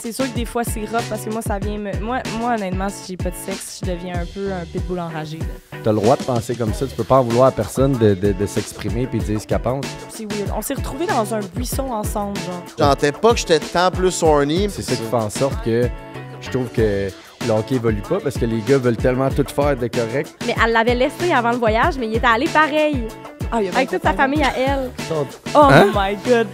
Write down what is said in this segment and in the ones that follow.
c'est sûr que des fois, c'est grave parce que moi, ça vient me... Moi, moi honnêtement, si j'ai pas de sexe, je deviens un peu un pitbull enragé. T'as le droit de penser comme ça. Tu peux pas en vouloir à personne de, s'exprimer puis de dire ce qu'elle pense. C'est weird. On s'est retrouvés dans un buisson ensemble, genre. Je pas que j'étais tant plus horny. C'est ça qui fait en sorte que je trouve que le hockey évolue pas parce que les gars veulent tellement tout faire de correct. Mais elle l'avait laissé avant le voyage, mais il était allé pareil. Ah, avec toute sa famille à elle. Oh hein? my god.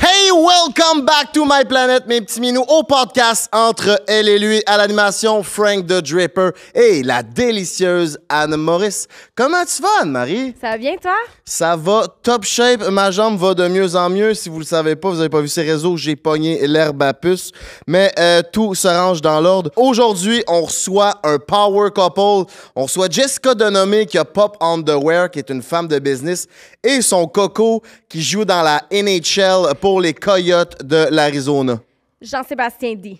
Hey! welcome back to my planet, mes petits minous, au podcast entre elle et lui, à l'animation Frank the Draper et la délicieuse Anne Maurice. Comment tu vas, Anne-Marie? Ça va bien, toi? Ça va top shape. Ma jambe va de mieux en mieux. Si vous le savez pas, vous avez pas vu ces réseaux, j'ai pogné l'herbe à puce. Mais euh, tout se range dans l'ordre. Aujourd'hui, on reçoit un power couple. On reçoit Jessica Denomé qui a Pop Underwear, qui est une femme de business, et son coco qui joue dans la NHL pour les Coyotes de l'Arizona? Jean-Sébastien D.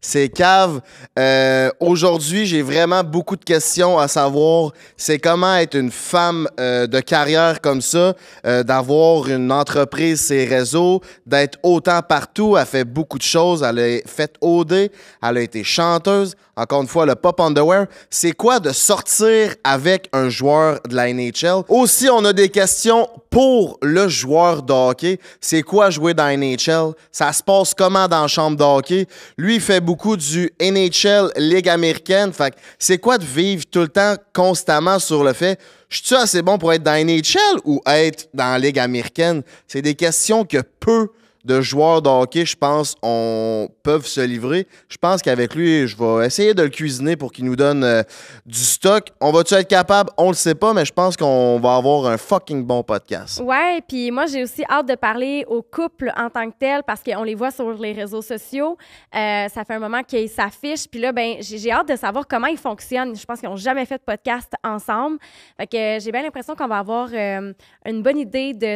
C'est cave. Euh, aujourd'hui, j'ai vraiment beaucoup de questions à savoir. C'est comment être une femme euh, de carrière comme ça, euh, d'avoir une entreprise, ses réseaux, d'être autant partout. Elle fait beaucoup de choses. Elle a fait OD. Elle a été chanteuse. Encore une fois, le pop underwear. C'est quoi de sortir avec un joueur de la NHL? Aussi, on a des questions pour le joueur de hockey, c'est quoi jouer dans NHL? Ça se passe comment dans la chambre de hockey? Lui, il fait beaucoup du NHL, Ligue américaine. Fait c'est quoi de vivre tout le temps constamment sur le fait je suis assez bon pour être dans NHL ou être dans la Ligue américaine? C'est des questions que peu de joueurs de hockey, je pense, on peut se livrer. Je pense qu'avec lui, je vais essayer de le cuisiner pour qu'il nous donne euh, du stock. On va-tu être capable? On le sait pas, mais je pense qu'on va avoir un fucking bon podcast. Ouais, puis moi, j'ai aussi hâte de parler aux couples en tant que tel parce qu'on les voit sur les réseaux sociaux. Euh, ça fait un moment qu'ils s'affichent. Puis là, ben, j'ai hâte de savoir comment ils fonctionnent. Je pense qu'ils n'ont jamais fait de podcast ensemble. Fait que j'ai bien l'impression qu'on va avoir euh, une bonne idée de,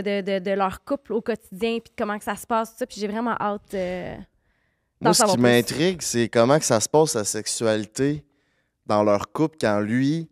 leur couple au quotidien puis de comment que ça se passe j'ai vraiment hâte. Euh, Moi, ce qui m'intrigue, c'est comment que ça se passe la sexualité dans leur couple quand lui,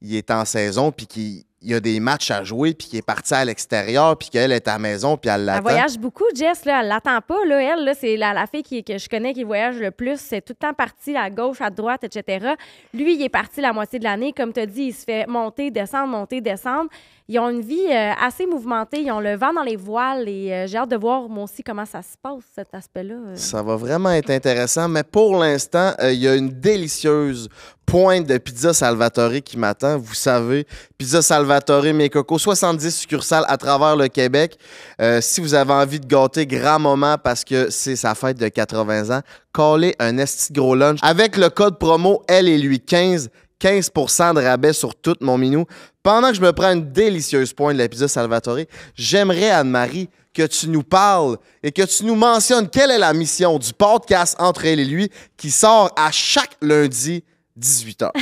il est en saison puis qu'il il y a des matchs à jouer, puis qui est parti à l'extérieur, puis qu'elle est à la maison, puis elle l'attend. Elle voyage beaucoup, Jess, là, elle l'attend pas. Là, elle, là, c'est la, fille qui, que je connais qui voyage le plus. C'est tout le temps parti à gauche, à droite, etc. Lui, il est parti la moitié de l'année. Comme tu as dit, il se fait monter, descendre, monter, descendre. Ils ont une vie euh, assez mouvementée. Ils ont le vent dans les voiles et euh, j'ai hâte de voir, moi aussi, comment ça se passe, cet aspect-là. Euh. Ça va vraiment être intéressant, mais pour l'instant, il y a une délicieuse pointe de pizza Salvatore qui m'attend. Vous savez, pizza Salvatore Salvatore cocos, 70 succursales à travers le Québec. Euh, si vous avez envie de gâter grand moment parce que c'est sa fête de 80 ans, collez un esti gros lunch avec le code promo elle et lui 15 15 de rabais sur tout mon minou. Pendant que je me prends une délicieuse pointe de l'épisode Salvatore, j'aimerais, Anne-Marie, que tu nous parles et que tu nous mentionnes quelle est la mission du podcast Entre elle et lui qui sort à chaque lundi 18 ans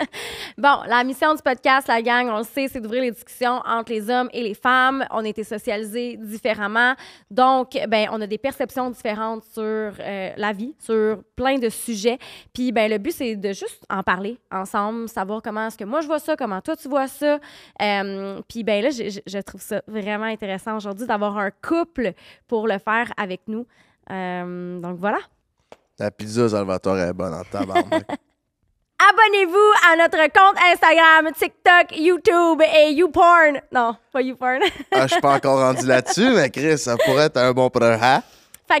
bon, la mission du podcast, la gang, on le sait, c'est d'ouvrir les discussions entre les hommes et les femmes. On a été socialisés différemment. Donc, ben, on a des perceptions différentes sur euh, la vie, sur plein de sujets. Puis, ben, le but, c'est de juste en parler ensemble, savoir comment est-ce que moi je vois ça, comment toi tu vois ça. Euh, puis, ben, là, je, trouve ça vraiment intéressant aujourd'hui d'avoir un couple pour le faire avec nous. Euh, donc, voilà. La pizza Salvatore est bonne en tabarnak. abonnez-vous à notre compte Instagram, TikTok, YouTube et YouPorn. Non, pas YouPorn. ah, je suis pas encore rendu là-dessus, mais Chris, ça pourrait être un bon projet. Hein?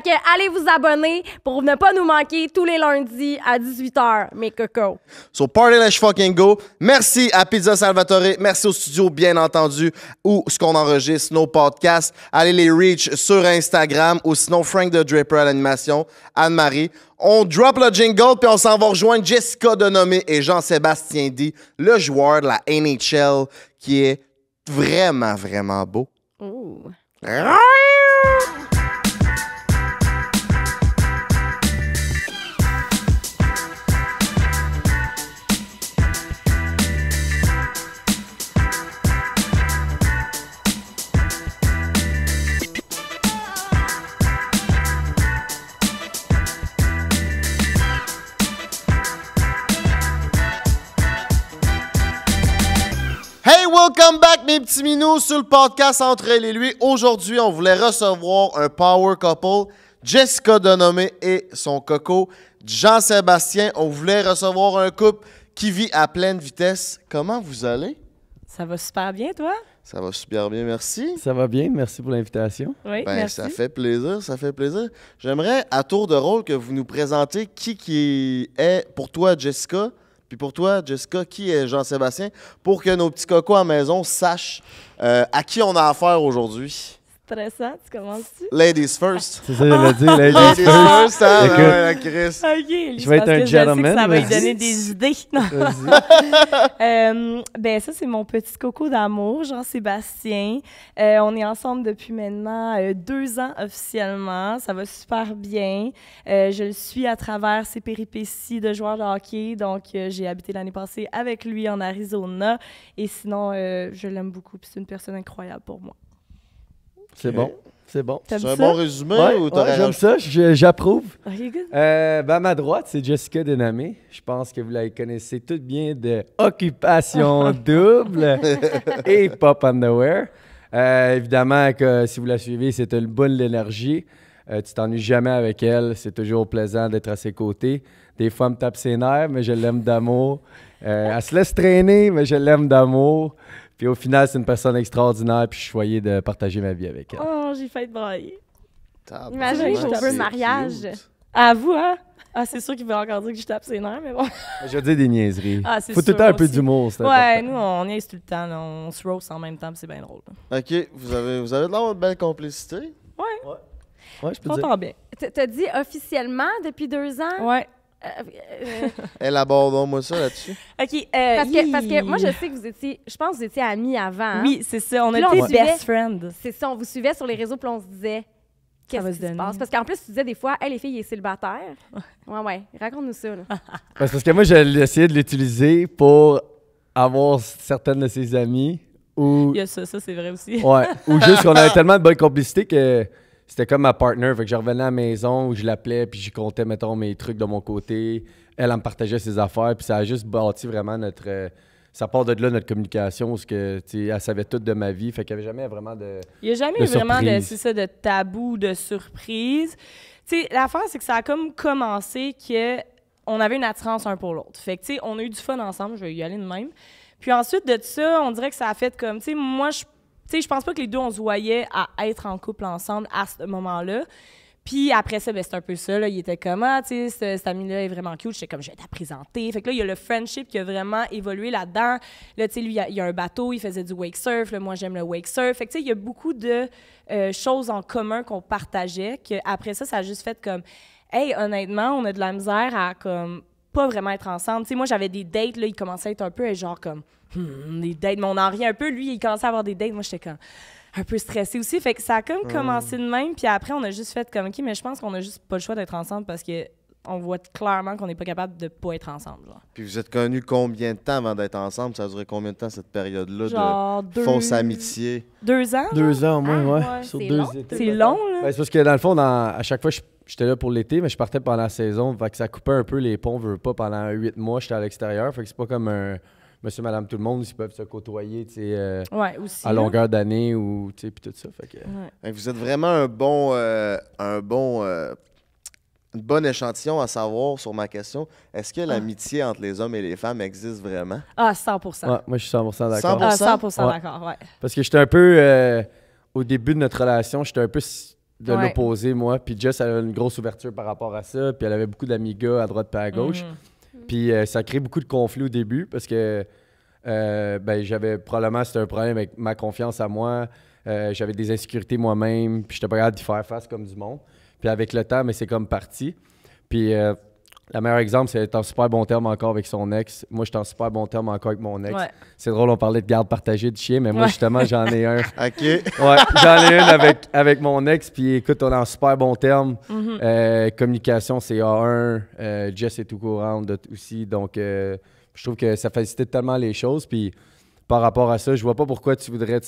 Fait allez vous abonner pour ne pas nous manquer tous les lundis à 18h, mes coco. So party let's fucking go. Merci à Pizza Salvatore, merci au studio bien entendu où ce qu'on enregistre nos podcasts. Allez les reach sur Instagram ou sinon Frank the Draper à l'animation, Anne-Marie. On drop le jingle puis on s'en va rejoindre Jessica Denomé et Jean-Sébastien D, le joueur de la NHL qui est vraiment vraiment beau. Welcome back, mes petits minous, sur le podcast Entre elle et lui. Aujourd'hui, on voulait recevoir un power couple, Jessica Donomé et son coco, Jean-Sébastien. On voulait recevoir un couple qui vit à pleine vitesse. Comment vous allez? Ça va super bien, toi? Ça va super bien, merci. Ça va bien, merci pour l'invitation. Oui, ben, merci. Ça fait plaisir, ça fait plaisir. J'aimerais, à tour de rôle, que vous nous présentiez qui, qui est pour toi, Jessica, puis pour toi, Jessica, qui est Jean-Sébastien pour que nos petits cocos à maison sachent euh, à qui on a affaire aujourd'hui? Tu commences-tu? Ladies first. C'est ça, dit. Ladies first. Hein, je vais être un gentleman. ça va lui donner des idées. Euh, ben, ça, c'est mon petit coco d'amour, Jean-Sébastien. Euh, on est ensemble depuis maintenant euh, deux ans officiellement. Ça va super bien. je le suis à travers ses péripéties de joueur de hockey. Donc, j'ai habité l'année passée avec lui en Arizona. Et sinon, je l'aime beaucoup. c'est une personne incroyable pour moi. C'est bon. C'est bon. C'est un bon résumé J'aime ça, j'approuve. Euh, ben, à ma droite, c'est Jessica Denamé. Je pense que vous la connaissez tout bien de Occupation Double et Pop Underwear. Euh, évidemment, que si vous la suivez, c'est une boule d'énergie. Euh, tu t'ennuies jamais avec elle. C'est toujours plaisant d'être à ses côtés. Des fois, elle me tape ses nerfs, mais je l'aime d'amour. elle se laisse traîner, mais je l'aime d'amour. Et au final, c'est une personne extraordinaire, puis je suis de partager ma vie avec elle. Oh, j'ai failli te brailler. Imagine, j'ai un mariage. Ah, à vous, hein? Ah, c'est sûr qu'il veut encore dire que je tape ses nerfs, mais bon. je dis des niaiseries. Ah, Faut sûr, tout le temps un peu d'humour, c'est Ouais, nous, on niaise tout le temps. On se rose en même temps, c'est bien drôle. OK, vous avez, vous avez de la belle complicité. Ouais. Ouais, je peux dire. bien. T'as dit officiellement depuis deux ans? Ouais. Euh, elle Élabore moi ça là-dessus. OK. Euh, parce, que, parce que moi, je sais que vous étiez, je pense que vous étiez amis avant. Hein. Oui, c'est ça. On a été best friends. C'est ça, on vous suivait sur les réseaux, puis on se disait, qu'est-ce qui se passe? Parce qu'en plus, tu disais des fois, elle les filles, il est célibataire. Ouais, ouais, raconte-nous ça. Parce que moi, j'ai essayé de l'utiliser pour avoir certaines de ses amies ou ça, ça c'est vrai aussi. Ouais. Ou juste qu'on avait tellement de bonnes complicité que c'était comme ma partenaire. Fait que je revenais à la maison où je l'appelais, puis j'y comptais, mettons, mes trucs de mon côté. Elle, elle me partageait ses affaires, puis ça a juste bâti vraiment notre. Euh, ça part de là notre communication, parce que elle savait tout de ma vie, fait qu'il n'y avait jamais vraiment de. Il n'y a jamais eu vraiment de, ça, de tabou, de surprise. Tu sais, l'affaire, c'est que ça a comme commencé qu'on on avait une attirance un pour l'autre. Fait que, tu sais, on a eu du fun ensemble, je vais y aller de même. Puis ensuite de ça, on dirait que ça a fait comme, tu sais, moi, je je pense pas que les deux, on se voyait à être en couple ensemble à ce moment-là. Puis après ça, ben, c'est un peu ça. Il était comme, ah, tu sais, ami-là est vraiment cute. J'étais comme, je vais te Fait que là, il y a le friendship qui a vraiment évolué là-dedans. Là, tu sais, lui, il y, a, un bateau, il faisait du wake surf. moi, j'aime le wake surf. Fait que, tu sais, il y a beaucoup de euh, choses en commun qu'on partageait. Que après ça, ça a juste fait comme, hey, honnêtement, on a de la misère à comme pas vraiment être ensemble. Tu sais, moi, j'avais des dates, là, il commençait à être un peu genre comme, des hmm, dates, mon Henri un peu. Lui, il commençait à avoir des dates. Moi, j'étais comme, un peu stressée aussi. Fait que ça a comme commencé de même, puis après, on a juste fait comme, OK, mais je pense qu'on a juste pas le choix d'être ensemble parce que on voit clairement qu'on n'est pas capable de pas être ensemble. Puis vous êtes connus combien de temps avant d'être ensemble? Ça a duré combien de temps cette période-là de fausse amitié? Deux ans? Deux ans au moins, ah, ouais. C'est long, C'est long, là. c'est parce que dans le fond, à chaque fois, je j'étais là pour l'été, mais je partais pendant la saison. Fait que ça coupait un peu les ponts, veut pas. Pendant huit mois, j'étais à l'extérieur. Fait que c'est pas comme un monsieur, madame, tout le monde, ils peuvent se côtoyer euh, à longueur d'année ou tout ça. Vous êtes vraiment un bon, euh, un bon, euh, échantillon à savoir sur ma question. Est-ce que ah. l'amitié entre les hommes et les femmes existe vraiment? Ah, 100 Moi, je suis 100 d'accord. 100, ah, d'accord, oui. Parce que j'étais un peu, au début de notre relation, j'étais un peu de l'opposer, l'opposé, moi. Puis Jess, elle a une grosse ouverture par rapport à ça. Puis elle avait beaucoup d'amigas à droite et à mm. gauche. Mm. Puis euh, ça crée beaucoup de conflits au début parce que euh, ben, j'avais probablement c'était un problème avec ma confiance à moi. Euh, j'avais des insécurités moi-même. Puis j'étais pas capable d'y faire face comme du monde. Puis avec le temps, mais c'est comme parti. Puis la meilleure exemple, c'est d'être en super bon terme encore avec son ex. Moi, je suis en super bon terme encore avec mon ex. C'est drôle, on parlait de garde partagée de chien, mais moi, justement, j'en ai un. OK. j'en ai une avec, avec mon ex. Puis écoute, on est en super bon terme. Mhm. Euh, communication, c'est A1. Euh, Jess est tout courant aussi. Donc, euh, je trouve que ça facilite tellement les choses. Puis par rapport à ça, je vois pas pourquoi tu voudrais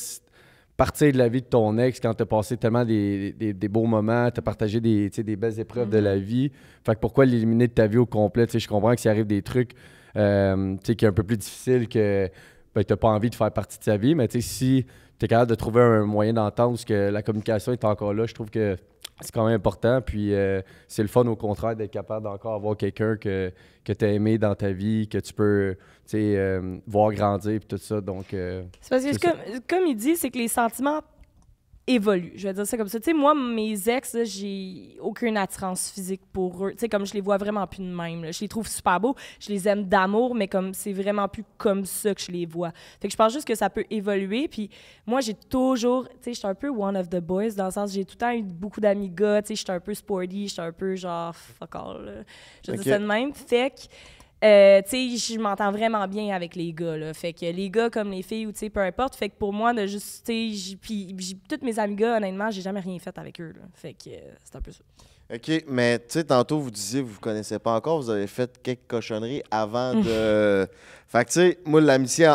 partir de la vie de ton ex quand t'as passé tellement des, des, beaux moments, t'as partagé des, des belles épreuves de la mhm. vie. Fait que pourquoi l'éliminer de ta vie au complet? Je comprends que s'il arrive des trucs euh, qui sont un peu plus difficiles que tu ben, t'as pas envie de faire partie de ta vie, mais si c'est capable de trouver un moyen d'entendre ce que la communication est encore là. Je trouve que c'est quand même important. Puis euh, c'est le fun, au contraire, d'être capable d'encore avoir quelqu'un que, que tu as aimé dans ta vie, que tu peux euh, voir grandir, puis tout ça. Donc, euh, c'est parce que, comme, il dit, c'est que les sentiments évolue. Je vais dire ça comme ça. Tu sais, moi, mes ex, j'ai aucune attirance physique pour eux. Tu sais, comme je les vois vraiment plus de même. Je les trouve super beaux, je les aime d'amour, mais comme c'est vraiment plus comme ça que je les vois. Fait que je pense juste que ça peut évoluer. Puis moi, j'ai toujours, tu sais, j'étais un peu one of the boys dans le sens j'ai tout le temps eu beaucoup d'amis gars. Tu sais, j'étais un peu sporty, j'étais un peu genre fuck all. Je dis ça de même. Fait que euh, tu sais, je m'entends vraiment bien avec les gars, là. Fait que les gars comme les filles ou, tu peu importe. Fait que pour moi, de juste, tu sais, toutes mes amies gars, honnêtement, j'ai jamais rien fait avec eux, Fait que euh, c'est un peu ça. OK, mais tu sais, tantôt, vous disiez que vous ne connaissez pas encore, vous avez fait quelques cochonneries avant de. fait que, tu sais, moi, l'amitié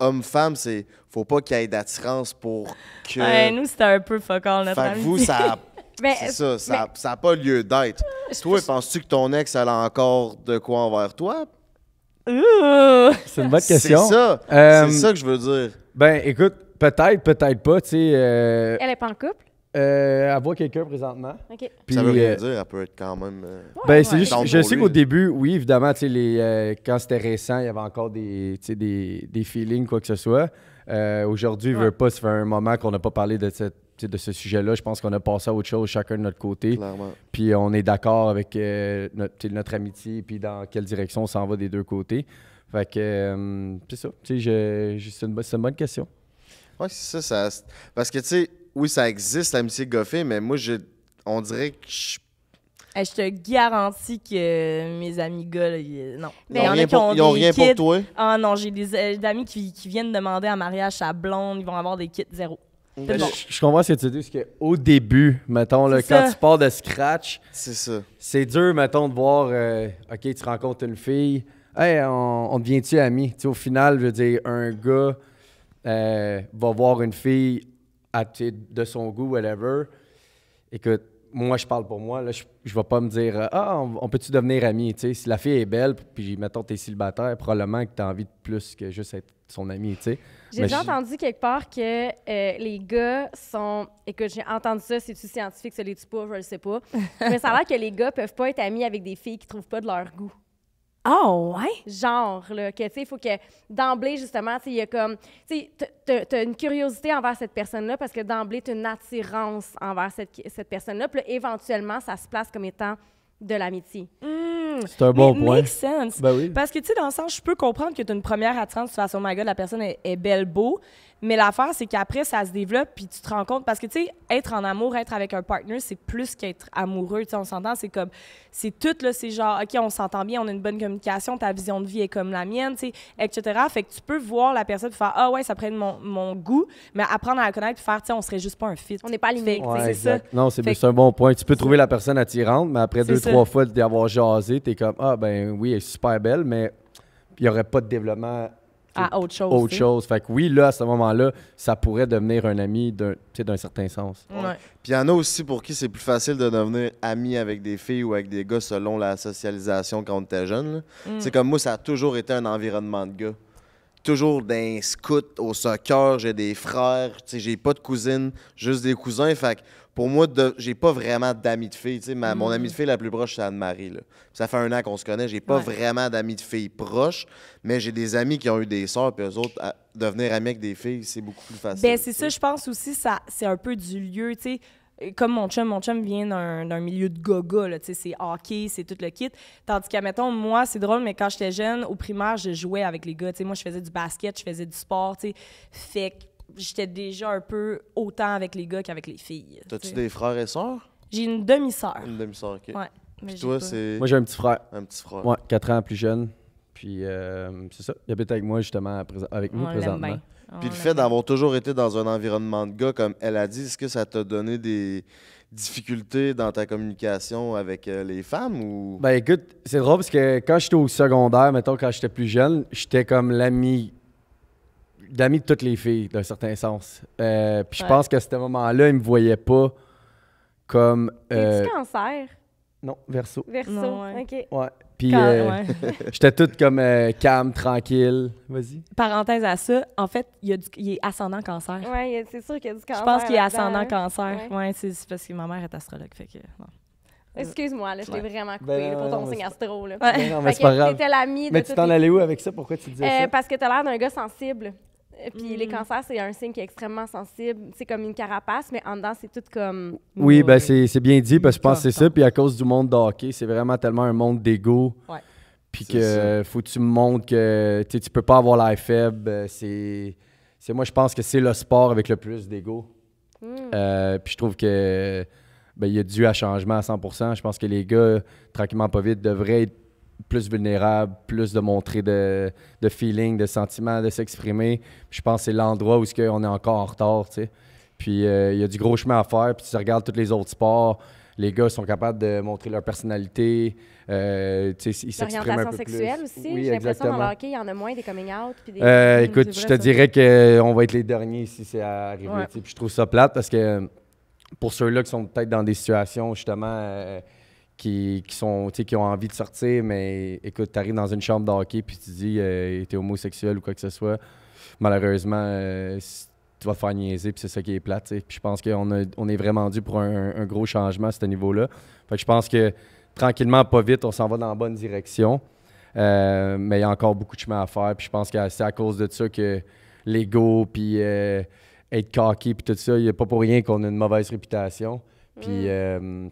homme-femme, c'est. Faut pas qu'il y ait d'attirance pour que. Ouais, nous, c'était un peu focal, notre fait vous, ça c'est ça, ça n'a pas lieu d'être. Toi, penses-tu que ton ex, elle a encore de quoi envers toi? C'est une bonne question. C'est ça. Euh, c'est ça que je veux dire. Ben, écoute, peut-être, peut-être pas, tu euh, Elle n'est pas en couple? Euh, elle voit quelqu'un présentement. ça veut rien euh, dire, elle peut être quand même. ben, c'est juste, je sais qu'au début, oui, évidemment, quand c'était récent, il y avait encore des, des, des feelings, quoi que ce soit. Aujourd'hui, il ne veut pas, se faire un moment qu'on n'a pas parlé de cette de ce sujet-là, je pense qu'on a passé à autre chose chacun de notre côté. Puis euh, on est d'accord avec euh, notre, amitié, puis dans quelle direction on s'en va des deux côtés. Fait que euh, c'est ça. C'est une, bonne question. Oui, c'est ça, Parce que, tu sais, oui, ça existe, l'amitié goffée, mais moi, je, on dirait que je te garantis que mes amis gars, non. n'ont rien, pour, ont toi. Ah non, j'ai des, amis qui, qui, viennent demander un mariage à blonde, ils vont avoir des kits zéro. Ben, je, comprends ce que tu dis, parce qu'au début, mettons, quand tu pars de scratch, c'est dur, mettons, de voir, euh, OK, tu rencontres une fille, hey, on, devient-tu ami? Tu au final, je veux dire, un gars euh, va voir une fille à, de son goût, whatever. Écoute, moi, je parle pour moi, là, je, je vais pas me dire, euh, ah, on, peut-tu devenir ami? Tu si la fille est belle, puis mettons, t'es célibataire, probablement que t'as envie de plus que juste être son ami, tu sais. J'ai déjà entendu quelque part que euh, les gars sont. Écoute, j'ai entendu ça, c'est-tu scientifique, ça l'est-tu pas, je le sais pas. mais ça a l'air que les gars peuvent pas être amis avec des filles qui trouvent pas de leur goût. Oh, ouais? Genre, là, que, tu sais, il faut que, d'emblée, justement, tu sais, il y a comme, tu sais, une curiosité envers cette personne-là parce que d'emblée, tu as une attirance envers cette, personne-là. Puis éventuellement, ça se place comme étant de l'amitié. Hmm. c'est un bon point. Make sense. Ben oui. Parce que, tu sais, dans le sens, je peux comprendre que tu as une première attraction tu fasses, oh my god, la personne est belle, beau, mais l'affaire, c'est qu'après, ça se développe, puis tu te rends compte. Parce que, tu sais, être en amour, être avec un partner, c'est plus qu'être amoureux. Tu sais, on s'entend, c'est comme. C'est tout, là. C'est genre, OK, on s'entend bien, on a une bonne communication, ta vision de vie est comme la mienne, tu sais, etc. Fait que tu peux voir la personne faire, ah ouais, ça prenne mon, goût, mais apprendre à la connaître, faire, tu sais, on serait juste pas un fit. On n'est pas aligné. c'est ça. Non, c'est un bon point. Tu peux trouver la personne attirante, mais après deux, trois fois d'avoir jasé, t'es comme, ah ben oui, elle est super belle, mais il n'y aurait pas de développement à autre chose. Fait que oui, là, à ce moment-là, ça pourrait devenir un ami d'un certain sens. Puis il y en a aussi pour qui c'est plus facile de devenir ami avec des filles ou avec des gars selon la socialisation quand on était jeune. Mm. C'est comme moi, ça a toujours été un environnement de gars toujours d'un scout au soccer, j'ai des frères, j'ai pas de cousines, juste des cousins. Fait pour moi, j'ai pas vraiment d'amis de filles. Mon mm. amie de fille la plus proche, c'est Anne-Marie. Ça fait un an qu'on se connaît. J'ai pas vraiment d'amis de filles proches, mais j'ai des amis qui ont eu des sœurs, puis eux autres, devenir amis avec des filles, c'est beaucoup plus ben, facile. Ben, c'est ça, je pense aussi, ça c'est un peu du lieu. tu sais comme mon chum, mon chum vient d'un milieu de gaga, c'est hockey, c'est tout le kit. Tandis qu'à, mettons, moi, c'est drôle, mais quand j'étais jeune, au primaire, je jouais avec les gars. moi, je faisais du basket, je faisais du sport, tu Fait j'étais déjà un peu autant avec les gars qu'avec les filles. T'as-tu des frères et sœurs? J'ai une demi-sœur. Une demi-sœur, OK. c'est... Moi, j'ai un petit frère. Un petit frère. Ouais, ans plus jeune. Puis, euh, c'est ça. Il habite avec moi, justement, avec nous présentement. Puis le oh fait d'avoir toujours été dans un environnement de gars, comme elle a dit, est-ce que ça t'a donné des difficultés dans ta communication avec euh, les femmes ou. Ben écoute, c'est drôle parce que quand j'étais au secondaire, mettons quand j'étais plus jeune, j'étais comme l'ami d'amis de toutes les filles, d'un certain sens. Euh, puis je pense qu'à ce moment-là, ils me voyaient pas comme. Euh... tu cancer? Non, verso. Verso, OK. Ouais. Puis euh, j'étais toute comme euh, calme, tranquille. Vas-y. Parenthèse à ça, en fait, il, y a du, il est ascendant cancer. Oui, c'est sûr qu'il y a du cancer. Je pense qu'il est ascendant hein. cancer. Oui, ouais, c'est parce que ma mère est astrologue. Fait que, Excuse-moi, là, je t'ai vraiment ben coupé pour ton signe astro. Là. Ben non, mais De mais tu t'en allais où avec ça? Pourquoi tu disais euh, ça? Parce que t'as l'air d'un gars sensible. Puis les mm. cancers, c'est un signe qui est extrêmement sensible. C'est comme une carapace, mais en dedans, c'est tout comme. Oui, ben c'est bien dit, parce que je pense que c'est ça. Puis à cause du monde de hockey, c'est vraiment tellement un monde d'ego. Ouais. Puis que faut que tu montres que tu peux pas avoir la faible. Euh, c'est moi, je pense que c'est le sport avec le plus d'ego. Mm. Euh, puis je trouve que ben, il y a dû à changement à 100%. Je pense que les gars, tranquillement pas vite, devraient être plus vulnérable, plus de montrer de, de feeling, de sentiments, de s'exprimer. Je pense que c'est l'endroit où est on est encore en retard. Puis euh, il y a du gros chemin à faire. Puis tu regardes tous les autres sports, les gars sont capables de montrer leur personnalité. Euh, sexuelle aussi. J'ai l'impression dans hockey, il y en a moins des coming out. Euh, écoute, je te dirais qu'on euh, va être les derniers si c'est arrivé. je trouve ça plate parce que pour ceux-là qui sont peut-être dans des situations justement qui, sont, qui ont envie de sortir, mais écoute, arrives dans une chambre d'hockey puis tu dis tu euh, t'es homosexuel ou quoi que ce soit, malheureusement, euh, tu vas te faire niaiser, puis c'est ça qui est plate. je pense qu'on on est vraiment dû pour un, gros changement à ce niveau-là. Fait je pense que tranquillement, pas vite, on s'en va dans la bonne direction. Euh, mais il y a encore beaucoup de chemin à faire. Puis je pense que c'est à cause de ça que l'ego, puis être cocky, tout ça, il n'y a pas pour rien qu'on a une mauvaise réputation. Puis. Mm.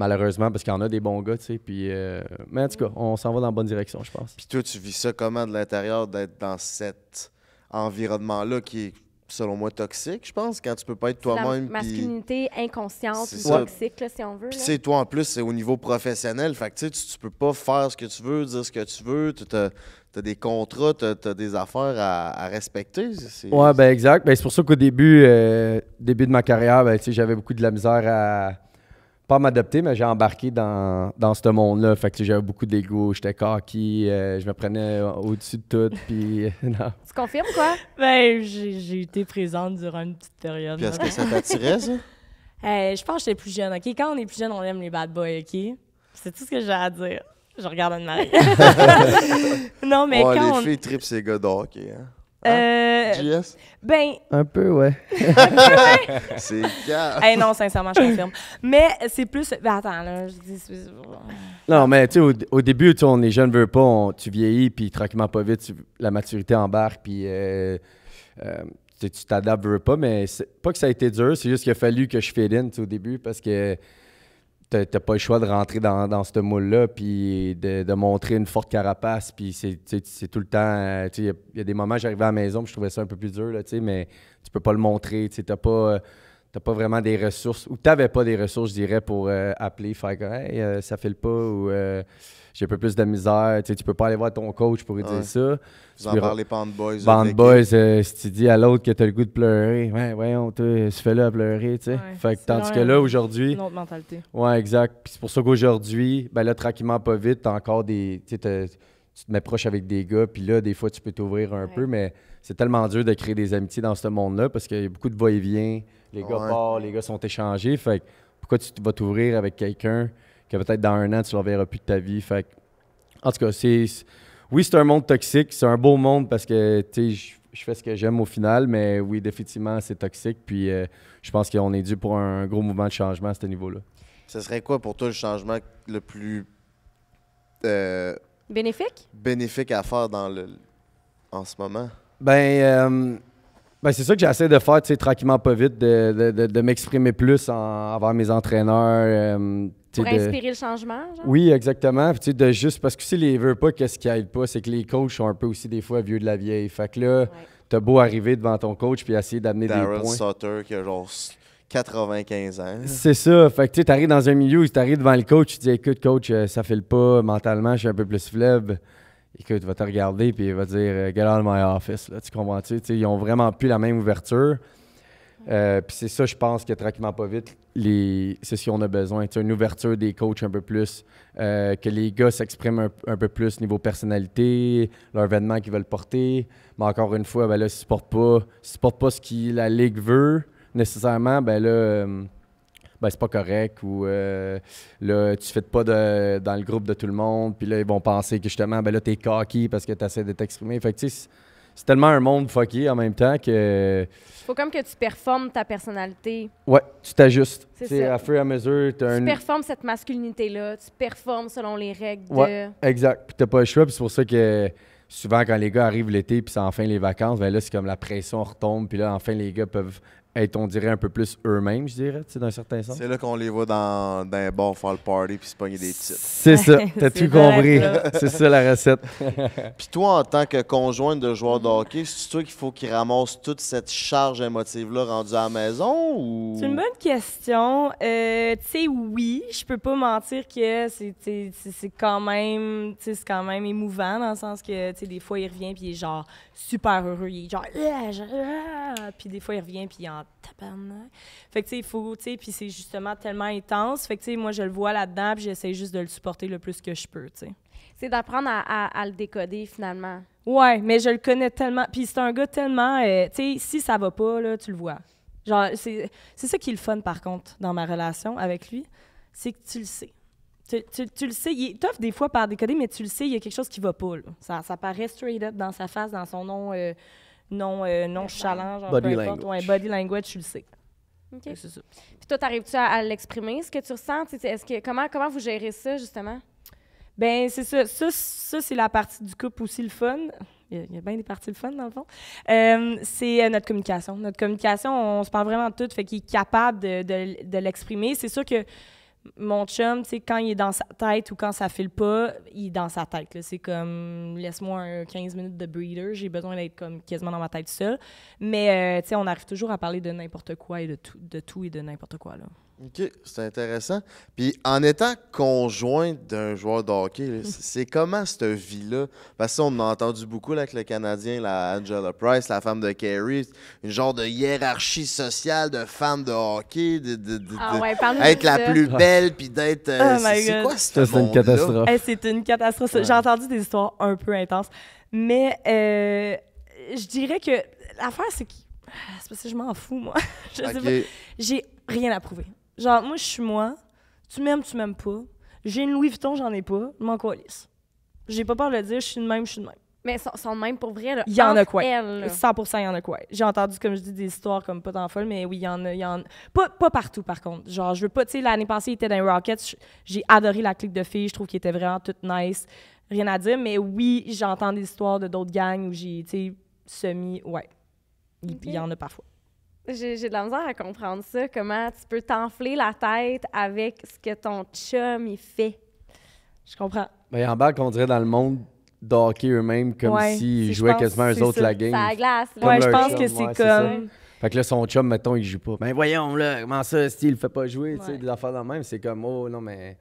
Malheureusement, parce qu'il y en a des bons gars, tu sais. Puis, euh, mais en tout cas, on s'en va dans la bonne direction, je pense. Puis toi, tu vis ça comment de l'intérieur d'être dans cet environnement-là qui est, selon moi, toxique, je pense, quand tu peux pas être toi-même. La masculinité inconsciente ou toxique, si on veut. Puis c'est toi, en plus, c'est au niveau professionnel. Fait tu, tu peux pas faire ce que tu veux, dire ce que tu veux. Tu as des contrats, tu as des affaires à, respecter. Ouais, ben exact. Ben, c'est pour ça qu'au début, euh, début de ma carrière, ben, j'avais beaucoup de la misère à pas m'adapter, mais j'ai embarqué dans, dans ce monde-là. Fait que j'avais beaucoup d'ego, j'étais cocky, euh, je me prenais au-dessus de tout, puis euh, non. Tu confirmes quoi? ben, j'ai été présente durant une petite période. quest ce que ça t'attirait, ça? Euh, je pense que j'étais plus jeune, OK? Quand on est plus jeune, on aime les bad boys, OK? C'est tout ce que j'ai à dire. Je regarde Anne-Marie. non, mais quand les filles tripent ces gars d'or Hein? Euh, ben. Un peu, ouais. c'est grave. Eh non, sincèrement, je confirme. Mais c'est plus. Ben, attends, là, je dis. Non, mais tu sais, au, début, on est jeunes veulent pas, tu vieillis, puis tranquillement, pas vite, la maturité embarque, puis. Euh, euh, tu t'adaptes, veux pas, mais pas que ça a été dur, c'est juste qu'il a fallu que je fit in au début parce que tu n'as pas le choix de rentrer dans, dans ce moule-là, puis de, montrer une forte carapace, puis c'est tout le temps... Euh, il y, a des moments, j'arrivais à la maison, je trouvais ça un peu plus dur, là, mais tu peux pas le montrer, tu n'as pas, euh, pas vraiment des ressources, ou tu n'avais pas des ressources, je dirais, pour euh, appeler, faire hey, ça ça file pas », ou j'ai un peu plus de misère. Tu, sais, peux pas aller voir ton coach pour lui dire ça. Vous en parlez pas boys. Band boys, euh, si tu dis à l'autre que tu as le goût de pleurer, ouais, ouais, on te fait là à pleurer, tu fait que, tandis que là, aujourd'hui. Une autre mentalité. Ouais, exact. c'est pour ça qu'aujourd'hui, ben là, tranquillement, pas vite, t'as encore des. Tu te mets proche avec des gars, puis là, des fois, tu peux t'ouvrir un peu, mais c'est tellement dur de créer des amitiés dans ce monde-là parce qu'il y a beaucoup de va-et-vient, les gars partent, les gars sont échangés. Fait pourquoi tu vas t'ouvrir avec quelqu'un que peut-être dans un an, tu ne reverras plus de ta vie. Fait en tout cas, c'est. Oui, c'est un monde toxique, c'est un beau monde parce que je, fais ce que j'aime au final, mais oui, définitivement, c'est toxique. Puis euh, je pense qu'on est dû pour un gros mouvement de changement à ce niveau-là. Ce serait quoi pour toi le changement le plus euh, bénéfique bénéfique à faire dans le en ce moment? Ben, euh, ben c'est ça que j'essaie de faire, tranquillement pas vite, de, m'exprimer plus en, envers mes entraîneurs pour inspirer le changement, Oui, exactement. Puis, de juste parce que si les veut pas, qu'est-ce qui aide pas? C'est que les coachs sont un peu aussi des fois vieux de la vieille. Fait que là, tu t'as beau arriver devant ton coach puis essayer d'amener des points. Sutter qui a genre 95 ans. C'est ça. Fait que tu arrives dans un milieu où tu arrives devant le coach, tu dis écoute, coach, euh, ça fait le pas, mentalement, je suis un peu plus et Écoute, il va te regarder puis il va dire euh, get out of my office. Là, tu comprends-tu? Ils ont vraiment plus la même ouverture. Euh, puis c'est ça, je pense que tranquillement, pas vite, c'est ce qu'on a besoin. T'sais, une ouverture des coachs un peu plus, euh, que les gars s'expriment un, peu plus niveau personnalité, leur vêtement qu'ils veulent porter. Mais encore une fois, ben là, si tu ne pas, pas ce que la Ligue veut nécessairement, ben là. Euh, ben, c'est pas correct ou euh, là, tu fais pas dans le groupe de tout le monde, puis là, ils vont penser que justement, ben là, t'es cocky parce que tu essaies de t'exprimer. Fait que, c'est tellement un monde fucké en même temps que faut comme que tu performes ta personnalité. Ouais, tu t'ajustes. C'est à fur et à mesure, tu performes cette masculinité-là, tu performes selon les règles de... Ouais, exact. Puis t'as pas le choix, puis c'est pour ça que souvent quand les gars arrivent l'été puis c'est enfin les vacances, ben là c'est comme la pression retombe puis là enfin les gars peuvent être, on dirait, un peu plus eux-mêmes, je dirais, tu sais, d'un certain sens. C'est là qu'on les voit dans, dans un bon fall le party puis se pogner des titres. C'est ça, t'as tout compris. C'est ça la recette. puis toi, en tant que conjointe de joueur de hockey, c'est toi qu'il faut qu'il ramasse toute cette charge émotive-là rendue à la maison ou. C'est une bonne question. Euh, tu sais, oui, je peux pas mentir que c'est quand même c'est quand même émouvant dans le sens que tu sais, des fois, il revient puis il est genre super heureux. Il est genre. Puis des fois, il revient puis il en tabarnak. Fait que, tu sais, il faut, tu sais, puis c'est justement tellement intense. Fait que, tu sais, moi, je le vois là-dedans, puis j'essaie juste de le supporter le plus que je peux, tu sais. C'est d'apprendre à, le décoder, finalement. Ouais, mais je le connais tellement. Puis c'est un gars tellement. Euh, tu sais, si ça va pas, là, tu le vois. Genre, c'est ça qui est le fun, par contre, dans ma relation avec lui. C'est que tu le sais. Tu, le sais, il des fois par décoder, mais tu le sais, il y a quelque chose qui va pas. Là. Ça, ça paraît straight up dans sa face, dans son nom. Euh, non, euh, non challenge, body language. Ouais, body language, tu le sais. OK. C'est ça. Puis toi, t'arrives-tu à, l'exprimer, ce que tu ressens? Est-ce que, comment, comment vous gérez ça, justement? Ben c'est ça. Ça, ça c'est la partie du couple aussi, le fun. Il y, a, bien des parties le fun, dans le fond. Euh, c'est euh, notre communication. Notre communication, on, se parle vraiment de tout, fait qu'il est capable de l'exprimer. C'est sûr que mon chum, tu sais, quand il est dans sa tête ou quand ça file pas, il est dans sa tête. C'est comme, laisse-moi 15 minutes de breather, j'ai besoin d'être comme quasiment dans ma tête seule. Mais, euh, tu sais, on arrive toujours à parler de n'importe quoi et de tout, de tout et de n'importe quoi, OK, c'est intéressant. Puis en étant conjoint d'un joueur de hockey, c'est comment cette vie-là? Parce qu'on on a entendu beaucoup là, avec le Canadien, la Angela Price, la femme de Carey, une genre de hiérarchie sociale de femme de hockey, de, ah la plus belle, puis d'être... Euh, oh c'est quoi ce C'est une catastrophe. Eh, c'est une catastrophe. J'ai entendu des histoires un peu intenses. Mais euh, je dirais que l'affaire, c'est que... Ah, c'est parce que je m'en fous, moi. je J'ai rien à prouver. Genre, moi, je suis moi. Tu m'aimes, tu m'aimes pas. J'ai une Louis Vuitton, j'en ai pas. Mon m'en J'ai pas peur de le dire, je suis de même, je suis de même. Mais sans même pour vrai, là. Il y en a quoi? 100 il y en a quoi? J'ai entendu, comme je dis, des histoires comme pas tant folle, mais oui, il y en a. Pas, pas partout, par contre. Genre, je veux pas. Tu sais, l'année passée, il était dans Rockets. J'ai adoré la clique de filles. Je trouve qu'il était vraiment toute nice. Rien à dire, mais oui, j'entends des histoires de d'autres gangs où j'ai, tu sais, semi. Ouais. Il y en a parfois. J'ai de la misère à comprendre ça, comment tu peux t'enfler la tête avec ce que ton chum, il fait. Je comprends. Mais en bas, on dirait, dans le monde d'hockey eux-mêmes, comme s'ils si jouaient quasiment eux autres la game. La glace, ouais, je pense que c'est comme... Fait que là, son chum, mettons, il joue pas. Mais ben, voyons, là, comment ça, s'il il fait pas jouer, tu sais, de la dans le même. C'est comme, oh non, mais.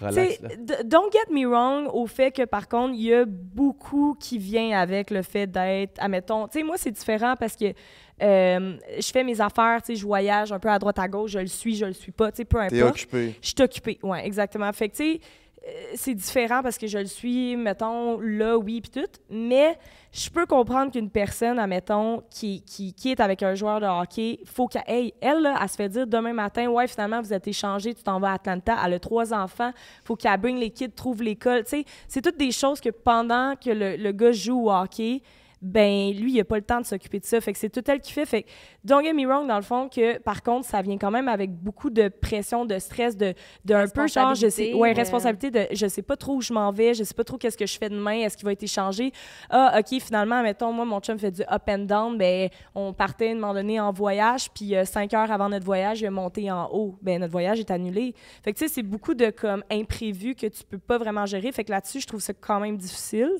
Relax, don't get me wrong au fait que, par contre, il y a beaucoup qui vient avec le fait d'être, admettons, tu sais, moi, c'est différent parce que euh, je fais mes affaires, je voyage un peu à droite à gauche, je le suis, je le suis pas, tu sais, peu importe. T'es occupé. Je suis occupée, oui, exactement. Fait que, tu sais, euh, c'est différent parce que je le suis, mettons, là, oui, puis tout. Mais je peux comprendre qu'une personne, admettons, qui, qui, qui, est avec un joueur de hockey, faut qu'elle, elle, là, elle se fait dire demain matin, ouais, finalement, vous êtes échangé, tu t'en vas à Atlanta, elle a trois enfants, faut qu'elle bring les kids, trouve l'école. Tu sais, c'est toutes des choses que pendant que le gars joue au hockey, ben lui, il a pas le temps de s'occuper de ça. Fait que c'est tout elle qui fait. Fait que, don't get me wrong, dans le fond, que par contre, ça vient quand même avec beaucoup de pression, de stress, de, de un peu genre, je sais, ouais, responsabilité de je sais pas trop où je m'en vais, je sais pas trop qu'est-ce que je fais demain, est-ce qu'il va être échangé. Ah, OK, finalement, mettons, moi, mon chum fait du up and down, ben on partait à un moment donné en voyage, puis euh, cinq heures avant notre voyage, il a monté en haut. Ben notre voyage est annulé. Fait que, tu sais, c'est beaucoup de comme imprévus que tu peux pas vraiment gérer. Fait que là-dessus, je trouve ça quand même difficile.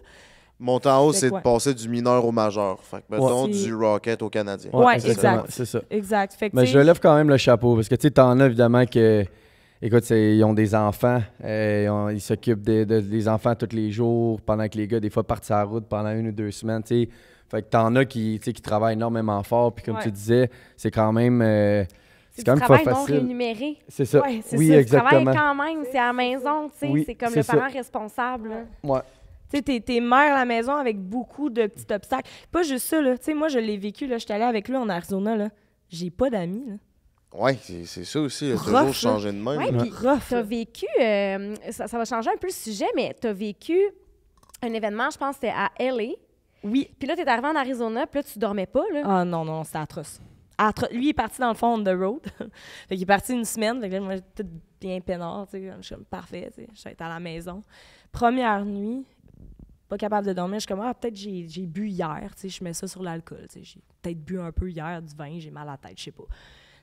Mon temps haut, c'est de passer du mineur au majeur. Fait que, du Rocket au Canadien. Oui, exactement. exact. C'est ça. Exact. Mais je lève quand même le chapeau parce que tu sais, t'en as évidemment que. Écoute, ils ont des enfants, euh, ils, s'occupent des, enfants tous les jours, pendant que les gars, des fois, partent sur la route pendant une ou deux semaines. Fait que t'en as qui, qui travaillent énormément fort, puis comme tu disais, c'est quand même. Euh, c'est quand même pas facile. non rémunéré. C'est ça. oui, exactement. Tu travailles quand même, c'est à la maison, tu sais. c'est comme le parent responsable. Oui. Ouais. Tu sais, t'es mère à la maison avec beaucoup de petits obstacles. Pas juste ça, là. Tu sais, moi, je l'ai vécu, là. Je suis allée avec lui en Arizona, là. J'ai pas d'amis, là. Oui, c'est ça aussi. le toujours changé de main. Oui, puis t'as vécu, euh, ça, ça, va changer un peu le sujet, mais t'as vécu un événement, je pense, c'était à LA. Oui. Puis là, t'es arrivé en Arizona, puis là, tu dormais pas, là. Ah non, non, c'était atroce. Lui, il est parti dans le fond on the road. fait qu'il est parti une semaine. Fait que là, moi, j'étais bien peinard, tu sais. Je suis comme, parfait, tu sais. J'étais à la maison. Première nuit, pas capable de dormir. Je suis comme, ah, peut-être j'ai, j'ai bu hier, tu sais, je mets ça sur l'alcool, j'ai peut-être bu un peu hier du vin, j'ai mal à la tête, je sais pas.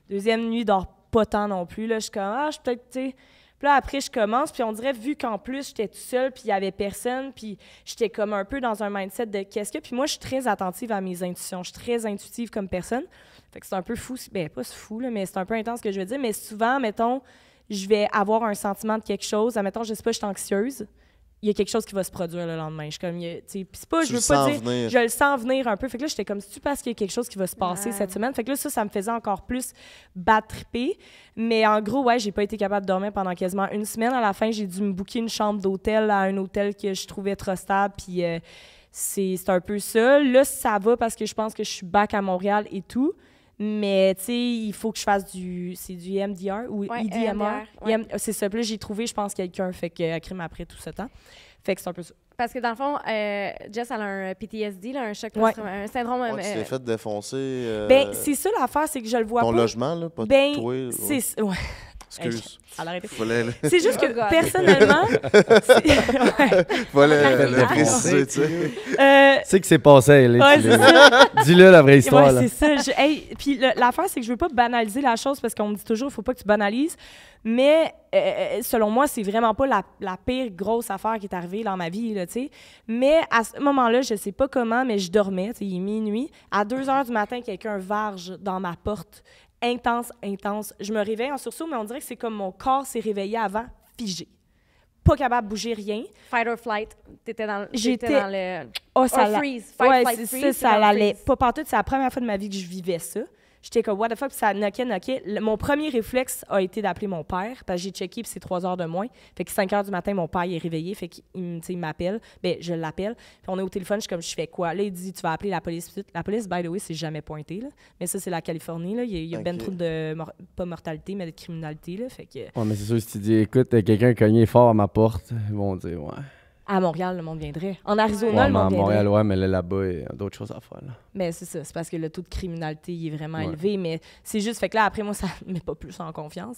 Deuxième nuit, je dors pas tant non plus, là, je suis comme, ah, je peut-être, tu sais. Puis là, après, je commence, puis on dirait, vu qu'en plus, j'étais toute seule, puis il y avait personne, puis j'étais comme un peu dans un mindset de qu'est-ce que. Puis moi, je suis très attentive à mes intuitions, je suis très intuitive comme personne. Fait que c'est un peu fou, ben pas fou, mais c'est un peu intense ce que je veux dire. Mais souvent, mettons, je vais avoir un sentiment de quelque chose. Admettons, je sais pas, je suis anxieuse il y a quelque chose qui va se produire le lendemain. Je comme, tu pas, je je le sens venir un peu. Fait que là, j'étais comme, tu parce qu'il y a quelque chose qui va se passer cette semaine. Fait que là, ça, ça me faisait encore plus battre. Mais en gros, ouais, j'ai pas été capable de dormir pendant quasiment une semaine. À la fin, j'ai dû me booker une chambre d'hôtel à un hôtel que je trouvais trop stable. Puis euh, c'est un peu ça. Là, ça va parce que je pense que je suis back à Montréal et tout. Mais tu sais, il faut que je fasse du. C'est du e MDR ou IDMR. E e euh, c'est ça. là, j'ai trouvé, je pense, quelqu'un, fait que crime après tout ce temps. Fait que c'est un peu ça. Parce que dans le fond, euh, Jess, elle a un PTSD, là, un choc, un syndrome. Ouais, tu euh, t'es faite fait défoncer. Ben, euh, ben, c'est ça l'affaire, c'est que je le vois ton pas. Ton logement, là, pas ben, toi. Ouais. C'est, ouais. Excuse. C'est juste que, oh, personnellement... personnellement... Voilà, la préciser, tu sais. Euh, c'est que c'est passé, ouais, Dis-le la vraie histoire. Ouais, c'est ça. puis l'affaire, c'est que je veux pas banaliser la chose parce qu'on me dit toujours, il faut pas que tu banalises. Mais euh, euh, selon moi, c'est vraiment pas la, pire grosse affaire qui est arrivée dans ma vie, là, tu sais. Mais à ce moment-là, je sais pas comment, mais je dormais, il est minuit. À 2 heures du matin, quelqu'un varge dans ma porte intense, intense. Je me réveille en sursaut, mais on dirait que c'est comme mon corps s'est réveillé avant, figé. Pas capable de bouger rien. Fight or flight, t'étais dans, J'étais... dans le. Oh, ça or freeze. ouais, Ça, ça Pas partout, c'est la première fois de ma vie que je vivais ça. J'étais comme, what the fuck, puis ça a knockait. mon premier réflexe a été d'appeler mon père, parce que j'ai checké, puis c'est 3 heures de moins. Fait que 5 heures du matin, mon père il est réveillé, fait qu'il il m'appelle. Ben, je l'appelle. Puis on est au téléphone, je suis comme, je fais quoi? Là, il dit, tu vas appeler la police. Puis La police, by the way, c'est jamais pointé, là. Mais ça, c'est la Californie, là. Il y a, il ben trop de, pas mortalité, mais de criminalité, là. Fait que. Ouais, mais c'est sûr, si tu dis, écoute, quelqu'un a cogné fort à ma porte, ils vont dire, ouais. À Montréal, le monde viendrait. En Arizona, le monde viendrait. À Montréal, ouais, mais là, bas il y a d'autres choses à faire. Mais c'est ça, c'est parce que le taux de criminalité est vraiment élevé. Mais c'est juste, fait que là, après, moi, ça ne met pas plus en confiance.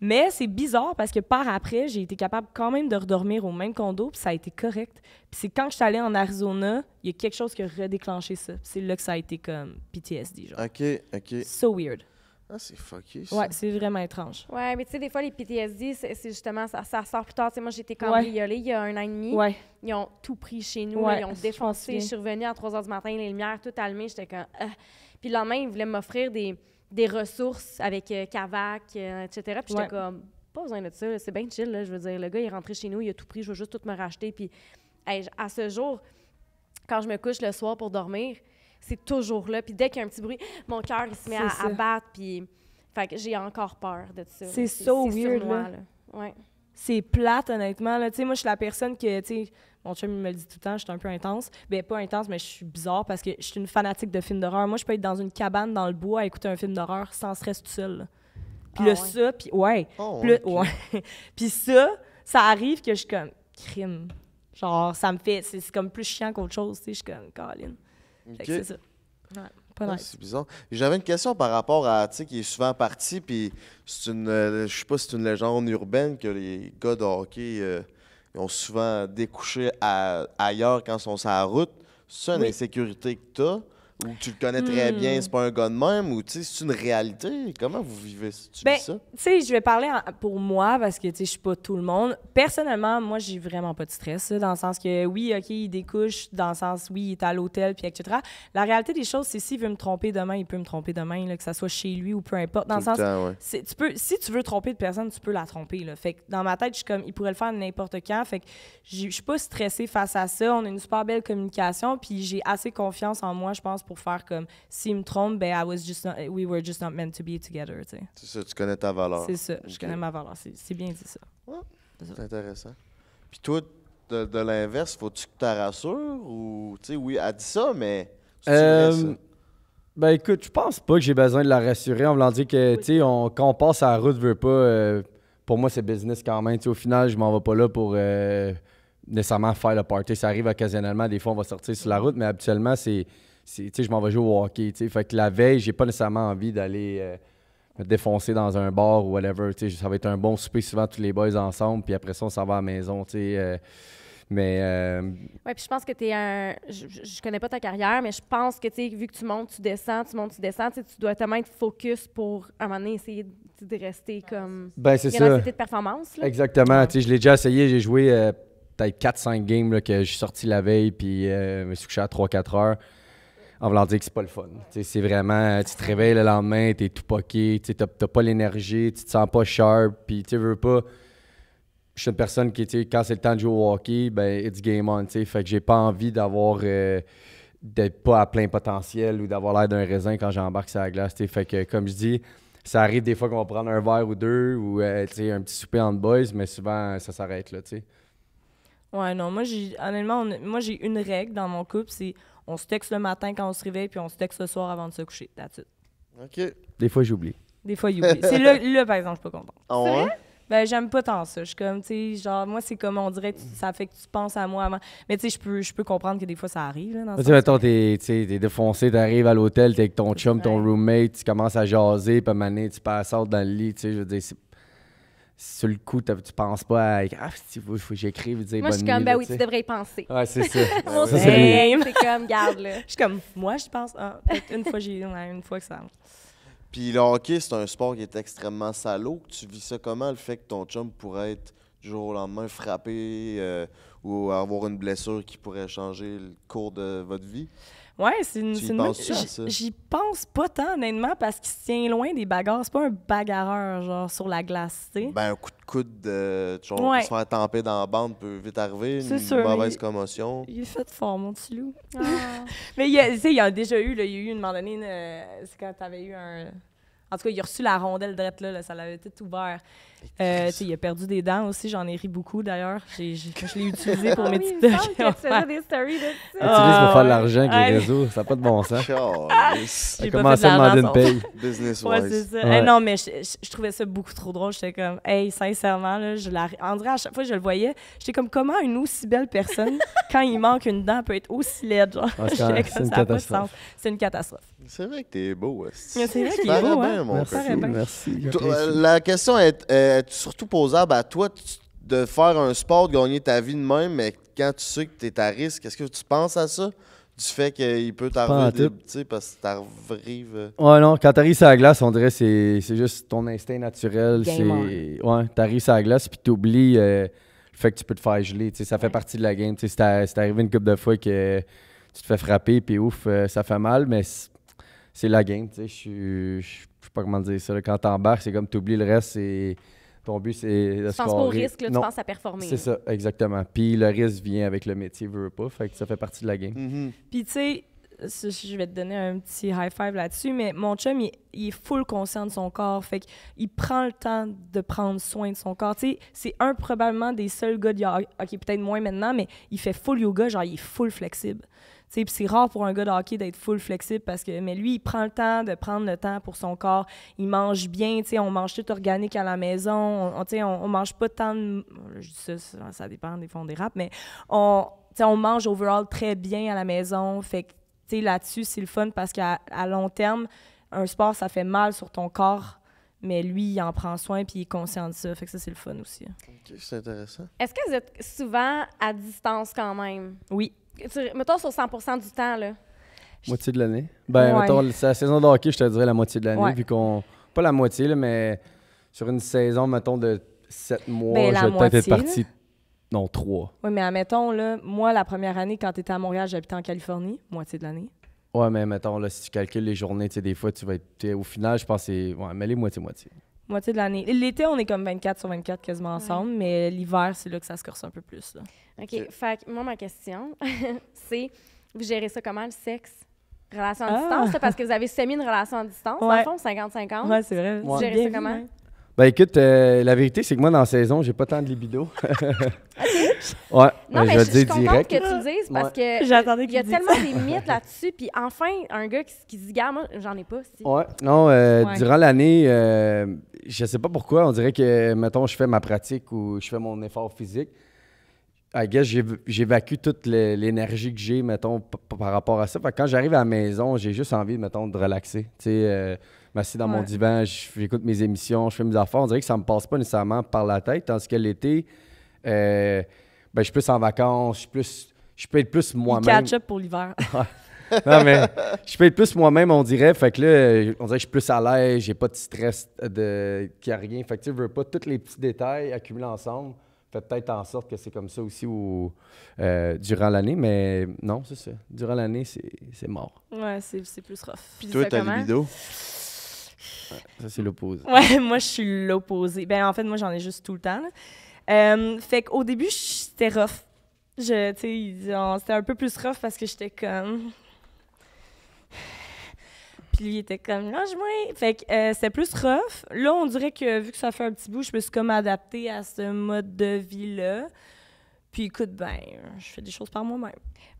Mais c'est bizarre parce que par après, j'ai été capable quand même de redormir au même condo, puis ça a été correct. Puis c'est quand je suis allée en Arizona, il y a quelque chose qui a redéclenché ça. c'est là que ça a été comme PTSD, genre. OK, OK. So weird. Ah, c'est Ouais, c'est vraiment étrange. Ouais, mais tu sais, des fois, les PTSD, c'est justement, ça, ça sort plus tard. Tu moi, j'étais été cambriolée il y a un an et demi. Ils ont tout pris chez nous. ils ont défoncé. Je suis revenue à 3 h du matin, les lumières tout allumées. J'étais comme. Ah. Puis le lendemain, ils voulaient m'offrir des, des ressources avec euh, cavac Kavak, euh, etc. Puis j'étais comme, pas besoin de ça. C'est bien chill. je veux dire, le gars, il est rentré chez nous, il a tout pris. Je veux juste tout me racheter. Puis à ce jour, quand je me couche le soir pour dormir, c'est toujours là. Puis dès qu'il y a un petit bruit, mon cœur, il se met à, battre. Puis, fait que j'ai encore peur de ça. C'est so weird, moi, là. Ouais. C'est plate, honnêtement. Là. moi, je suis la personne que, tu mon chum, il me le dit tout le temps, je suis un peu intense. Bien, pas intense, mais je suis bizarre parce que je suis une fanatique de films d'horreur. Moi, je peux être dans une cabane dans le bois à écouter un film d'horreur sans stress tout seul. Puis ah le ça, puis ouais. Oh, puis ouais. puis ça, ça arrive que je suis comme crime. Genre, ça me fait. C'est comme plus chiant qu'autre chose, tu sais. Je suis comme, Caroline. Ah, c'est bizarre. J'avais une question par rapport à, tu sais, qui est souvent parti, puis c'est une, euh, je sais pas, si c'est une légende urbaine que les gars de hockey euh, ont souvent découché ailleurs quand ils sont sur la route. C'est une insécurité que tu as? ou tu le connais très hmm. bien, c'est pas un gars de même, ou c'est une réalité? Comment vous vivez tu ben, Tu sais, je vais parler pour moi parce que je suis pas tout le monde. Personnellement, moi, j'ai vraiment pas de stress, dans le sens que oui, OK, il découche, dans le sens oui, il est à l'hôtel, puis etc. La réalité des choses, c'est s'il veut me tromper demain, il peut me tromper demain, là, que ça soit chez lui ou peu importe. Dans le sens, tu peux, si tu veux tromper de personne, tu peux la tromper. Là. Fait que dans ma tête, je suis comme, il pourrait le faire n'importe quand. Fait que je suis pas stressée face à ça. On a une super belle communication, puis j'ai assez confiance en moi, je pense, pour faire comme s'il me trompe, ben I was just not, we were just not meant to be together. C'est ça, tu connais ta valeur. C'est ça, je connais ma valeur. C'est bien dit ça. C'est intéressant. Puis toi, de, l'inverse, faut-tu que tu la rassures ou tu sais, oui, elle dit ça, mais. Euh, ben écoute, je pense pas que j'ai besoin de la rassurer en voulant dire que, tu sais, quand on passe à la route, veut pas. Euh, pour moi, c'est business quand même. au final, je m'en vais pas là pour euh, nécessairement faire le party. Ça arrive occasionnellement. Des fois, on va sortir sur la route, mais habituellement, c'est je m'en vais jouer au hockey. Fait que la veille, j'ai pas nécessairement envie d'aller euh, me défoncer dans un bar ou whatever. Ça va être un bon souper souvent tous les boys ensemble, puis après ça, on s'en va à la maison. Euh. mais. Euh, puis je pense que tu es un. Je, connais pas ta carrière, mais je pense que, vu que tu montes, tu descends, tu montes, tu descends, tu dois tellement être focus pour, à un moment donné, essayer de, rester comme. Ben, c'est ça. de performance. Exactement. Je l'ai déjà essayé, j'ai joué peut-être 4-5 games là, que j'ai sorti la veille, puis je me suis couché à 3-4 heures va leur dire que c'est pas le fun. C'est vraiment, euh, tu te réveilles le lendemain, tu es tout poqué, t'as pas l'énergie, tu te sens pas sharp, puis tu veux pas. Je suis une personne qui, quand c'est le temps de jouer au hockey, ben, it's game on, tu Fait que j'ai pas envie d'avoir. Euh, d'être pas à plein potentiel ou d'avoir l'air d'un raisin quand j'embarque sur la glace, Fait que, comme je dis, ça arrive des fois qu'on va prendre un verre ou deux ou euh, un petit souper en boys, mais souvent ça s'arrête là, tu sais. Ouais, non, moi j'ai honnêtement, moi j'ai une règle dans mon couple, c'est on se texte le matin quand on se réveille, puis on se texte le soir avant de se coucher. That's it. OK. Des fois, j'oublie. Des fois, j'oublie c'est là, par exemple, je suis pas contente. Ah c'est ouais? Vrai? Ben, j'aime pas tant ça. Je suis comme, tu sais, genre, moi, c'est comme on dirait, ça fait que tu penses à moi Mais tu sais, je peux, peux comprendre que des fois, ça arrive. tu sais, mettons, Tu arrives défoncé, t'arrives à l'hôtel, t'es avec ton chum, ton roommate, tu commences à jaser, puis à maner, tu passes out dans le lit, tu sais, je veux dire, sur le coup, tu penses pas à Ah, il faut, faut que j'écrive, dire Moi, je suis comme, ben oui, tu devrais y penser. Ouais, c'est ça. Ben c'est comme, garde, là. Je suis comme, moi, je pense, ah, une fois, j'ai une fois que ça. Puis le hockey, c'est un sport qui est extrêmement salaud. Tu vis ça comment, le fait que ton chum pourrait être du jour au lendemain frappé euh, ou avoir une blessure qui pourrait changer le cours de votre vie? Oui, c'est une. une J'y pense pas tant, honnêtement, parce qu'il se tient loin des bagarres. C'est pas un bagarreur, genre, sur la glace, tu sais. Ben, un coup de coude, de euh, genre, ouais. se faire tamper dans la bande peut vite arriver. Une mauvaise commotion. Il est fait fort, mon petit loup. Ah. mais, tu sais, il y a déjà eu, il y a eu une, moment euh, c'est quand t'avais eu un. En tout cas, il a reçu la rondelle droite là, ça l'avait tout ouvert. Euh, il a perdu des dents aussi, j'en ai ri beaucoup d'ailleurs. Je l'ai utilisé ah pour mes TikTok. petites stories. des stories de ça. pour faire de l'argent avec les réseaux, ça n'a pas de bon sens. Il a commencé à demander une paye. Business c'est ça. Eh, non, mais je, trouvais ça beaucoup trop drôle. J'étais comme, hey, sincèrement, là, André, à chaque fois que je le voyais, j'étais comme, comment une aussi belle personne, quand il manque une dent, peut être aussi laide? Genre, c'est une, catastrophe. C'est une catastrophe. C'est vrai que t'es beau. C'est vrai qu'il est beau. Hein? Bien, Merci. Euh, la question est euh, euh, surtout posable à toi de faire un sport, de gagner ta vie de même, mais quand tu sais que tu es à risque, est-ce que tu penses à ça? Du fait qu'il peut t'arriver, parce que t'arrives... Euh, ouais, non, quand t'arrives à la glace, on dirait que c'est juste ton instinct naturel. Ouais, t'arrives à la glace, puis t'oublies euh, le fait que tu peux te faire geler, ça fait partie de la game. Tu c'est arrivé une coupe de fois que tu te fais frapper, puis ouf, ça fait mal, mais c'est la game, je sais pas comment dire ça, quand quand t'embarques, c'est comme t'oublies le reste, ton pense risque, tu penses à performer. C'est ça, exactement. Puis le risque vient avec le métier, veut pas. Fait que ça fait partie de la game. Mm-hmm. Puis tu sais, je vais te donner un petit high five là-dessus, mais mon chum, il, est full conscient de son corps. Fait il prend le temps de prendre soin de son corps. Tu sais, c'est un probablement des seuls gars de peut-être moins maintenant, mais il fait full yoga, genre il est full flexible. Puis c'est rare pour un gars de hockey d'être full flexible parce que, mais lui, il prend le temps de prendre le temps pour son corps. Il mange bien, on mange tout organique à la maison. On, on, mange pas tant de. Je dis Ça, ça dépend des fonds des rap, mais on, on mange overall très bien à la maison. Fait que, là-dessus, c'est le fun parce qu'à long terme, un sport, ça fait mal sur ton corps mais lui, il en prend soin puis il est conscient de ça. Fait que ça, c'est le fun aussi. c'est intéressant. Est-ce que vous êtes souvent à distance quand même? Oui mettons sur 100 du temps, là. Moitié de l'année? Ben, mettons, la saison de hockey, je te dirais la moitié de l'année, qu'on. Pas la moitié, mais sur une saison, mettons, de 7 mois, ben, je vais peut-être être parti. Non, 3. Oui, mais admettons, là, moi, la première année, quand tu étais à Montréal, j'habitais en Californie, moitié de l'année. Ouais, mais mettons, là, si tu calcules les journées, tu sais, des fois, tu vas être. Au final, je pense c'est. Ouais, mais les moitié-moitié moitié de l'année. L'été, on est comme 24 sur 24 quasiment ensemble, mais l'hiver, c'est là que ça se corse un peu plus. Là. OK. Fait moi, ma question, c'est vous gérez ça comment, le sexe? Relation à ah! distance, parce que vous avez semé une relation à distance, dans le fond, 50-50. Oui, c'est vrai. Vous gérez ça comment? Ben écoute, euh, la vérité, c'est que moi, dans la saison, j'ai pas tant de libido. Ah, Ouais, non, mais je, je suis contente que tu dises parce que qu'il y a tellement des mythes là-dessus. Puis enfin, un gars qui, se dit, gars, moi, j'en ai pas. Si. Ouais, non, euh, durant l'année, euh, je sais pas pourquoi, on dirait que, mettons, je fais ma pratique ou je fais mon effort physique. I guess j'évacue toute l'énergie que j'ai, mettons, par rapport à ça. Fait quand j'arrive à la maison, j'ai juste envie, mettons, de relaxer. Tu sais, euh, dans mon divan, j'écoute mes émissions, je fais mes affaires. On dirait que ça me passe pas nécessairement par la tête, tandis que l'été, euh, ben, je suis plus en vacances, je suis plus. Je peux être plus moi-même. Catch-up pour l'hiver. non, mais je peux être plus moi-même, on dirait. Fait que là, on dirait que je suis plus à l'aise, j'ai pas de stress de... qu'il n'y a rien. Fait que tu veux pas tous les petits détails accumulés ensemble. Fait peut-être en sorte que c'est comme ça aussi euh, durant l'année, mais non, c'est ça. Durant l'année, c'est mort. Ouais, c'est plus rough. toi, t'as libido? Ça, c'est l'opposé. Ouais, moi, je suis l'opposé. Ben, en fait, moi, j'en ai juste tout le temps. Euh, fait qu'au début, c'était rough. Je, c'était un peu plus rough parce que j'étais comme. Puis lui, il était comme, lâche-moi. Fait que euh, c'était plus rough. Là, on dirait que vu que ça fait un petit bout, je me suis comme adaptée à ce mode de vie-là. Puis écoute, ben, je fais des choses par moi-même.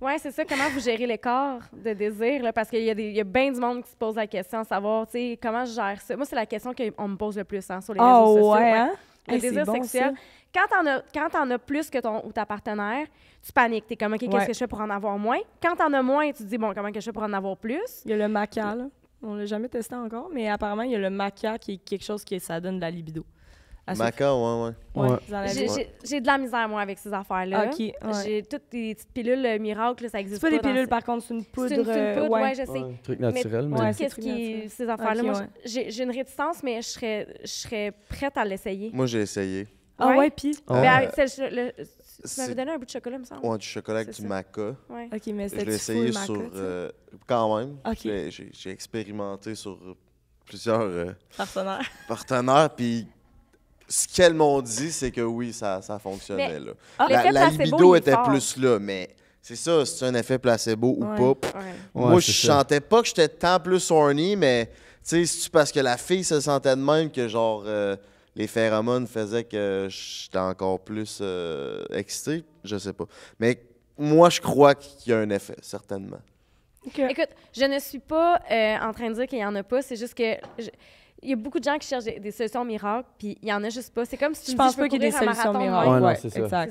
Oui, c'est ça. Comment vous gérez les corps de désir? Là, parce qu'il y a, des, y a bien du monde qui se pose la question, savoir, tu sais, comment je gère ça? Moi, c'est la question qu'on me pose le plus hein, sur les ah réseaux sociaux. Ouais, ouais. Hein? Quand t'en as, en as plus que ton ou ta partenaire, tu paniques. T'es comme, OK, qu'est-ce que je fais pour en avoir moins? Quand t'en as moins, tu te dis, bon, comment que je fais pour en avoir plus? Il y a le maca, là. On l'a jamais testé encore, mais apparemment, il y a le maca qui est quelque chose qui ça donne de la libido. Maca, ouais, ouais. J'ai de la misère, moi, avec ces affaires-là. J'ai toutes les petites pilules euh, miracles, ça existe pas. pas des pilules, par contre, c'est une poudre. C'est une, poudre, euh, ouais, je sais. Un truc naturel, mais. Qu'est-ce qui. Ces affaires-là, j'ai une réticence, mais je serais, je serais prête à l'essayer. Moi, j'ai essayé. Ah ouais, puis. Ah ben, tu m'avais donné un bout de chocolat, me semble. Ouais, du chocolat avec du maca. Ouais. Ok, mais Je l'ai essayé sur. Euh, quand même. Ok. J'ai expérimenté sur plusieurs euh, partenaires. partenaires. Puis ce qu'elles m'ont dit, c'est que oui, ça, ça fonctionnait. là. la libido était plus là, mais c'est ça, c'est un effet placebo ou pas. Moi, je ne sentais pas que j'étais tant plus horny, mais tu sais, c'est parce que la fille se sentait de même que genre. Euh, les phéromones faisaient que j'étais encore plus euh, excité, je sais pas. Mais moi, je crois qu'il y a un effet, certainement. Écoute, je ne suis pas euh, en train de dire qu'il n'y en a pas, c'est juste que. Il y a beaucoup de gens qui cherchent des, solutions miracles, puis il y en a juste pas. C'est comme si tu je me pas qu'il y ait des solutions miracles. Ouais, c'est ça.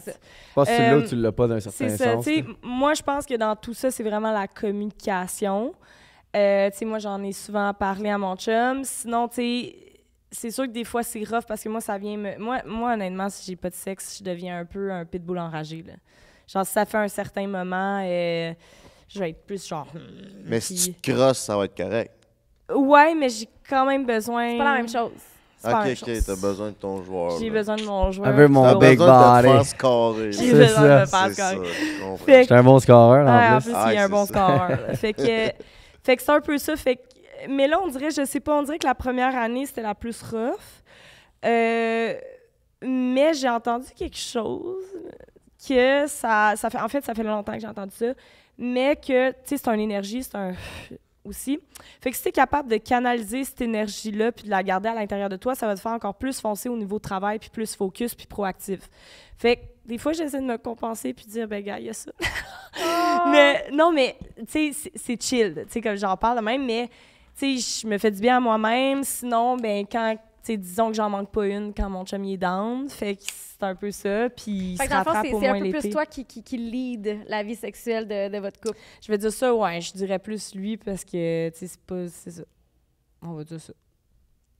Parce que tu tu l'as pas d'un certain ça. sens. moi, je pense que dans tout ça, c'est vraiment la communication. Euh, moi, j'en ai souvent parlé à mon chum. Sinon, tu sais, c'est sûr que des fois, c'est rough parce que moi, ça vient me... Moi, moi honnêtement, si j'ai pas de sexe, je deviens un peu un pitbull enragé. Là. Genre, si ça fait un certain moment, et euh, je vais être plus genre... Hmm, mais si tu crosses, ça va être correct. Ouais, mais j'ai quand même besoin... C'est pas la même chose. Ok, ok, t'as besoin de ton joueur. J'ai besoin de mon joueur. Un peu mon big body. J'ai besoin de scorer. J'ai besoin de me faire scorer. un bon scoreur, en plus. En plus, ah, il est un bon scoreur. fait que, fait que c'est un peu ça. Fait que mais là, on dirait, je sais pas, on dirait que la première année, c'était la plus rough. Euh, mais j'ai entendu quelque chose que ça, ça fait. En fait, ça fait longtemps que j'ai entendu ça. Mais que, tu sais, c'est une énergie, c'est un. aussi. Fait que si tu es capable de canaliser cette énergie-là puis de la garder à l'intérieur de toi, ça va te faire encore plus foncer au niveau travail puis plus focus puis proactif. Fait que des fois, j'essaie de me compenser puis de dire, ben, gars, il y a ça. Ah! Mais non, mais, tu sais, c'est chill. Tu sais, comme j'en parle même, mais je me fais du bien à moi-même. Sinon, ben quand sais, disons que j'en manque pas une quand mon chum est down. Fait que c'est un peu ça. Puis fait que c'est un peu plus toi qui, qui, lead la vie sexuelle de, de votre couple. Je vais dire ça, ouais. Je dirais plus lui parce que, tu sais, c'est pas. C'est ça. On va dire ça.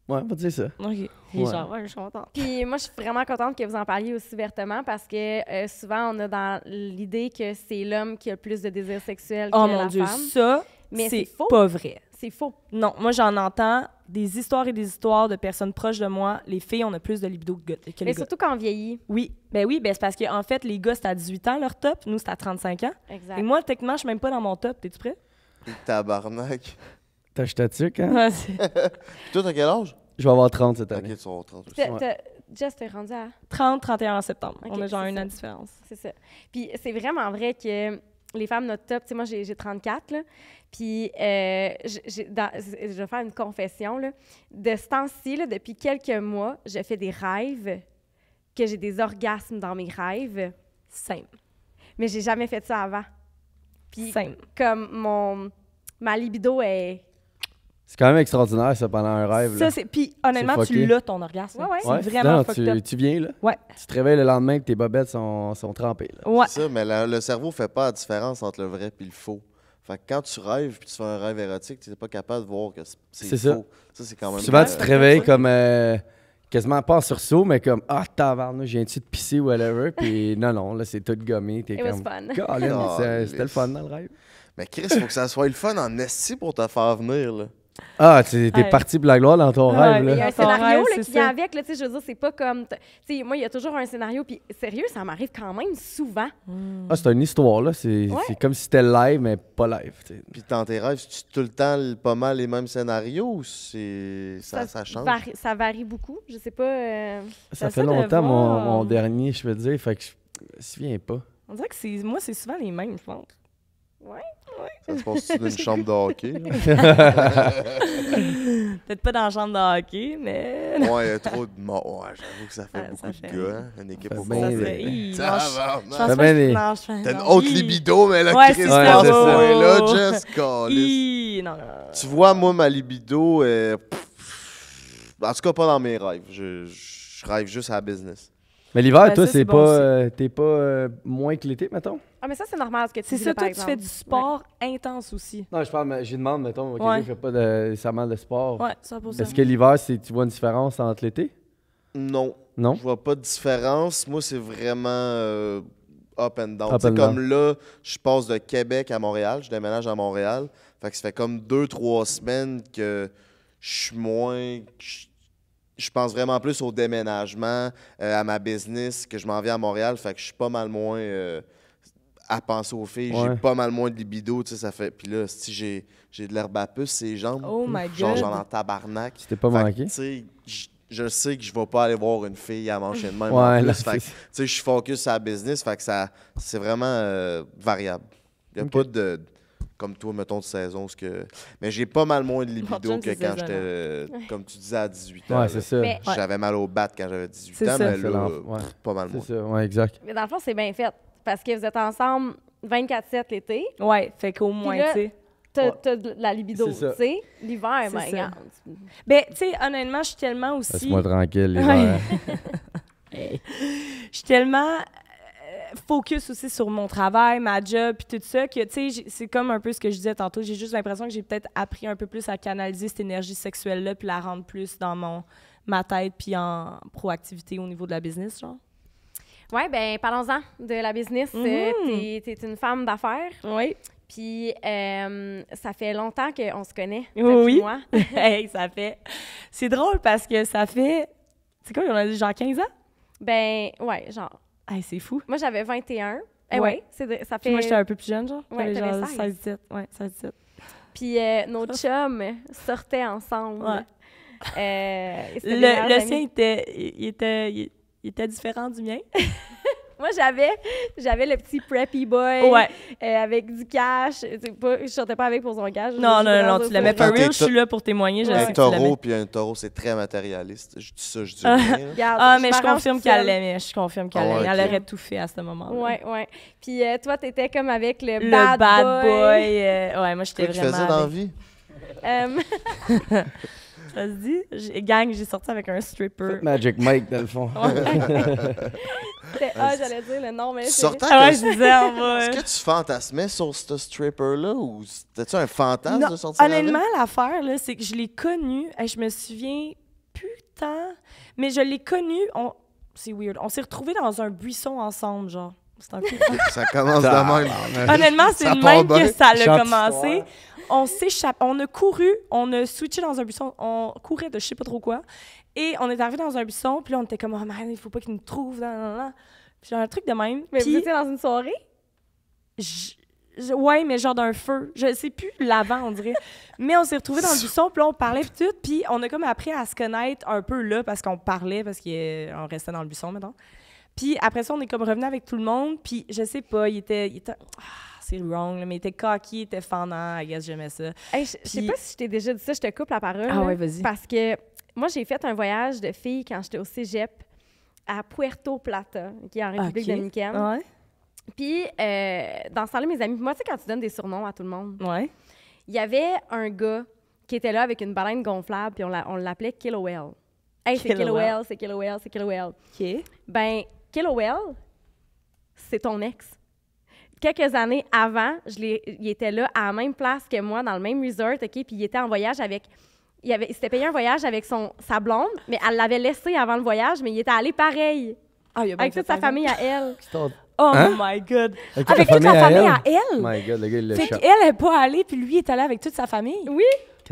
Ouais, on va dire ça. OK. ouais. je suis contente. Puis moi, je suis vraiment contente que vous en parliez aussi vertement parce que euh, souvent, on a dans l'idée que c'est l'homme qui a le plus de désir sexuel oh que la femme. Oh mon Dieu, ça, mais c'est pas vrai. C'est faux. Non, moi j'en entends des histoires et des histoires de personnes proches de moi. Les filles, on a plus de libido que, les gars. Mais surtout quand on vieillit. Oui. Ben oui, ben c'est parce qu'en fait, les gars, c'est à 18 ans leur top. Nous, c'est à 35 ans. Exact. Et moi, techniquement, je suis même pas dans mon top. T'es-tu prêt? Tabarnak. T'as jeté quand? Hein? Ouais, Toi, t'as quel âge? Je vais avoir 30 cette année. Ok, tu vas avoir 30 aussi. Ouais. Jess, t'es rendu à? 30, 31 en septembre. on a genre une année de différence. C'est ça. Puis c'est vraiment vrai que les femmes, notre top, tu sais, moi, j'ai 34, là. Puis, euh, je, vais faire une confession. Là. De ce temps-ci, depuis quelques mois, je fais des rêves, que j'ai des orgasmes dans mes rêves. Simple. Mais j'ai jamais fait ça avant. Puis, comme mon, ma libido est. C'est quand même extraordinaire, ça, pendant un rêve. Ça, c'est... Puis, honnêtement, tu l'as, ton orgasme. Ouais, ouais. C'est vraiment tu, viens, là. Ouais. Tu te réveilles le lendemain que tes bobettes sont, sont trempées. C'est ça, mais le cerveau fait pas la différence entre le vrai et le faux. Fait que quand tu rêves puis tu fais un rêve érotique, tu n'es pas capable de voir que c'est faux. Ça, c'est quand même. Souvent, tu te réveilles comme. Euh, quasiment pas en sursaut, mais comme Ah, tabarnak, j'ai un petit de pisser, whatever. Puis non, non, là, c'est tout gommé. T'es comme. Euh, c'était le fun dans le rêve. Mais Chris, faut que ça soit le fun en esti pour te faire venir, là. Ah, t'es parti pour la gloire dans ton rêve. Il y a un scénario qui vient avec. Là, je veux dire, c'est pas comme. T'sais, moi, il y a toujours un scénario. Puis sérieux, ça m'arrive quand même souvent. Ah, c'est une histoire. là. C'est comme si c'était live, mais pas live. Puis dans tes rêves, tu tout le temps pas mal les mêmes scénarios c'est ça, change? ça varie beaucoup. Je sais pas. Euh, ça fait longtemps, mon, dernier, je veux dire. Fait que je me souviens pas. On dirait que moi, c'est souvent les mêmes, je pense. Ouais, Ça se passe dans une chambre de hockey. Peut-être pas dans la chambre de hockey, mais. ouais, il y a trop de morts. j'avoue que ça fait ah, beaucoup de gars. Hein, une équipe au monde. Ça T'as une haute libido, mais là, Chris, là Tu vois, moi, ma libido est. En tout cas, pas dans mes rêves. Je, je rêve juste à la business. Mais l'hiver, ben, toi, c'est pas, euh, t'es pas euh, moins que l'été, mettons? Ah, mais ça, c'est normal C'est ça, toi, tu fais du sport intense aussi. Non, je parle, j'ai demande, mettons, OK, ouais. je fais pas nécessairement de, de sport. Ouais, ça pour Est-ce que l'hiver, c'est, tu vois une différence entre l'été? Non. Non? Je vois pas de différence. Moi, c'est vraiment euh, up and down. C'est comme là, je passe de Québec à Montréal, je déménage à Montréal. Fait que ça fait comme deux, trois semaines que je suis moins je pense vraiment plus au déménagement, euh, à ma business, que je m'en viens à Montréal. Fait que je suis pas mal moins euh, à penser aux filles. J'ai pas mal moins de libido, ça fait... Puis là, si j'ai, j'ai de l'herbe à puce, ces jambes. Oh my Genre, j'en en tabarnak. C'était pas manqué? Tu je sais que je vais pas aller voir une fille à manger de même. Ouais, fait tu sais, je suis focus sur la business, fait que ça... C'est vraiment euh, variable. Il n'y a pas de comme toi, mettons, de saison. Ce que... Mais j'ai pas mal moins de libido que quand j'étais, comme tu disais, à 18 ans. Ouais, c'est ça. J'avais mal au bat quand j'avais 18 ans, mais là, pas mal moins. C'est ça, ouais, exact. Mais dans le fond, c'est bien fait. Parce que vous êtes ensemble 24-7 l'été. Ouais, fait qu'au moins, tu sais. T'as, as de la libido, tu sais. L'hiver, mais ben, regarde. Ben, tu sais, honnêtement, je suis tellement aussi. Laisse-moi tranquille, l'hiver. Je suis tellement focus aussi sur mon travail, ma job, puis tout ça, que, tu sais, c'est comme un peu ce que je disais tantôt, j'ai juste l'impression que j'ai peut-être appris un peu plus à canaliser cette énergie sexuelle-là, puis la rendre plus dans mon, ma tête, puis en proactivité au niveau de la business, genre. Oui, ben parlons-en de la business. Euh, mm-hmm. T'es tu es, une femme d'affaires. Oui. Puis, euh, ça fait longtemps qu'on se connaît, oui. moi. ça fait... C'est drôle parce que ça fait... C'est quoi, on a dit genre 15 ans? Ben, ouais, genre ah, hey, c'est fou. Moi, j'avais 21. Eh ouais. ouais ça fait... Moi, j'étais un peu plus jeune, genre. Ouais, genre 16. 16, 17. Ouais, 16, 17. Puis euh, nos chums sortaient ensemble. Ouais. Euh, le, sien était, il était, il était différent du mien. Moi, j'avais, j'avais le petit preppy boy euh, avec du cash. Pas, je sortais pas avec pour son cash. Non, non, non, tu l'avais pas real. Je suis là pour témoigner. Un taureau, puis un taureau, c'est très matérialiste. Je dis ça, je dis ah. rien. ah, mais je, confirme qu'elle l'aimait. Je confirme qu'elle ah, Elle aurait tout fait à ce moment-là. Ouais, ouais. Puis euh, toi, tu étais comme avec le, bad, boy. Euh, ouais, moi, j'étais vraiment. Tu faisais dans vie? Ça se dit? Gang, j'ai sorti avec un stripper. Magic Mike, dans le fond. ah, j'allais dire le nom, mais c'est... Sortant Ah je disais, ah Est-ce que tu fantasmais sur ce stripper-là ou c'était-tu un fantasme de sortir avec? Honnêtement, l'affaire, là, c'est que je l'ai connu. et je me souviens putain. Mais je l'ai connu. C'est weird. On s'est retrouvés dans un buisson ensemble, genre. un peu. Ça commence de même. Honnêtement, c'est le même que ça a commencé on s'échappe. On a couru, on a switché dans un buisson, on courait de je sais pas trop quoi. Et on est arrivé dans un buisson, puis là, on était comme, oh man, il faut pas qu'ils nous trouvent. Là, Puis genre, un truc de même. Mais puis, dans une soirée? ouais, mais genre d'un feu. Je sais plus l'avant, on dirait. mais on s'est retrouvé dans le buisson, puis là, on parlait, puis tout. Puis on a comme appris à se connaître un peu là, parce qu'on parlait, parce qu'on restait dans le buisson, maintenant. Puis après ça, on est comme revenu avec tout le monde. Puis je sais pas, il était. Ah, c'est wrong, là, mais il était cocky, il était fanant. I guess j'aimais ça. je sais pas si je t'ai déjà dit ça, je te coupe la parole. Ah ouais, vas-y. Parce que moi, j'ai fait un voyage de fille quand j'étais au cégep à Puerto Plata, qui est en République dominicaine. Ouais. Puis, euh, dans ce temps-là, mes amis, moi, tu sais, quand tu donnes des surnoms à tout le monde, il y avait un gars qui était là avec une baleine gonflable, puis on l'appelait Killowell. Hey, c'est Killowell, c'est Killowell, c'est Killowell. OK. Ben, Killowell, c'est ton ex. Quelques années avant, je il était là à la même place que moi, dans le même resort, OK? Puis il était en voyage avec. Il, avait, s'était payé un voyage avec son, sa blonde, mais elle l'avait laissé avant le voyage, mais il était allé pareil. Ah, avec toute sa famille à elle. Oh hein? my God! Avec, toute sa famille, à elle? Oh My God, le gars, il fait n'est pas allée, puis lui est allé avec toute sa famille? Oui.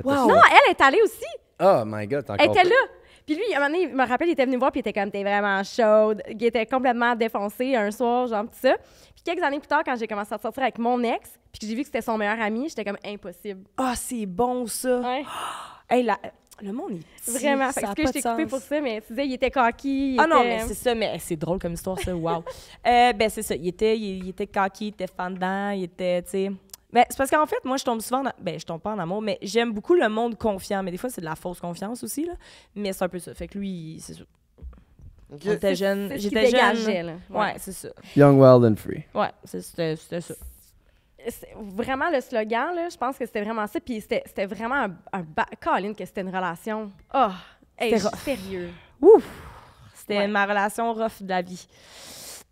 Non, elle est allée aussi. Oh my God, encore Elle était là. Puis lui, à un moment donné, il me rappelle, il était venu me voir, puis il était comme, t'es vraiment chaud, Il était complètement défoncé un soir, genre, tout ça. Puis quelques années plus tard, quand j'ai commencé à sortir avec mon ex, puis que j'ai vu que c'était son meilleur ami, j'étais comme, impossible. Ah, c'est bon, ça! Ouais. la... Le monde est Vraiment. parce que je t'ai coupé pour ça, mais tu disais, il était coquille. Ah était... non, mais c'est ça, mais c'est drôle comme histoire, ça. Wow. Euh, ben, c'est ça. Il était, il, il était coquille, il était fendant, il était, tu sais ben, c'est parce qu'en fait, moi, je tombe souvent Ben, je tombe pas en amour, mais j'aime beaucoup le monde confiant. Mais des fois, c'est de la fausse confiance aussi, là. Mais c'est un peu ça. Fait que lui, c'est ça. J'étais jeune. J'étais jeune. Là. Ouais, c'est ça. Young, wild and free. Ouais, c'était ça vraiment le slogan, là, je pense que c'était vraiment ça. Puis c'était vraiment un, un Colin, que c'était une relation. Oh, hey, sérieux. Ouf! C'était ma relation rough de la vie.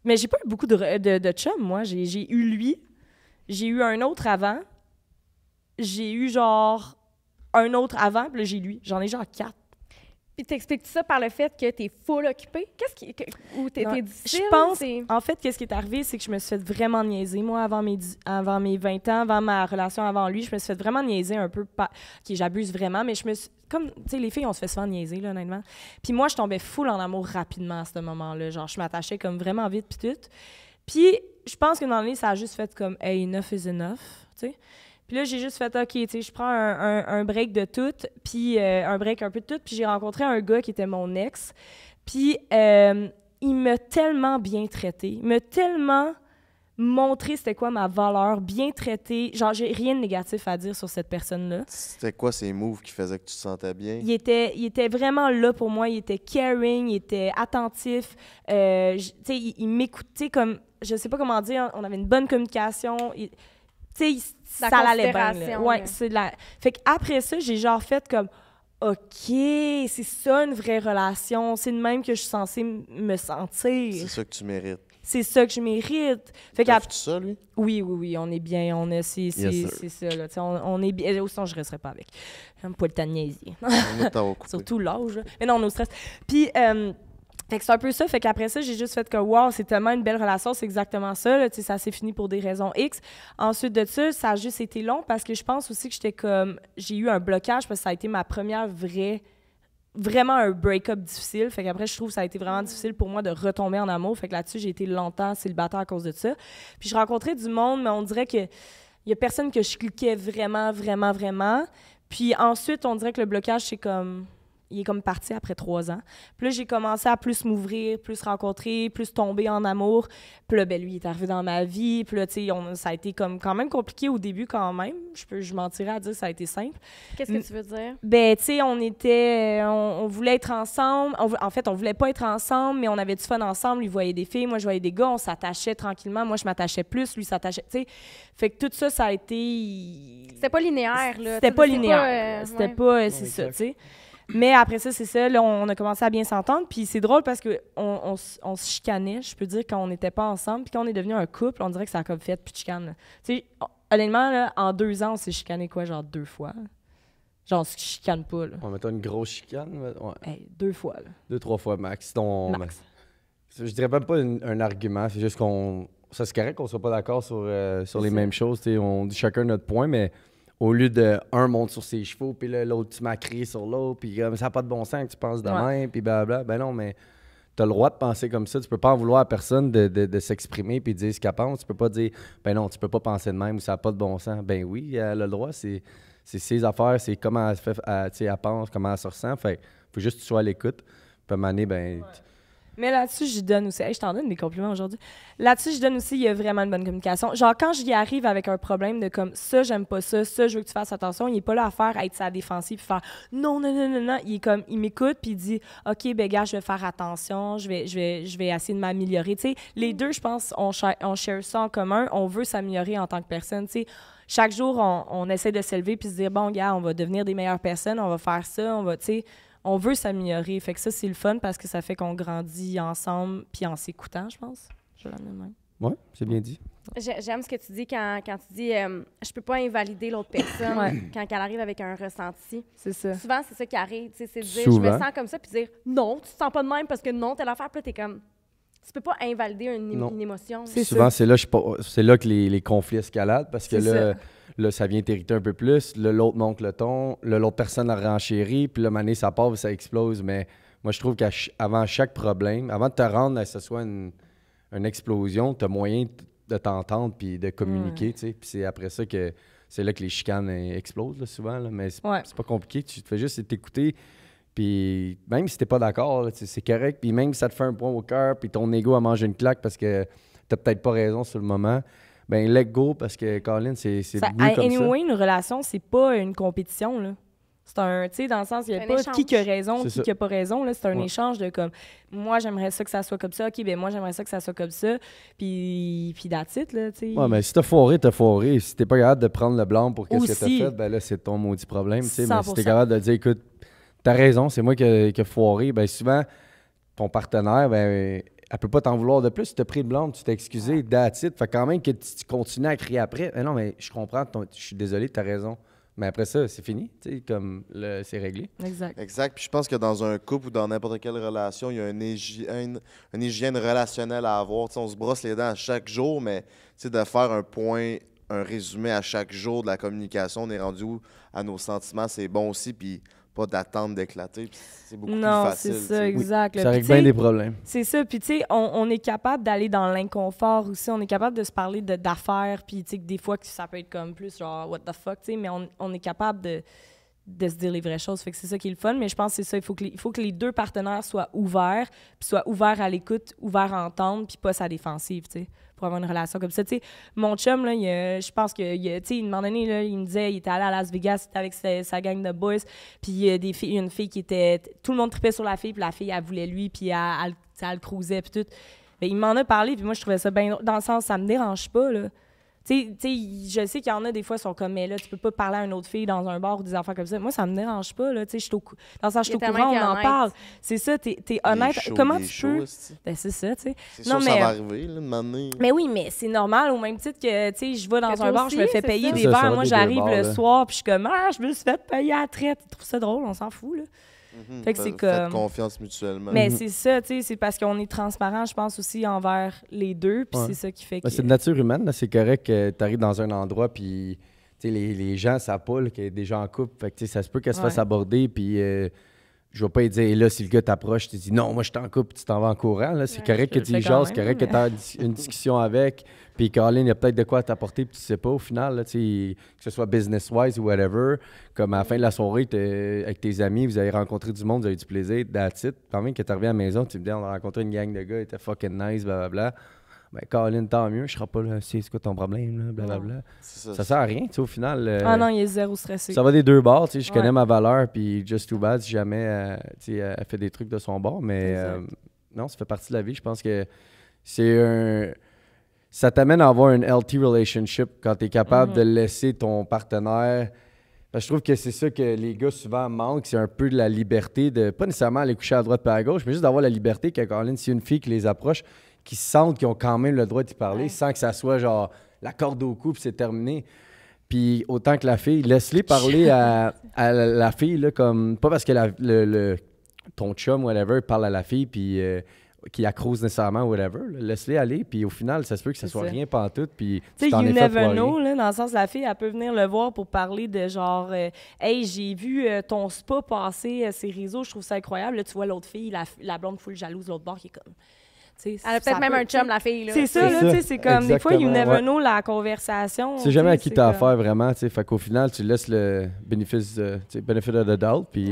Mais j'ai pas eu beaucoup de, de, de chum, moi. J'ai eu lui, j'ai eu un autre avant. J'ai eu genre un autre avant, puis là, j'ai lui. J'en ai genre quatre. Puis t'expliques ça par le fait que t'es full occupé? Qu'est-ce qui. ou t'es difficile? Je pense. En fait, qu'est-ce qui est arrivé, c'est que je me suis fait vraiment niaiser. Moi, avant mes, avant mes 20 ans, avant ma relation avant lui, je me suis fait vraiment niaiser un peu. Pas, j'abuse vraiment, mais je me suis. Comme, tu sais, les filles, on se fait souvent niaiser, là, honnêtement. Puis moi, je tombais full en amour rapidement à ce moment-là. Genre, je m'attachais comme vraiment vite, puis tout. Puis, je pense que dans l'année, ça a juste fait comme, hey, enough is enough, tu sais. Puis là, j'ai juste fait, OK, tu sais, je prends un, break de tout, puis euh, un break un peu de tout, puis j'ai rencontré un gars qui était mon ex. Puis euh, il m'a tellement bien traité, il m'a tellement montré c'était quoi ma valeur, bien traité. Genre, j'ai rien de négatif à dire sur cette personne-là. C'était quoi ces moves qui faisaient que tu te sentais bien? Il était, il était vraiment là pour moi, il était caring, il était attentif, euh, tu sais, il m'écoutait comme je sais pas comment dire, on avait une bonne communication. Tu sais, ça allait bien. Ouais, c'est la. Fait qu'après ça, j'ai genre fait comme. OK, c'est ça une vraie relation. C'est de même que je suis censée me sentir. C'est ça que tu mérites. C'est ça que je mérite. Fait ça, lui? Oui, oui, oui, on est bien. On est c'est, ça, là. On, on, est bien. Au sens je resterai pas avec. un le de Surtout l'âge. Mais non, on est au stress. Puis, euh, fait que c'est un peu ça. Fait qu'après ça, j'ai juste fait que, wow, c'est tellement une belle relation, c'est exactement ça. Là. ça s'est fini pour des raisons X. Ensuite de ça, ça a juste été long parce que je pense aussi que j'étais comme, j'ai eu un blocage parce que ça a été ma première vraie, vraiment un break-up difficile. Fait qu'après, je trouve que ça a été vraiment mm. difficile pour moi de retomber en amour. Fait que là-dessus, j'ai été longtemps célibataire à cause de ça. Puis je rencontrais du monde, mais on dirait que il y a personne que je cliquais vraiment, vraiment, vraiment. Puis ensuite, on dirait que le blocage, c'est comme il est comme parti après trois ans. Puis j'ai commencé à plus m'ouvrir, plus rencontrer, plus tomber en amour. Puis là, ben, lui, il est arrivé dans ma vie. Puis là, tu sais, ça a été comme quand même compliqué au début quand même. Je peux, je mentirais à dire que ça a été simple. Qu'est-ce que tu veux dire? Ben, tu sais, on était, on, voulait être ensemble. en fait, on voulait pas être ensemble, mais on avait du fun ensemble. Il voyait des filles, moi, je voyais des gars. On s'attachait tranquillement. Moi, je m'attachais plus. Lui s'attachait, tu sais. Fait que tout ça, ça a été... C'était pas linéaire, là. C'était pas linéaire. Euh, C'était pas... Euh, c'est ça, tu sais. Mais après ça, c'est ça, là, on a commencé à bien s'entendre. Puis c'est drôle parce qu'on on, se chicanait, je peux dire, quand on n'était pas ensemble. Puis quand on est devenu un couple, on dirait que ça a comme fait, puis chicane. Tu sais, honnêtement, en deux ans, on s'est chicané quoi, genre deux fois? Genre, on se chicane pas, là. On mettait une grosse chicane. Ouais. deux fois, là. Deux, trois fois max. ton max. Je dirais même pas un, argument, c'est juste qu'on. Ça, se carré qu'on soit pas d'accord sur, euh, sur les mêmes choses. tu sais On dit chacun notre point, mais au lieu de un monte sur ses chevaux, puis l'autre, tu m'as crié sur l'eau, puis comme ça n'a pas de bon sens que tu penses de même, puis blablabla. Ben non, mais tu as le droit de penser comme ça. Tu peux pas en vouloir à personne de, s'exprimer puis de dire ce qu'elle pense. Tu peux pas dire, ben non, tu peux pas penser de même ou ça n'a pas de bon sens. Ben oui, elle a le droit. C'est, ses affaires, c'est comment elle, fait, pense, comment elle se ressent. Fait faut juste que tu sois à l'écoute. Puis à ben. Mais là-dessus, je donne aussi. je t'en donne des compliments aujourd'hui. Là-dessus, je donne aussi, il y a vraiment une bonne communication. Genre, quand j'y arrive avec un problème de comme ça, j'aime pas ça, ça, je veux que tu fasses attention, il est pas là à faire, à être sa défensive, puis faire non, non, non, non, non. Il est comme, il m'écoute, puis il dit, OK, ben, gars, je vais faire attention, je vais, je vais, je vais essayer de m'améliorer. Tu sais, les mm. deux, je pense, on, cherche, on ça en commun. On veut s'améliorer en tant que personne. Tu sais, chaque jour, on, on essaie de s'élever, puis se dire, bon, gars, on va devenir des meilleures personnes, on va faire ça, on va, tu sais on veut s'améliorer. Fait que ça, c'est le fun parce que ça fait qu'on grandit ensemble puis en s'écoutant, je pense. Je même. Oui, c'est bien dit. J'aime ce que tu dis quand, tu dis Je euh, je peux pas invalider l'autre personne quand elle arrive avec un ressenti. C'est ça. Souvent, c'est ça qui arrive. C'est de dire je me sens comme ça, puis dire non, tu te sens pas de même parce que non, telle affaire, puis là, es comme. Tu peux pas invalider une, émotion. émotion. Souvent, c'est là, là que les, conflits escaladent parce que là. Là, ça vient t'irriter un peu plus. Là, l'autre monte le ton. Là, l'autre personne a renchéri, Puis là, mané, ça part, ça explose. Mais moi, je trouve qu'avant chaque problème, avant de te rendre à ce soit une, explosion, tu as moyen de t'entendre puis de communiquer. Puis c'est après ça que c'est là que les chicanes euh, explosent souvent. Mais c'est pas compliqué. Tu te fais juste écouter. Puis même si t'es pas d'accord, c'est correct. Puis même si ça te fait un point au cœur, puis ton ego a mangé une claque parce que t'as peut-être pas raison sur le moment, ben let go parce que Colin, c'est c'est ça, anyway, une relation, c'est pas une compétition là. C'est un, tu sais, dans le sens, il n'y a pas qui a raison, qui n'a pas raison. Là, c'est un échange de comme, moi, j'aimerais ça que ça soit comme ça. OK, ben moi, j'aimerais ça que ça soit comme ça. Puis, puis d'attitude là, tu sais. Ouais, mais si t'as foiré, t'as foiré. Si t'es pas capable de prendre le blanc pour quest ce que t'as fait, ben là, c'est ton maudit problème, tu sais. Mais si t'es capable de dire, écoute, t'as raison, c'est moi qui ai foiré, ben souvent, ton partenaire, ben elle peut pas t'en vouloir de plus. Tu t'es pris de blonde, tu t'es excusé, d'attitude. Fait quand même que tu continues à crier après. non, mais je comprends, je suis désolé, tu as raison. Mais après ça, c'est fini, tu comme c'est réglé. Exact. Exact. Puis je pense que dans un couple ou dans n'importe quelle relation, il y a une hygiène, relationnelle à avoir. on se brosse les dents à chaque jour, mais de faire un point, un résumé à chaque jour de la communication, on est rendu où à nos sentiments, c'est bon aussi. Puis pas d'attente d'éclater. C'est beaucoup plus facile. Non, c'est ça, exact. Ça règle bien des problèmes. C'est ça. Puis, tu sais, on, est capable d'aller dans l'inconfort aussi. On est capable de se parler d'affaires. Puis, tu sais, des fois, que ça peut être comme plus genre, what the fuck, tu sais, mais on, est capable de, de se dire les vraies choses. Fait que c'est ça qui est le fun. Mais je pense que c'est ça. Il faut que, les, il faut que les deux partenaires soient ouverts, puis soient ouverts à l'écoute, ouverts à entendre, puis pas sa défensive, tu sais pour avoir une relation comme ça. Tu sais, mon chum, là, euh, je pense que, il, euh, tu sais, une moment donné, là, il me disait, il était allé à Las Vegas, il avec sa, gang de boys, puis il y a des filles, une fille qui était, tout le monde tripait sur la fille, puis la fille, elle voulait lui, puis elle, elle, le cruisait, puis tout. il m'en a parlé, puis moi, je trouvais ça bien, dans le sens, ça me dérange pas, là. Tu sais, je sais qu'il y en a des fois qui sont comme, mais là, tu peux pas parler à une autre fille dans un bar ou des enfants comme ça. Moi, ça me dérange pas, là. Tu sais, je dans ça, je suis au courant, on en parle. C'est ça, tu es honnête. Comment tu ben, c'est ça, tu sais. Non, mais. Euh, mais oui, mais c'est normal, au même titre que, tu sais, je vais dans un bar, je me fais payer des verres. Moi, j'arrive le soir, puis je suis comme, ah, je me suis fait payer à traite. Tu trouves ça drôle, on s'en fout, là. Mhm. Fait que c'est comme. confiance mutuellement. Mais mhm. c'est ça, tu sais, c'est parce qu'on est transparent, je pense aussi, envers les deux, puis c'est ça qui fait ben, que. c'est de nature humaine, c'est correct que tu arrives dans un endroit, puis les, les gens, ça que des gens en couple, fait que ça se peut qu'elle se fasse aborder, puis. Euh, je vais pas dire, là, si le gars t'approche, tu dis non, moi je t'en coupe, tu t'en vas en courant. C'est correct que tu genre c'est correct que tu as une discussion avec. Puis Colin, il y a peut-être de quoi t'apporter, puis tu sais pas au final, là, que ce soit business-wise ou whatever. Comme à la fin de la soirée, avec tes amis, vous avez rencontré du monde, vous avez du plaisir, that's quand même que tu reviens à la maison, tu me dis, on a rencontré une gang de gars, ils étaient fucking nice, blablabla. Ben, Colin, tant mieux, je serai pas là, c'est quoi ton problème, blablabla. Ça, ça, sert à rien, tu sais, au final. Euh, ah non, il est zéro stressé. Ça va des deux bords, tu sais, je connais ma valeur, puis just too bad si jamais, euh, tu elle fait des trucs de son bord, mais euh, non, ça fait partie de la vie. Je pense que c'est un ça t'amène à avoir une LT relationship quand tu es capable de mhm. laisser ton partenaire. je trouve que c'est ça que les gars souvent manquent, c'est un peu de la liberté de, pas nécessairement aller coucher à droite par à gauche, mais juste d'avoir la liberté que y si une fille qui les approche, qui sentent qu'ils ont quand même le droit d'y parler sans que ça soit genre la corde au cou, puis c'est terminé. Puis autant que la fille, laisse-les parler à, la fille, là, comme, pas parce que ton chum, whatever, parle à la fille, puis. Euh, qui accrose nécessairement, whatever. Laisse-les aller, puis au final, ça se peut que ça soit rien pantoute, puis tu t'en es never know, là, dans le sens, la fille, elle peut venir le voir pour parler de genre euh, Hey, j'ai vu euh, ton spa passer euh, ses réseaux, je trouve ça incroyable. » Là, tu vois l'autre fille, la, blonde full jalouse, de l'autre bord qui est comme... T'sais, Elle a peut-être même un chum, la fille. C'est ça, tu sais, c'est comme des fois, you never know la conversation. Tu sais jamais à qui t'as affaire comme... vraiment. Fait qu'au final, tu laisses le bénéfice, de, benefit of the doubt, puis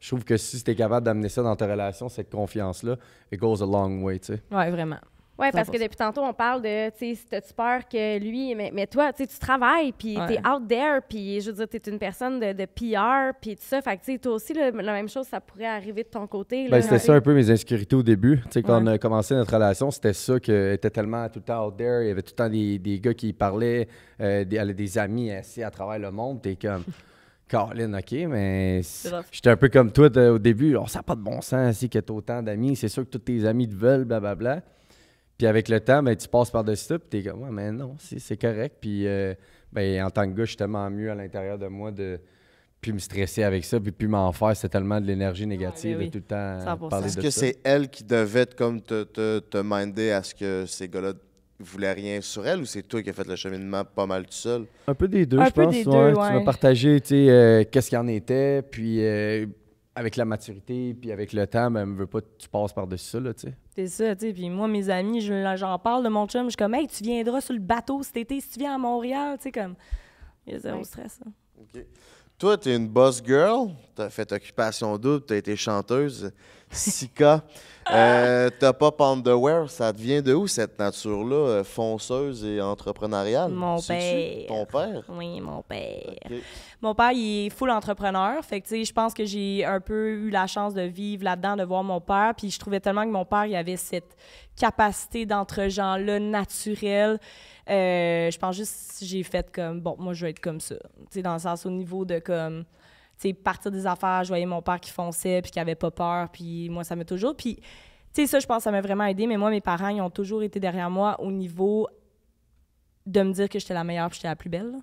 je trouve que si tu es capable d'amener ça dans ta relation, cette confiance-là, it goes a long way, tu sais. Ouais, vraiment. Oui, parce que depuis tantôt, on parle de, tu sais, si t'as-tu peur que lui, mais, toi, tu travailles, puis t'es out there, puis je veux dire, t'es une personne de, de PR, puis tout ça. Fait que, tu sais, toi aussi, la même chose, ça pourrait arriver de ton côté. Ben, c'était ça un peu mes insécurités au début. Tu sais, quand on a commencé notre relation, c'était ça que était tellement tout le temps out there. Il y avait tout le temps des, gars qui parlaient, euh, des, amis assis à travers le monde. T'es comme. Caroline, OK, mais j'étais un peu comme toi au début. On oh, ça n'a pas de bon sens ainsi que t'as autant d'amis. C'est sûr que tous tes amis te veulent, blablabla. Bla, Puis avec le temps, ben, tu passes par-dessus ça, puis t'es comme, ouais, mais non, c'est correct. Puis euh, ben, en tant que gars, je suis tellement mieux à l'intérieur de moi de plus me stresser avec ça, puis plus m'en faire. C'est tellement de l'énergie négative ah, ben tout le temps Est-ce que c'est elle qui devait comme te, te, te minder à ce que ces gars-là voulez rien sur elle ou c'est toi qui as fait le cheminement pas mal tout seul? Un peu des deux, je pense. Tu m'as partagé euh, qu'est-ce qu'il en était, puis euh, avec la maturité, puis avec le temps, elle ben, me veut pas, tu passes par-dessus ça, C'est ça, tu Puis moi, mes amis, j'en parle de mon chum, je suis comme, hey, tu viendras sur le bateau cet été si tu viens à Montréal, tu sais, comme. Il y a zéro stress. Hein. OK. Toi, une boss girl, Tu as fait occupation double, Tu as été chanteuse, Sika. Euh, T'as pas Underwear, ça devient de où cette nature-là, euh, fonceuse et entrepreneuriale? Mon père. Ton père? Oui, mon père. Mon père, il est full entrepreneur. Fait que, tu sais, je pense que j'ai un peu eu la chance de vivre là-dedans, de voir mon père. Puis je trouvais tellement que mon père, il avait cette capacité d'entre-gens-là naturelle. Euh, je pense juste j'ai fait comme, bon, moi, je vais être comme ça. Tu sais, dans le sens au niveau de comme sais, partir des affaires, je voyais mon père qui fonçait, puis qui avait pas peur, puis moi, ça m'a toujours... Puis, tu sais, ça, je pense ça m'a vraiment aidé, mais moi, mes parents, ils ont toujours été derrière moi au niveau de me dire que j'étais la meilleure puis j'étais la plus belle.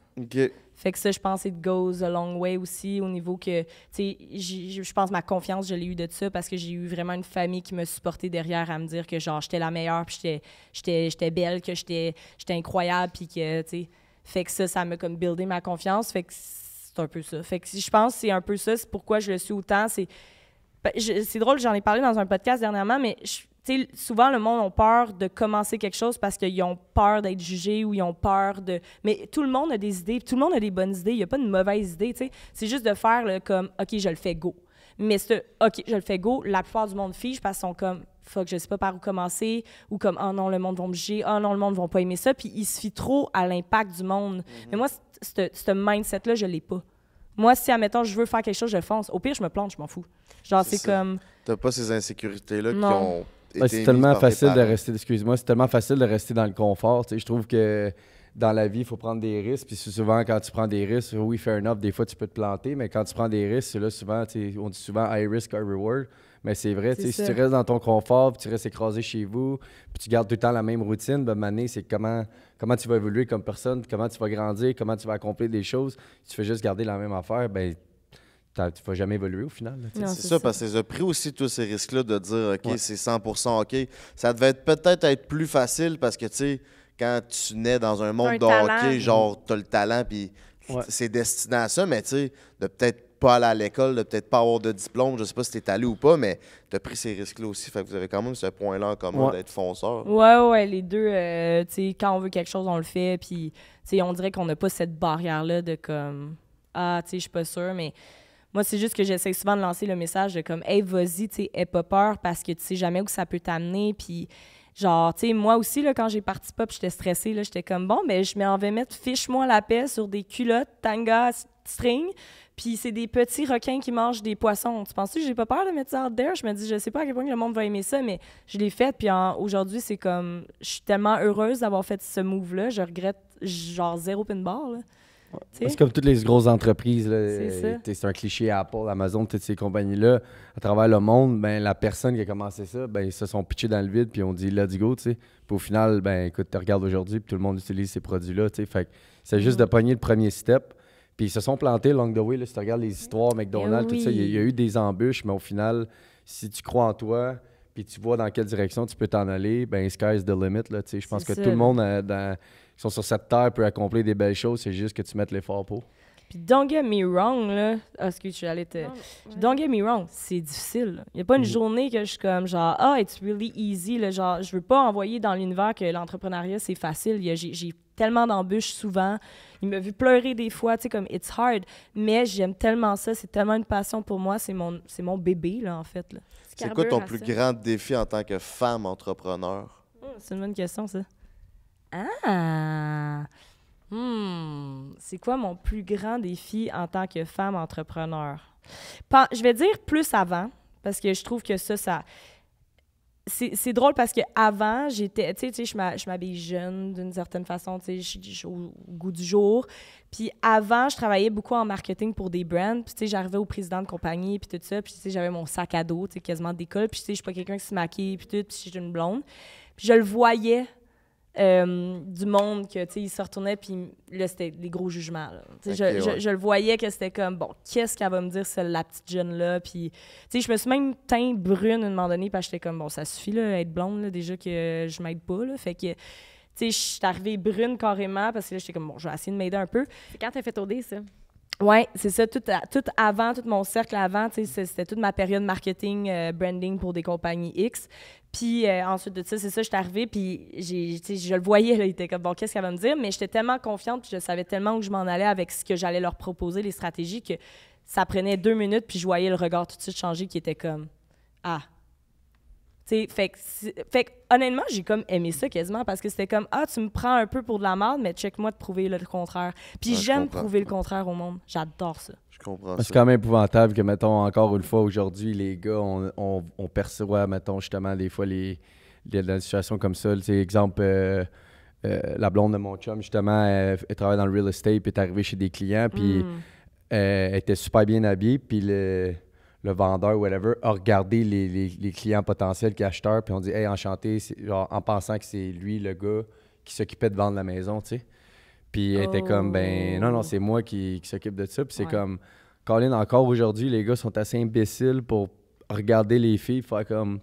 Fait que ça, je pense, it goes a long way aussi au niveau que, tu sais, je pense ma confiance, je l'ai eu de ça parce que j'ai eu vraiment une famille qui me supportait derrière à me dire que, genre, j'étais la meilleure puis j'étais belle, que j'étais incroyable puis que, tu sais, fait que ça, ça m'a comme buildé ma confiance. Fait que c'est un peu ça. Fait que si je pense que c'est un peu ça, c'est pourquoi je le suis autant. C'est, c'est drôle, j'en ai parlé dans un podcast dernièrement, mais sais souvent le monde a peur de commencer quelque chose parce qu'ils ont peur d'être jugés ou ils ont peur de. Mais tout le monde a des idées, tout le monde a des bonnes idées, il n'y a pas de mauvaise idée, C'est juste de faire le, comme, OK, je le fais go. Mais ce, OK, je le fais go, la plupart du monde fiche parce qu'ils sont comme, fuck, je sais pas par où commencer, ou comme, oh non, le monde va me juger, oh non, le monde va pas aimer ça, puis ils se fient trop à l'impact du monde. Mm-hmm. Mais moi, ce mindset-là, je l'ai pas. Moi, si, admettons, je veux faire quelque chose, je fonce. Au pire, je me plante, je m'en fous. Genre, c'est comme. T'as pas ces insécurités-là qui ont. c'est tellement facile de rester, excuse-moi, c'est tellement facile de rester dans le confort. Je trouve que dans la vie, il faut prendre des risques. Puis souvent, quand tu prends des risques, oui, fair enough, des fois, tu peux te planter, mais quand tu prends des risques, c'est là souvent, on dit souvent high risk, high reward. Mais c'est vrai, si tu restes dans ton confort, puis tu restes écrasé chez vous, puis tu gardes tout le temps la même routine, ben, mané, c'est comment comment tu vas évoluer comme personne, comment tu vas grandir, comment tu vas accomplir des choses. tu fais juste garder la même affaire, ben tu ne vas jamais évoluer au final. C'est ça, parce que j'ai pris aussi tous ces risques-là de dire, OK, c'est 100 OK. Ça devait peut-être être plus facile parce que, tu sais, quand tu nais dans un monde un genre, tu as le talent, puis c'est destiné à ça, mais tu sais, de peut-être pas aller à l'école, de peut-être pas avoir de diplôme, je sais pas si t'es allé ou pas, mais t'as pris ces risques-là aussi. Fait que vous avez quand même ce point-là en commun d'être fonceur. Ouais, ouais, les deux, euh, quand on veut quelque chose, on le fait. Puis, tu on dirait qu'on n'a pas cette barrière-là de comme, ah, tu sais, je suis pas sûr mais. Moi, c'est juste que j'essaie souvent de lancer le message de comme, hey, vas-y, tu pas peur parce que tu sais jamais où ça peut t'amener. Puis, genre, tu sais, moi aussi, là, quand j'ai parti pop, j'étais stressée, là, j'étais comme, bon, mais ben, je m'en vais mettre, fiche-moi la paix sur des culottes, tanga, string. Puis c'est des petits requins qui mangent des poissons. Tu penses-tu que j'ai pas peur de mettre ça out Je me dis, je sais pas à quel point le monde va aimer ça, mais je l'ai fait. Puis aujourd'hui, c'est comme, je suis tellement heureuse d'avoir fait ce move-là. Je regrette genre zéro pin bar. C'est comme toutes les grosses entreprises. C'est un cliché Apple, Amazon, toutes ces compagnies-là. À travers le monde, ben, la personne qui a commencé ça, ben, ils se sont pitchés dans le vide puis on dit let's go. Puis au final, ben, écoute, tu regardes aujourd'hui puis tout le monde utilise ces produits-là. Fait c'est mm. juste de pogner le premier step puis ils se sont plantés long the way. Là, si tu regardes les histoires, McDonald's, tout ça, il y, a eh eu des embûches, mais au final, si tu crois en toi, puis tu vois dans quelle direction tu peux t'en aller, ben sky's the limit. Là, je pense que tout le monde euh, dans, qui sont sur cette terre peut accomplir des belles choses. C'est juste que tu mettes l'effort pour. Puis don't get me wrong, là. Ah, excuse, je suis allée te... Don't get me wrong, c'est difficile. Il n'y a pas une mm. journée que je suis comme genre, ah, it's really easy. Là, genre, je veux pas envoyer dans l'univers que l'entrepreneuriat, c'est facile. J'ai tellement d'embûches souvent. Il m'a vu pleurer des fois, tu sais, comme it's hard. Mais j'aime tellement ça, c'est tellement une passion pour moi, c'est mon, mon bébé, là, en fait. C'est quoi ton plus grand défi en tant que femme entrepreneur? Hum, c'est une bonne question, ça. Ah! Hum, c'est quoi mon plus grand défi en tant que femme entrepreneur? je vais dire plus avant, parce que je trouve que ça, ça c'est drôle parce que avant j'étais tu sais je m'habille jeune d'une certaine façon tu sais au goût du jour puis avant je travaillais beaucoup en marketing pour des brands puis tu sais j'arrivais au président de compagnie puis tout ça puis tu sais j'avais mon sac à dos tu sais quasiment d'école puis tu sais je suis pas quelqu'un qui se maquille puis tout puis je suis une blonde puis je le voyais euh, du monde que, tu sais, il se retournait, puis là, c'était des gros jugements. je, je, le voyais que c'était comme, bon, qu'est-ce qu'elle va me dire, celle, la petite jeune-là? Puis, tu sais, je me suis même teint brune à un moment donné, parce que j'étais comme, bon, ça suffit, là, être blonde, là, déjà que je m'aide pas, là. Fait que, tu sais, je suis arrivée brune carrément, parce que là, j'étais comme, bon, je vais essayer de m'aider un peu. quand t'as fait tourner ça? Oui, c'est ça. Tout, tout, avant, tout mon cercle avant, c'était toute ma période marketing, euh, branding pour des compagnies X. Puis euh, ensuite de ça, c'est ça, je suis arrivée, puis je le voyais, là, il était comme, bon, qu'est-ce qu'elle va me dire? Mais j'étais tellement confiante, puis je savais tellement où je m'en allais avec ce que j'allais leur proposer, les stratégies, que ça prenait deux minutes, puis je voyais le regard tout de suite changer qui était comme, ah, fait fait honnêtement, j'ai comme aimé ça quasiment parce que c'était comme Ah, tu me prends un peu pour de la merde, mais check-moi de prouver le contraire. Puis j'aime prouver le contraire au monde. J'adore ça. Je comprends C'est quand même épouvantable que, mettons, encore une fois aujourd'hui, les gars, on, on, perçoit, mettons, justement, des fois, les, dans situations comme ça. T'sais, exemple, euh, euh, la blonde de mon chum, justement, elle, travaille dans le real estate, puis est arrivée chez des clients, puis mm. euh, elle était super bien habillée, puis le le vendeur, whatever, a regardé les, clients potentiels les acheteurs, puis on dit Hey, enchanté, genre, en pensant que c'est lui le gars qui s'occupait de vendre la maison, tu sais. Puis était comme Ben non, non, c'est moi qui, s'occupe de ça. Puis c'est comme Colin, encore aujourd'hui, les gars sont assez imbéciles pour regarder les filles, faire comme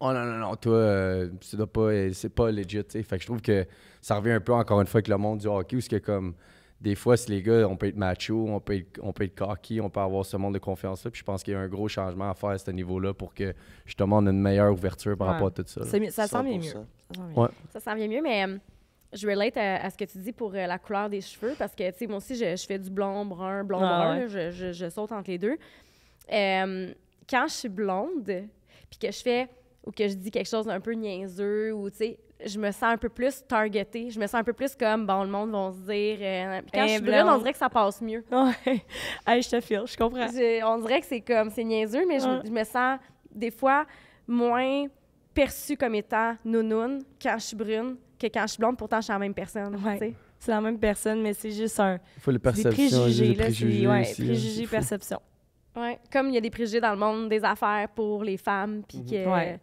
Oh non, non, non, toi, euh, pas, euh, c'est pas legit, tu sais. Fait que je trouve que ça revient un peu encore une fois avec le monde du hockey où c'est que comme des fois, si les gars, on peut être macho, on peut être, on peut être cocky, on peut avoir ce monde de confiance-là. Puis je pense qu'il y a un gros changement à faire à ce niveau-là pour que justement on ait une meilleure ouverture par rapport à tout ça. Ça Ça bien mieux. Ça sent mieux. mieux, mais euh, je relate euh, à, ce que tu dis pour euh, la couleur des cheveux parce que, tu sais, moi aussi, je, fais du blond, brun, blond, ah, brun. Je, saute entre les deux. quand je suis blonde, puis que je fais ou que je dis quelque chose d'un peu niaiseux ou, tu sais, je me sens un peu plus targetée. Je me sens un peu plus comme, bon, le monde va se dire. Euh, quand je eh, suis brune, ben, on dirait que ça passe mieux. Ouais. je te file, je comprends. on dirait que c'est comme, c'est niaiseux, mais je, me sens des fois moins perçue comme étant nounoun quand je suis brune que quand je suis blonde. Pourtant, je suis la même personne. Ouais. C'est la même personne, mais c'est juste un. Il faut les perceptions. préjugés, perception. Ouais. Comme il y a des préjugés dans le monde des affaires pour les femmes, puis mhm. que.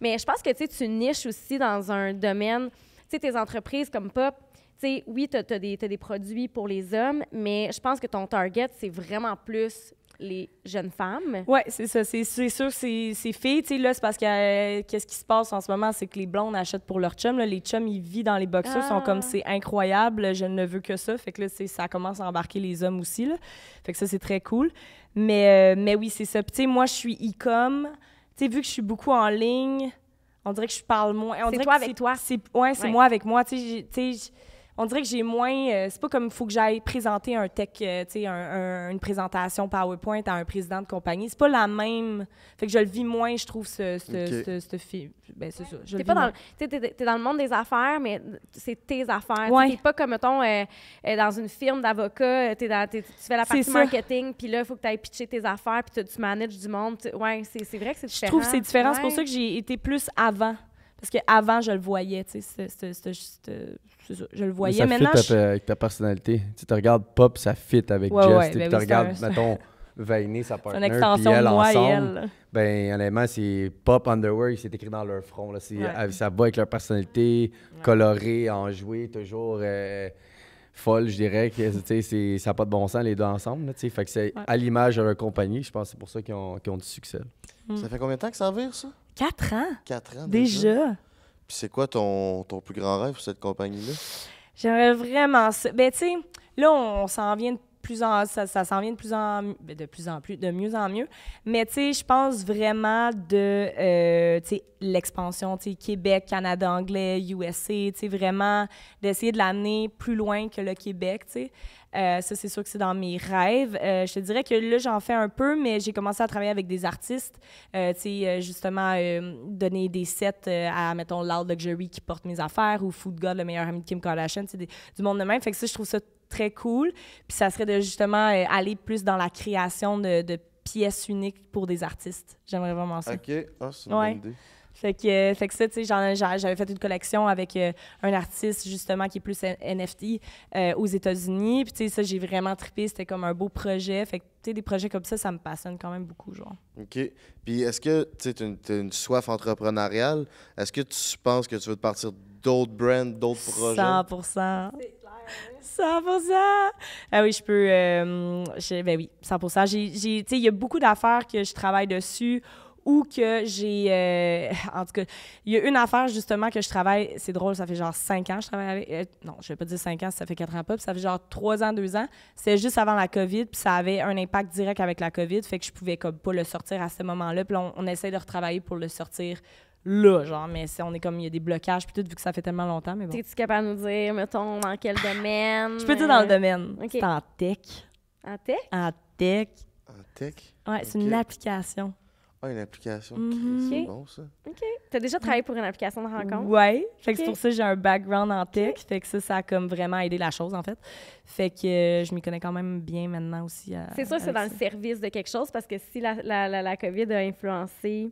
Mais je pense que tu niches aussi dans un domaine, tu sais, tes entreprises comme Pop, tu sais, oui, tu as, des produits pour les hommes, mais je pense que ton target, c'est vraiment plus les jeunes femmes. Oui, c'est ça. C'est sûr, c'est filles. Tu sais, là, c'est parce que euh, qu'est-ce qui se passe en ce moment, c'est que les blondes achètent pour leurs chums. Les chums, ils vivent dans les boxers. sont comme ah. c'est incroyable, je ne veux que ça. Fait que là, ça commence à embarquer les hommes aussi. Fait que ça, c'est très cool. Mais, euh, mais oui, c'est ça. tu sais, moi, je suis e-com sais, vu que je suis beaucoup en ligne, on dirait que je parle moins. c'est toi toi. C'est, ouais, c'est moi avec moi. Tu sais, on dirait que j'ai moins. Euh, c'est pas comme il faut que j'aille présenter un tech, euh, une présentation PowerPoint à un président de compagnie. C'est pas la même. Fait que je le vis moins, je trouve, ce, film. Ben, c'est ça. Je t'es, pas dans, t'es, t'es dans le monde des affaires, mais c'est tes affaires. tu T'es pas comme, mettons, euh, dans une firme d'avocats, t'es dans, tu fais la partie marketing, puis là, il faut que tu ailles pitcher tes affaires, puis tu manages du monde. Ouais, c'est, vrai que c'est différent. Je trouve que c'est différent. C'est pour ça que j'ai été plus avant. Parce qu'avant, je le voyais, tu sais, euh, Je le voyais. Mais ça fit avec ta personnalité. Tu te regardes Pop, ça fit avec Jess. tu ben te regardes, mettons, Vainé, sa partenaire, puis elle, ensemble. Elle. Ben, honnêtement, c'est Pop Underwear, c'est écrit dans leur front. Ça va avec leur personnalité, colorée, enjouée, toujours... Euh, folle, je dirais. Que, ça n'a pas de bon sens, les deux ensemble. Tu fait que c'est à l'image de leur compagnie. Je pense que c'est pour ça qu'ils ont, du succès. Ça fait combien de temps que ça vire, ça? Quatre ans? Quatre ans déjà. Puis c'est quoi ton, ton, plus grand rêve pour cette compagnie-là? J'aimerais vraiment ça. Ben, tu sais, là, on s'en vient de plus en, ça, s'en vient de plus en ben, de plus en plus de mieux en mieux mais tu sais je pense vraiment de euh, tu sais l'expansion tu sais Québec Canada anglais USA tu sais vraiment d'essayer de l'amener plus loin que le Québec tu sais euh, ça, c'est sûr que c'est dans mes rêves. Euh, je te dirais que là, j'en fais un peu, mais j'ai commencé à travailler avec des artistes. Euh, tu sais, justement, donner des sets à, mettons, Loud Luxury qui porte mes affaires ou Food God, le meilleur ami de Kim Kardashian. C'est du monde de même. Fait que ça, je trouve ça très cool. Puis ça serait de justement aller plus dans la création de, pièces uniques pour des artistes. J'aimerais vraiment ça. OK. Ah, c'est une bonne idée. Fait que, euh, fait que ça, tu sais, j'avais fait une collection avec euh, un artiste, justement, qui est plus NFT euh, aux États-Unis. Puis, tu sais, ça, j'ai vraiment trippé. C'était comme un beau projet. Fait que, tu sais, des projets comme ça, ça me passionne quand même beaucoup, genre. OK. Puis, est-ce que, tu sais, une, soif entrepreneuriale. Est-ce que tu penses que tu veux partir d'autres brands, d'autres projets? 100 100 hein? Ah oui, je peux. ben oui, 100 Tu sais, Il y a beaucoup d'affaires que je travaille dessus ou que j'ai. Euh, en tout cas, il y a une affaire justement que je travaille, c'est drôle, ça fait genre cinq ans que je travaille avec. Euh, non, je vais pas dire cinq ans, ça fait quatre ans pas, puis ça fait genre trois ans, deux ans. C'est juste avant la COVID, puis ça avait un impact direct avec la COVID, fait que je pouvais comme pas le sortir à ce moment-là. Puis on, on essaie de retravailler pour le sortir là, genre, mais on est comme, il y a des blocages, puis tout, vu que ça fait tellement longtemps, mais bon. T'es-tu capable de nous dire, mettons, dans quel ah, domaine? Je peux dire dans le domaine. C'est en tech. En tech? En tech. En tech? Ouais, c'est une application. Ah, une application. Mm-hmm. C'est bon, ça. OK. Tu as déjà travaillé pour une application de rencontre? Oui. Fait que c'est pour ça que j'ai un background en tech. Fait que ça, ça a comme vraiment aidé la chose, en fait. Fait que euh, je m'y connais quand même bien maintenant aussi. Euh, c'est sûr que c'est dans le service de quelque chose parce que si la, la, la COVID a influencé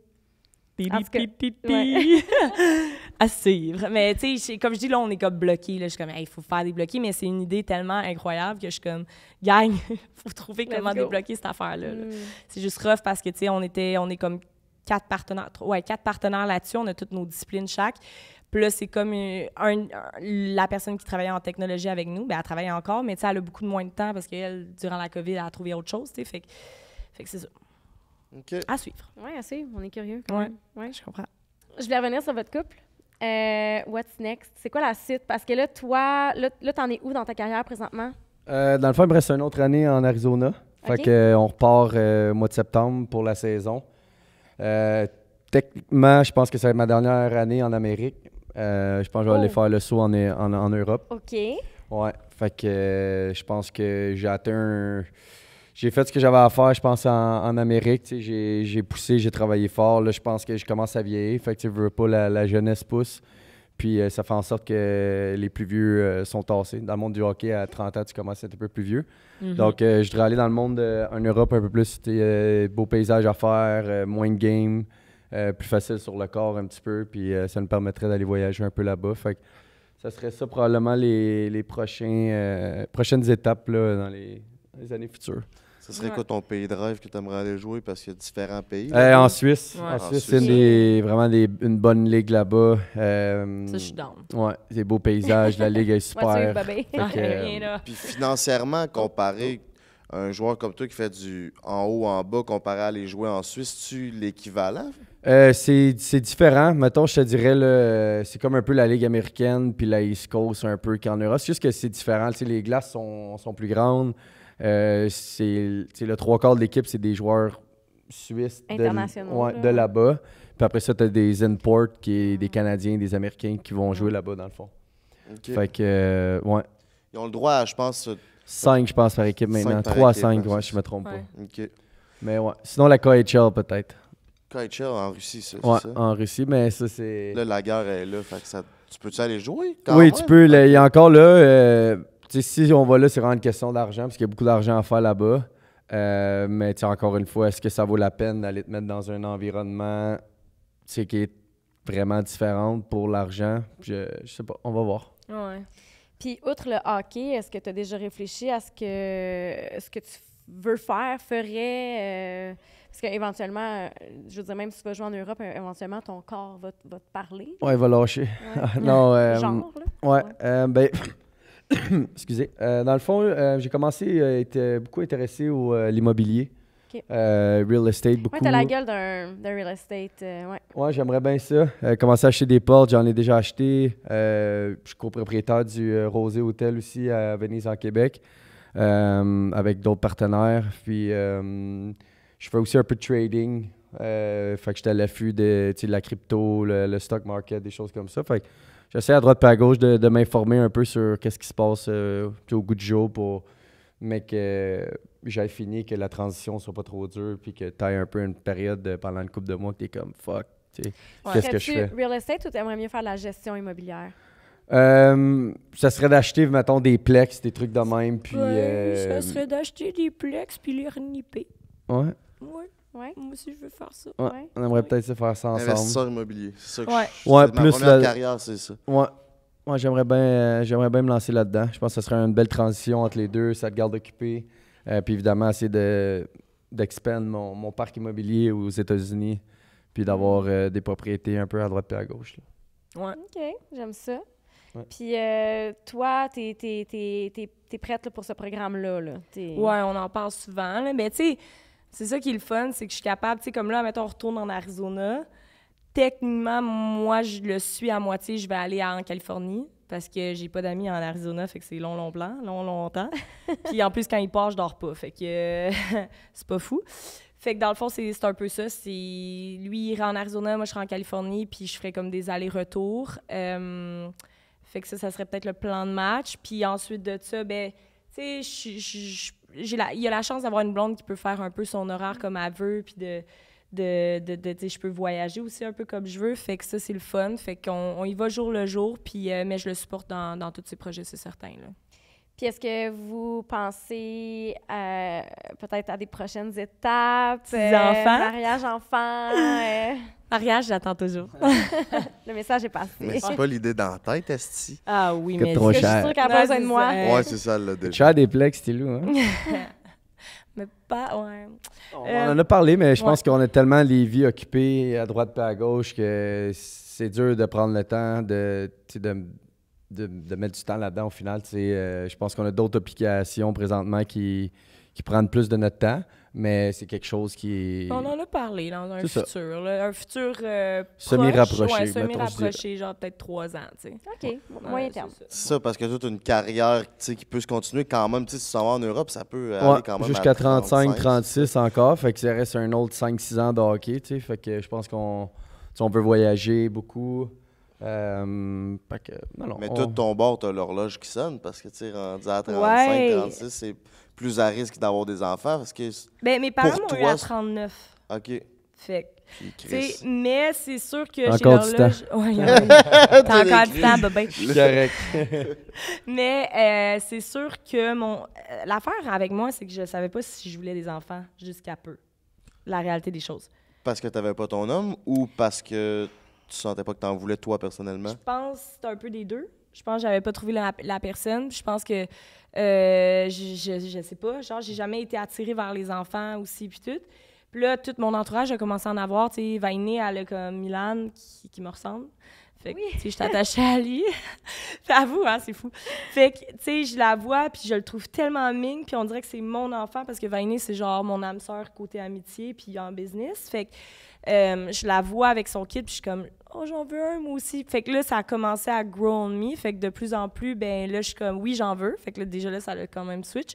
à suivre. Mais tu sais, comme je dis, là, on est comme bloqué. Je suis comme, il faut faire des bloqués, mais c'est une idée tellement incroyable que je suis comme, gang, faut trouver tellement comment débloquer cette affaire-là. Mm. C'est juste rough parce que, tu sais, on, était, on est comme quatre partenaires, ouais, quatre partenaires là-dessus. On a toutes nos disciplines chaque. Puis là, c'est comme euh, la personne qui travaillait en technologie avec nous, ben, elle travaille encore, mais tu sais, elle a beaucoup de moins de temps parce qu'elle, durant la COVID, elle a trouvé autre chose, tu sais. Fait, fait que c'est ça. À suivre. Oui, à suivre. On est curieux. Quand ouais. Je comprends. Je vais revenir sur votre couple. Euh, what's next? C'est quoi la suite? Parce que là, toi, là, t'en es où dans ta carrière présentement? Euh, dans le fond, il me reste une autre année en Arizona. Fait que, on repart euh, au mois de septembre pour la saison. techniquement, je pense que ça va être ma dernière année en Amérique. je pense que je vais aller oh. faire le saut en, en, Europe. OK. Ouais. Fait que je pense que j'ai atteint j'ai fait ce que j'avais à faire, je pense, en, en Amérique. J'ai poussé, j'ai travaillé fort. Là, je pense que je commence à vieillir. Fait que tu veux pas, la, jeunesse pousse. Puis euh, ça fait en sorte que les plus vieux euh, sont tassés. Dans le monde du hockey, à 30 ans, tu commences à être un peu plus vieux. Mhm. Donc, euh, je voudrais aller dans le monde, en Europe un peu plus, beau paysage à faire, moins de game, plus facile sur le corps un petit peu. Puis ça me permettrait d'aller voyager un peu là-bas. Fait que ça serait ça probablement les, prochains, prochaines étapes là, dans les années futures. Ce serait quoi ton pays de rêve que tu aimerais aller jouer parce qu'il y a différents pays? Euh, en Suisse. En, Suisse, c'est vraiment une bonne ligue là-bas. Euh, ça, je suis Ouais, des beaux paysages, la ligue est super. Euh, puis financièrement, comparé un joueur comme toi qui fait du en haut, en bas, comparé à les jouer en Suisse, tu l'équivalent? c'est différent. Mettons, je te dirais, c'est comme un peu la Ligue américaine, puis la East Coast un peu qu'en Europe. C'est juste que c'est différent. les glaces sont, sont plus grandes. Euh, c'est le trois quarts de l'équipe, c'est des joueurs suisses Internationaux, de, de là-bas. Puis après ça, tu as des imports, qui est des mm. Canadiens, des Américains qui vont jouer mm. là-bas, dans le fond. Fait que, euh, ouais. Ils ont le droit, à, je pense. Euh, cinq, je pense, par équipe maintenant. 3 à 5, ouais, je me trompe pas. Mais ouais. Sinon, la KHL, peut-être. KHL en Russie, ça. Ouais, ça? en Russie, mais ça, c'est. Là, la guerre est là. ça... tu peux-tu aller jouer? Quand oui, tu peux. Il y a encore là si on va là, c'est vraiment une question d'argent, parce qu'il y a beaucoup d'argent à faire là-bas. Euh, mais encore une fois, est-ce que ça vaut la peine d'aller te mettre dans un environnement qui est vraiment différent pour l'argent? Je, je, sais pas, on va voir. Puis, outre le hockey, est-ce que tu as déjà réfléchi à ce que, ce que tu veux faire, ferait. Euh? parce qu'éventuellement, euh, je veux dire, même si tu vas jouer en Europe, éventuellement, ton corps va, te parler. Ouais, il va lâcher. non, Ouais, ben, Excusez. Euh, dans le fond, euh, j'ai commencé à euh, être beaucoup intéressé à l'immobilier. real estate, beaucoup. Ouais, t'as la gueule d'un real estate, ouais. Ouais, j'aimerais bien ça. commencer à acheter des portes, j'en ai déjà acheté. je suis copropriétaire du Rosé Hotel aussi à Venise, en Québec, avec d'autres partenaires. Puis, je fais aussi un peu de trading. fait que j'étais à l'affût de, la crypto, le, le, stock market, des choses comme ça. Fait que j'essaie à droite et à gauche de, m'informer un peu sur qu'est-ce qui se passe euh, au goût du jour pour mec, que j'aille fini, que la transition soit pas trop dure, puis que tu ailles un peu une période pendant une couple de mois que tu es comme fuck, tu sais, qu'est-ce que je fais? real estate ou tu aimerais mieux faire la gestion immobilière? Euh, ça serait d'acheter, mettons, des plex, des trucs de même, puis... ça euh, serait d'acheter des plex, puis les reniper. Ouais. Ouais. Ouais. Moi aussi, je veux faire ça. Ouais. On aimerait peut-être se faire ça ensemble. Investisseur immobilier. C'est ça que ouais. ouais, plus la... carrière, c'est ça. Ouais. Moi, j'aimerais bien, euh, j'aimerais bien me lancer là-dedans. Je pense que ce serait une belle transition entre les deux. Ça te garde occupé. Euh, puis évidemment, c'est de, d'expandre mon, mon, parc immobilier aux États-Unis. Puis d'avoir mm. euh, des propriétés un peu à droite et à gauche. Là. Ouais. OK, j'aime ça. Puis toi, tu es, es, prête là, pour ce programme-là. Là. Ouais, on en parle souvent. mais tu sais, c'est ça qui est le fun, c'est que je suis capable, tu sais, comme là, mettons, on retourne en Arizona. Techniquement, moi, je le suis à moitié, je vais aller en Californie parce que j'ai pas d'amis en Arizona, fait que c'est long, long plan, long, longtemps. Puis en plus, quand il part, je dors pas, fait que c'est pas fou. Fait que dans le fond, c'est un peu ça. C'est lui ira en Arizona, moi je serai en Californie, puis je ferai comme des allers-retours. Euh, fait que ça, ça serait peut-être le plan de match. Puis ensuite de ça, ben, tu sais, je il y a la chance d'avoir une blonde qui peut faire un peu son horaire comme elle veut, puis de, de, de, je peux voyager aussi un peu comme je veux. Fait que ça, c'est le fun. Fait qu'on y va jour le jour, puis, euh, mais je le supporte dans, dans tous ces projets, c'est certain. Puis est-ce que vous pensez euh, peut-être à des prochaines étapes? Des enfants? Euh, mariage enfant? Mariage, j'attends toujours. le message est passé. Mais c'est pas l'idée dans la tête, Esti. Ah oui, mais trop cher. je suis sûre qu'elle a besoin de moi. Ouais, c'est ça, là, Tu as des plex, c'était lourd. Hein. mais pas, ouais. Euh, On en a parlé, mais je pense qu'on a tellement les vies occupées à droite et à gauche que c'est dur de prendre le temps de, de, mettre du temps là-dedans au final. Euh, je pense qu'on a d'autres applications présentement qui, qui prennent plus de notre temps mais c'est quelque chose qui On en a parlé dans un futur, un futur euh, semi-rapproché, ouais, semi-rapproché, genre peut-être trois ans, tu sais. OK, moyen terme. C'est ça, parce que toute une carrière, tu sais, qui peut se continuer quand même, tu sais, si tu en Europe, ça peut aller quand même jusqu'à 35, 36 encore, fait que ça reste un autre 5-6 ans de hockey, tu sais, fait que je pense qu'on on peut voyager beaucoup. Euh, que, mais tout ton bord, t'as l'horloge qui sonne parce que tu sais, rendu à 35, 36, c'est plus à risque d'avoir des enfants? Parce que ben, mes parents m'ont eu à 39. OK. Fait mais c'est sûr que encore j'ai l'horloge. T'as encore du temps, bébé. Correct. mais euh, c'est sûr que mon. Euh, l'affaire avec moi, c'est que je savais pas si je voulais des enfants jusqu'à peu. La réalité des choses. Parce que t'avais pas ton homme ou parce que tu sentais pas que t'en voulais toi personnellement? Je pense que c'est un peu des deux. Je pense que j'avais pas trouvé la, personne. Je pense que euh, je, je, sais pas, genre j'ai jamais été attirée vers les enfants aussi puis tout. Puis là, tout mon entourage a commencé à en avoir, tu sais, Vainé, elle a comme Milan qui, me ressemble. Fait que, tu sais, je t'attachais à lui. J'avoue, hein, c'est fou. Fait que, tu sais, je la vois, puis je le trouve tellement mine, puis on dirait que c'est mon enfant, parce que Vainé, c'est genre mon âme-sœur côté amitié, puis en business. Fait que euh, je la vois avec son kit, puis je suis comme, oh, j'en veux un, moi aussi. Fait que là, ça a commencé à grow on me. Fait que de plus en plus, ben là, je suis comme, oui, j'en veux. Fait que là, déjà là, ça a quand même switch.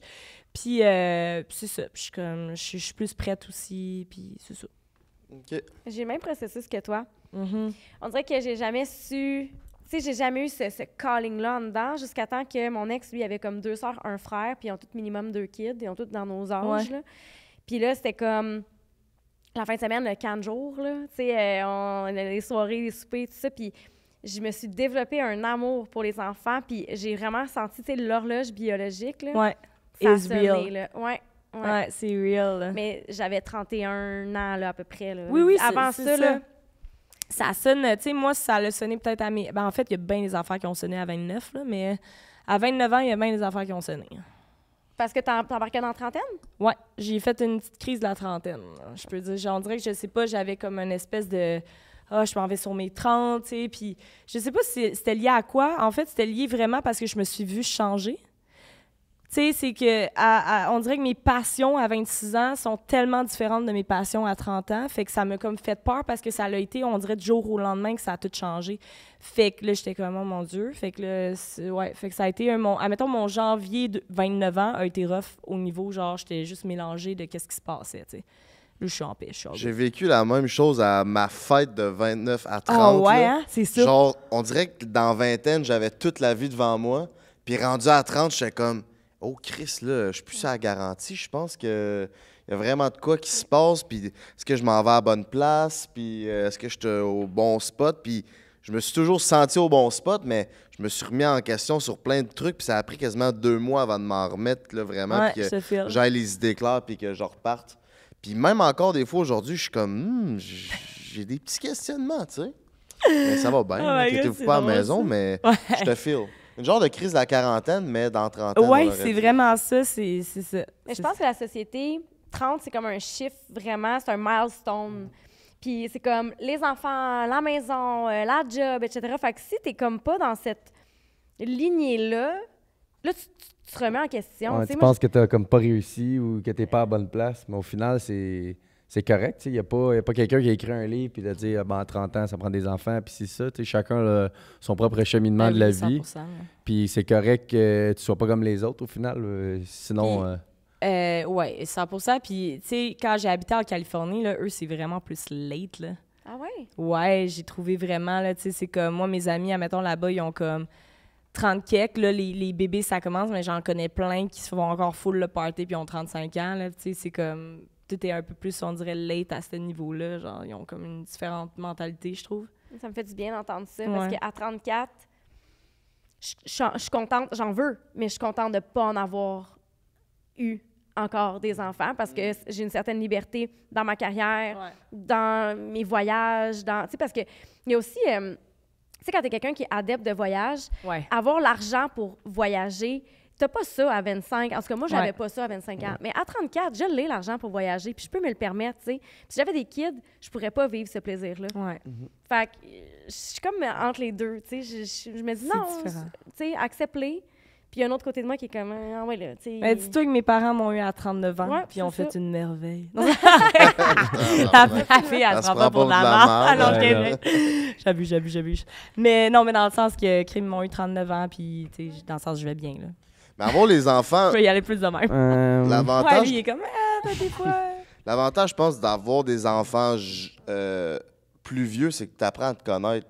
Puis, euh, c'est ça. Je suis plus prête aussi. Puis, c'est ça. J'ai le même processus que toi. Mm-hmm. On dirait que j'ai jamais su. Tu sais, j'ai jamais eu ce, calling-là en dedans jusqu'à temps que mon ex, lui, avait comme deux sœurs, un frère, puis ils ont tous minimum deux kids, ils ont tous dans nos âges. Puis là, c'était comme la fin de semaine, le camp de jour, là, tu sais, euh, on, les soirées, les soupers, tout ça, puis je me suis développé un amour pour les enfants, puis j'ai vraiment senti, tu sais, l'horloge biologique, là. Ouais, ça is Là. Ouais, ouais. c'est real. Mais j'avais 31 ans, là, à peu près, là. Oui, oui, Avant ça, ça, là... Ça sonne, tu sais, moi, ça le sonné peut-être à mes... Ben, en fait, il y a bien des affaires qui ont sonné à 29, là, mais à 29 ans, il y a bien des affaires qui ont sonné. Parce que embarqué dans la trentaine? Ouais, j'ai fait une petite crise de la trentaine. Je peux dire, on dirait que je sais pas, j'avais comme une espèce de ah, je m'en vais sur mes 30, tu sais. Puis je sais pas si c'était lié à quoi. En fait, c'était lié vraiment parce que je me suis vue changer. Tu sais, c'est que on dirait que mes passions à 26 ans sont tellement différentes de mes passions à 30 ans, fait que ça m'a comme fait peur parce que ça l'a été, on dirait du jour au lendemain que ça a tout changé. Fait que là j'étais comme oh, mon dieu, fait que là ouais, fait que ça a été un mon admettons mon janvier de 29 ans a été rough au niveau genre j'étais juste mélangée de qu'est-ce qui se passait, tu sais. Là, je suis en pêche. J'ai vécu la même chose à ma fête de 29 à 30. Ah ouais, hein? c'est ça. Genre, on dirait que dans vingtaine, j'avais toute la vie devant moi. Puis rendu à 30, j'étais comme, Oh, Chris, là, je suis plus à la garantie. Je pense que y a vraiment de quoi qui se passe. Puis est-ce que je m'en vais à la bonne place? Puis euh, est-ce que je suis au bon spot? Puis je me suis toujours senti au bon spot, mais je me suis remis en question sur plein de trucs. Puis ça a pris quasiment deux mois avant de m'en remettre, là, vraiment. puis que les idées claires, puis que je reparte. Puis même encore, des fois, aujourd'hui, je suis comme, hmm, j'ai des petits questionnements, tu sais. ça va bien, oh inquiétez pas à la maison, mais je te file. Une genre de crise de la quarantaine, mais dans 30 ans. Oui, c'est vraiment ça. C'est je pense que la société, 30, c'est comme un chiffre vraiment, c'est un milestone. Puis c'est comme les enfants, la maison, euh, la job, etc. Fait que si t'es comme pas dans cette lignée-là, là, tu, te remets en question. Je tu penses que t'as comme pas réussi ou que t'es pas à bonne place, mais au final, c'est c'est correct. Il n'y a pas, pas quelqu'un qui a écrit un livre puis a dit ah, ben, à 30 ans, ça prend des enfants, puis c'est ça. Chacun a son propre cheminement ben de la vie. Puis c'est correct que tu sois pas comme les autres au final. Euh, sinon. Euh, euh, oui, 100 Puis, tu sais, quand j'ai habité en Californie, là, eux, c'est vraiment plus late. Là. Ah ouais? Ouais, j'ai trouvé vraiment, là, tu sais, c'est comme moi, mes amis, mettons, là-bas, ils ont comme. 30 quelques, là, les, les, bébés, ça commence, mais j'en connais plein qui se font encore full le party puis ont 35 ans, là, c'est comme tout un peu plus, on dirait, late à ce niveau-là. Genre, ils ont comme une différente mentalité, je trouve. Ça me fait du bien d'entendre ça, parce qu'à 34, je, suis contente, j'en veux, mais je suis contente de ne pas en avoir eu encore des enfants parce que mm. j'ai une certaine liberté dans ma carrière, dans mes voyages, dans. Tu sais, parce qu'il y a aussi. Euh, tu sais, quand tu es quelqu'un qui est adepte de voyage, avoir l'argent pour voyager, t'as pas ça à 25. En ce que moi, j'avais pas ça à 25 ans. Mais à 34, je l'ai, l'argent pour voyager, puis je peux me le permettre, tu sais. Si j'avais des kids, je pourrais pas vivre ce plaisir-là. Ouais. Mm-hmm. Fait que je suis comme entre les deux, tu sais. Je, me dis non, tu sais, accepte-les. Puis il y a un autre côté de moi qui est comme, euh, ah ouais, là, tu sais. Ben, dis-toi que mes parents m'ont eu à 39 ans, puis puis ont fait une merveille. Ah, la fille, elle se prend pas pour de la mort. j'abuse, j'abuse, j'abuse. Mais non, mais dans le sens que, crime, m'ont eu 39 ans, puis, tu sais, dans le sens, je vais bien, là. Mais avant les enfants. Tu peux y aller plus de même. Euh, l'avantage. est comme, ah, L'avantage, je pense, d'avoir des enfants euh, plus vieux, c'est que tu apprends à te connaître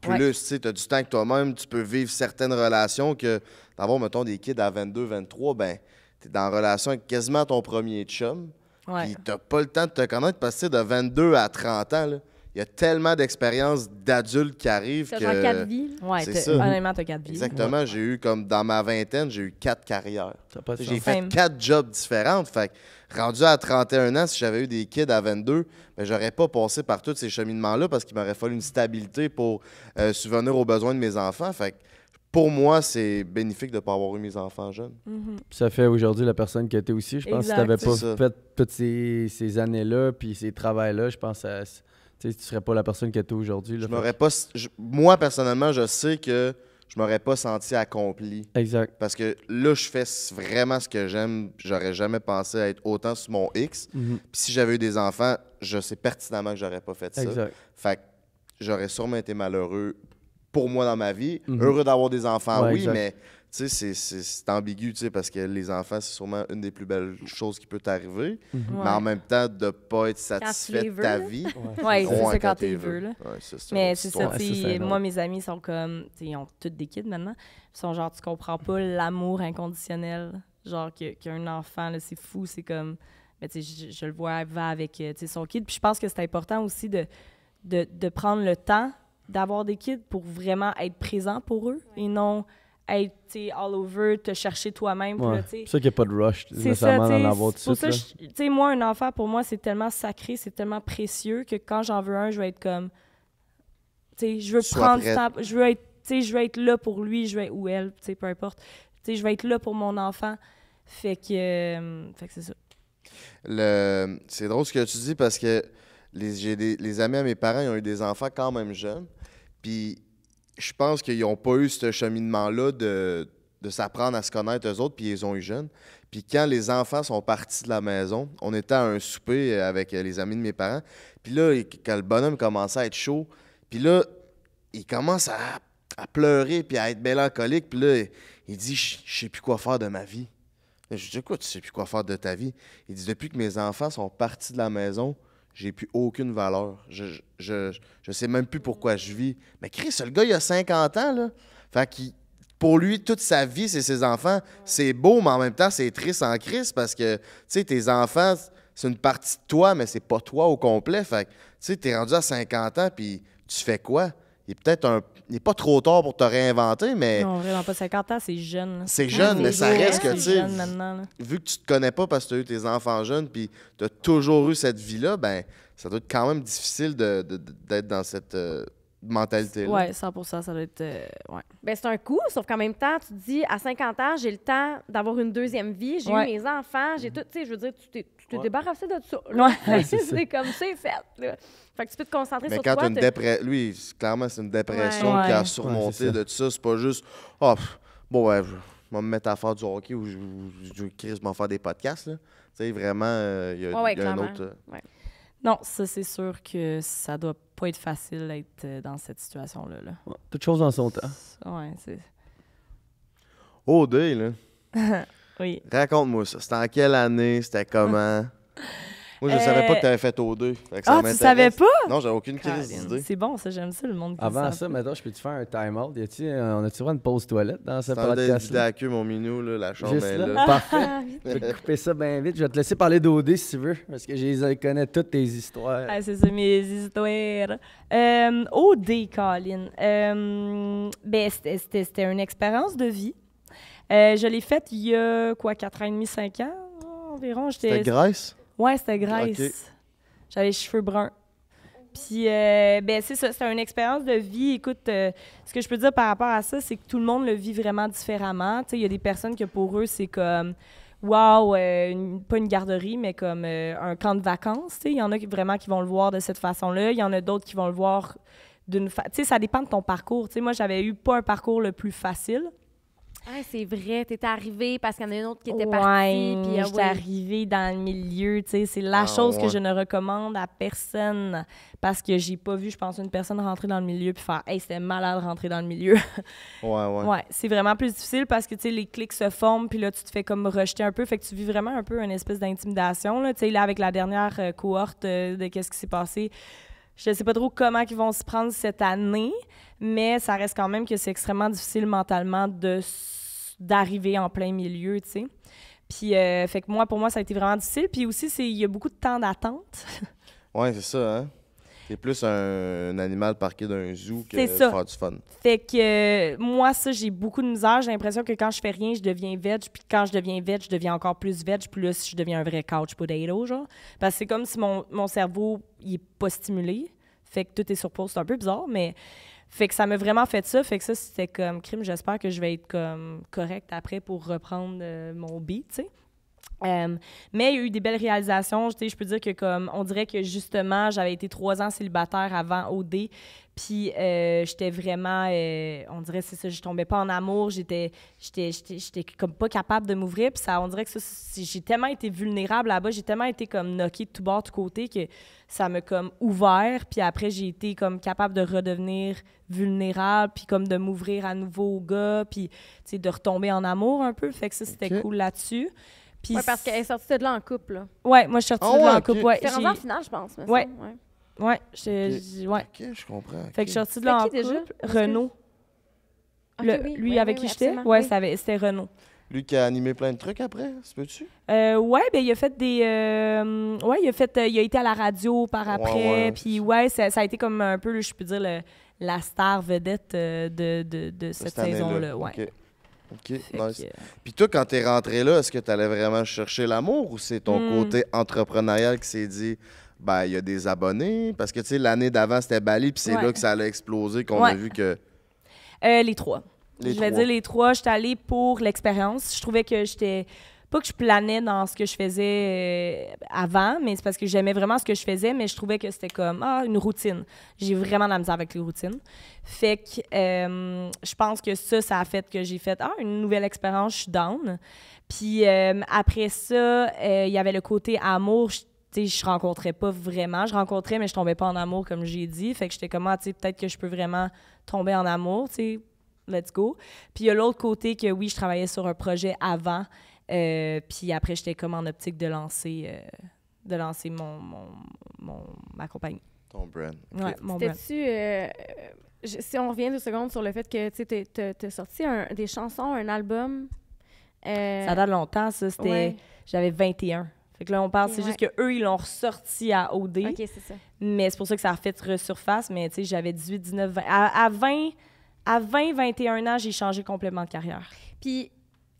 plus. Tu sais, as du temps que toi-même, tu peux vivre certaines relations que d'avoir, mettons, des kids à 22, 23, ben, tu es dans relation avec quasiment ton premier chum. Puis tu pas le temps de te connaître parce que de 22 à 30 ans, là, il y a tellement d'expériences d'adultes qui arrivent que... genre quatre vies. Oui, c'est ça. quatre vies. Exactement. J'ai eu, comme dans ma vingtaine, j'ai eu quatre carrières. J'ai fait quatre jobs différents. Fait rendu à 31 ans, si j'avais eu des kids à 22, ben, j'aurais pas passé par tous ces cheminements-là parce qu'il m'aurait fallu une stabilité pour euh, subvenir aux besoins de mes enfants. Fait pour moi, c'est bénéfique de ne pas avoir eu mes enfants jeunes. Mm-hmm. Ça fait aujourd'hui la personne qui était aussi. Je pense que si tu n'avais pas fait toutes ces, années-là puis ces travails-là, je pense que tu serais pas la personne qui était aujourd'hui. Je m'aurais pas. moi, personnellement, je sais que je m'aurais pas senti accompli. Exact. Parce que là, je fais vraiment ce que j'aime. J'aurais jamais pensé à être autant sur mon X. Mhm. Puis si j'avais eu des enfants, je sais pertinemment que j'aurais pas fait ça. Exact. Fait j'aurais sûrement été malheureux pour moi dans ma vie. Mhm. Heureux d'avoir des enfants, oui, mais tu sais, c'est ambigu, tu parce que les enfants, c'est sûrement une des plus belles choses qui peut t'arriver, mhm. mais en même temps, de ne pas être satisfait de ta vie. Oui, c'est quand tu veux, mais c'est ça, moi, mes amis sont comme, ils ont toutes des kids maintenant, ils sont genre, tu comprends pas l'amour inconditionnel, genre, qu'un enfant, c'est fou, c'est comme, mais ben, tu sais, je, le vois, va avec, euh, son kid, puis je pense que c'est important aussi de, de, de prendre le temps d'avoir des kids pour vraiment être présent pour eux, et non être all over, te chercher toi-même. C'est C'est ça qu'il n'y a pas de rush nécessairement d'en avoir tout ça, sais, Moi, un enfant, pour moi, c'est tellement sacré, c'est tellement précieux que quand j'en veux un, je vais être comme. Je veux prendre du temps. Je veux être. Je veux être là pour lui, je veux ou elle, peu importe. je vais être là pour mon enfant. Fait que, euh, que c'est ça. Le... C'est drôle ce que tu dis parce que les, les amis à mes parents ils ont eu des enfants quand même jeunes. Puis je pense qu'ils n'ont pas eu ce cheminement-là de, de s'apprendre à se connaître eux autres, puis ils ont eu jeunes. Puis quand les enfants sont partis de la maison, on était à un souper avec les amis de mes parents. Puis là, quand le bonhomme commençait à être chaud, puis là, il commence à, à pleurer, puis à être mélancolique. Puis là, il dit Je sais plus quoi faire de ma vie. Je dis Quoi, tu sais plus quoi faire de ta vie Il dit Depuis que mes enfants sont partis de la maison, j'ai plus aucune valeur. Je, ne sais même plus pourquoi je vis. Mais Chris, le gars, il a 50 ans, là. Fait pour lui, toute sa vie, c'est ses enfants. C'est beau, mais en même temps, c'est triste en Christ parce que, tu sais, tes enfants, c'est une partie de toi, mais c'est pas toi au complet. Fait que, tu sais, rendu à 50 ans, puis tu fais quoi? il peut-être un. Il n'est pas trop tard pour te réinventer, mais. Non, vraiment pas. 50 ans, c'est jeune. C'est jeune, mais ça reste que, tu Vu que tu te connais pas parce que tu as eu tes enfants jeunes, puis tu as toujours eu cette vie-là, ben ça doit être quand même difficile d'être dans cette. mentalité euh, mentalité. Oui, 100 ça doit être. Euh, ouais. ben, c'est un coup, sauf qu'en même temps, tu te dis à 50 ans, j'ai le temps d'avoir une deuxième vie, j'ai eu mes enfants, j'ai mm-hmm. tout. Tu sais, je veux dire, tu t'es tu te débarrasses de ça. c'est comme c'est fait. Fait que tu peux te concentrer Mais sur quand toi. Une dépre... Lui, clairement, c'est une dépression qui a surmonté de tout ça. C'est pas juste Ah, bon ouais, je vais me mettre à faire du hockey ou je, je, je, faire des podcasts. Tu sais, vraiment, euh, il y a, y a un autre. Euh, non, ça, c'est sûr que ça doit pas être facile d'être euh, dans cette situation-là. Toutes toute chose en son temps. Ouais, c'est. Oh, day, là. Raconte-moi ça. C'était en quelle année? C'était comment? Moi, je ne savais pas que euh, tu avais fait O2. ah, tu savais pas? Non, j'avais aucune crise C'est bon, ça, j'aime ça, le monde. qui Avant ça, maintenant, je peux te faire un time-out? Euh, on a-tu une pause toilette dans ce podcast? C'est la cul, mon minou, la chambre est là. Parfait. Ah, je couper ça bien vite. Je vais te laisser parler d'O.D. si tu veux, parce que je connais toutes tes histoires. Ah, c'est ça, mes histoires. Euh, OD, Colin. Ben, c'était une expérience de vie. Euh, je l'ai faite il y a, quoi, 4 ans et demi, 5 ans environ. C'était Grèce? Ouais, c'était Grèce. J'avais les cheveux bruns. Puis, euh, ben, c'est ça, c'est une expérience de vie. Écoute, euh, ce que je peux dire par rapport à ça, c'est que tout le monde le vit vraiment différemment. il y a des personnes que pour eux, c'est comme, waouh pas une garderie, mais comme un camp de vacances. il y en a vraiment qui vont le voir de cette façon-là. Il y en a d'autres qui vont le voir d'une façon. ça dépend de ton parcours. Tu moi, j'avais eu pas un parcours le plus facile. Ah, c'est vrai, Tu es arrivée parce qu'il y en a une autre qui était partie. Puis, ah, j'étais arrivée dans le milieu, tu sais. C'est la ah, chose que je ne recommande à personne parce que j'ai pas vu, je pense, une personne rentrer dans le milieu puis faire « Hey, c'était malade rentrer dans le milieu. » Ouais, ouais. Ouais, c'est vraiment plus difficile parce que, tu sais, les clics se forment puis là, tu te fais comme rejeter un peu. Fait que tu vis vraiment un peu une espèce d'intimidation, là. Tu sais, là, avec la dernière euh, cohorte euh, de qu'est-ce qui s'est passé, je ne sais pas trop comment ils vont se prendre cette année, mais ça reste quand même que c'est extrêmement difficile mentalement de d'arriver en plein milieu, tu sais. Puis, euh, fait que moi, pour moi, ça a été vraiment difficile. Puis aussi, il y a beaucoup de temps d'attente. oui, c'est ça, hein? C'est plus un, animal parqué d'un zoo que ça. faire du fun. Fait que euh, moi, ça, j'ai beaucoup de misère. J'ai l'impression que quand je fais rien, je deviens veg. Puis quand je deviens veg, je deviens encore plus veg. Plus je deviens un vrai couch potato, genre. Parce que c'est comme si mon, mon cerveau, il est pas stimulé. Fait que tout est sur pause. C'est un peu bizarre, mais... Fait que ça m'a vraiment fait ça. Fait que ça, c'était comme crime. J'espère que je vais être comme correct après pour reprendre euh, mon beat, tu sais. Euh, mais il y a eu des belles réalisations. Je peux dire que comme on dirait que justement j'avais été trois ans célibataire avant OD, puis euh, j'étais vraiment, euh, on dirait c'est ça, je tombais pas en amour, j'étais, j'étais, j'étais, comme pas capable de m'ouvrir, puis ça, on dirait que ça, j'ai tellement été vulnérable là-bas, j'ai tellement été comme knocké de tout bord, de tout côté que ça m'a comme ouvert, puis après j'ai été comme capable de redevenir vulnérable, puis comme de m'ouvrir à nouveau au gars, puis de retomber en amour un peu, fait que ça c'était cool là-dessus. Oui, parce qu'elle est sortie de là en couple. Oui, moi, je suis sortie de là ah en couple. Ouais, c'est rendu en finale, je pense. Oui. Oui, ouais. Ouais, je, ouais. Ok, je comprends. Fait que je suis sortie de là en couple. Renaud. lui avec qui j'étais? Ouais, c'était Renaud. Lui qui a animé plein de trucs après, c'est peux-tu? Euh, ouais, ben il a fait des. Euh, ouais, il a fait. Euh, il a été à la radio par après. Puis ouais, ça, a été comme un peu, je peux dire, la star vedette euh, de, de, de cette, saison-là. Ouais. OK, nice. Euh, puis toi, quand t'es rentré là, est-ce que t'allais vraiment chercher l'amour ou c'est ton hmm. côté entrepreneurial qui s'est dit, ben, il y a des abonnés? Parce que, tu sais, l'année d'avant, c'était Bali, puis c'est là que ça allait exploser, qu'on a vu que. Euh, les trois. je vais dire les trois. J'étais allée pour l'expérience. Je trouvais que j'étais pas que je planais dans ce que je faisais euh, avant, mais c'est parce que j'aimais vraiment ce que je faisais, mais je trouvais que c'était comme ah, une routine. J'ai vraiment de la misère avec les routines. Fait que euh, je pense que ça, ça a fait que j'ai fait ah, une nouvelle expérience, je suis down. Puis euh, après ça, il y avait le côté amour. Je, je rencontrais pas vraiment. Je rencontrais, mais je tombais pas en amour, comme j'ai dit. Fait que j'étais comme, ah, peut-être que je peux vraiment tomber en amour, tu let's go. Puis il y a l'autre côté que oui, je travaillais sur un projet avant euh, puis après, j'étais comme en optique de lancer, euh, de lancer mon, mon, mon, ma compagnie. Ton brand. Ouais, mon brand. Euh, si on revient deux secondes sur le fait que tu as sorti des chansons, un album. Ça date longtemps, ça. C'était, J'avais 21. Fait que là, on parle, c'est juste juste qu'eux, ils l'ont ressorti à OD. OK, c'est ça. Mais c'est pour ça que ça a fait resurface. Mais tu sais, j'avais 18, 19, À, 20, à 20, 21 ans, j'ai changé complètement de carrière. Puis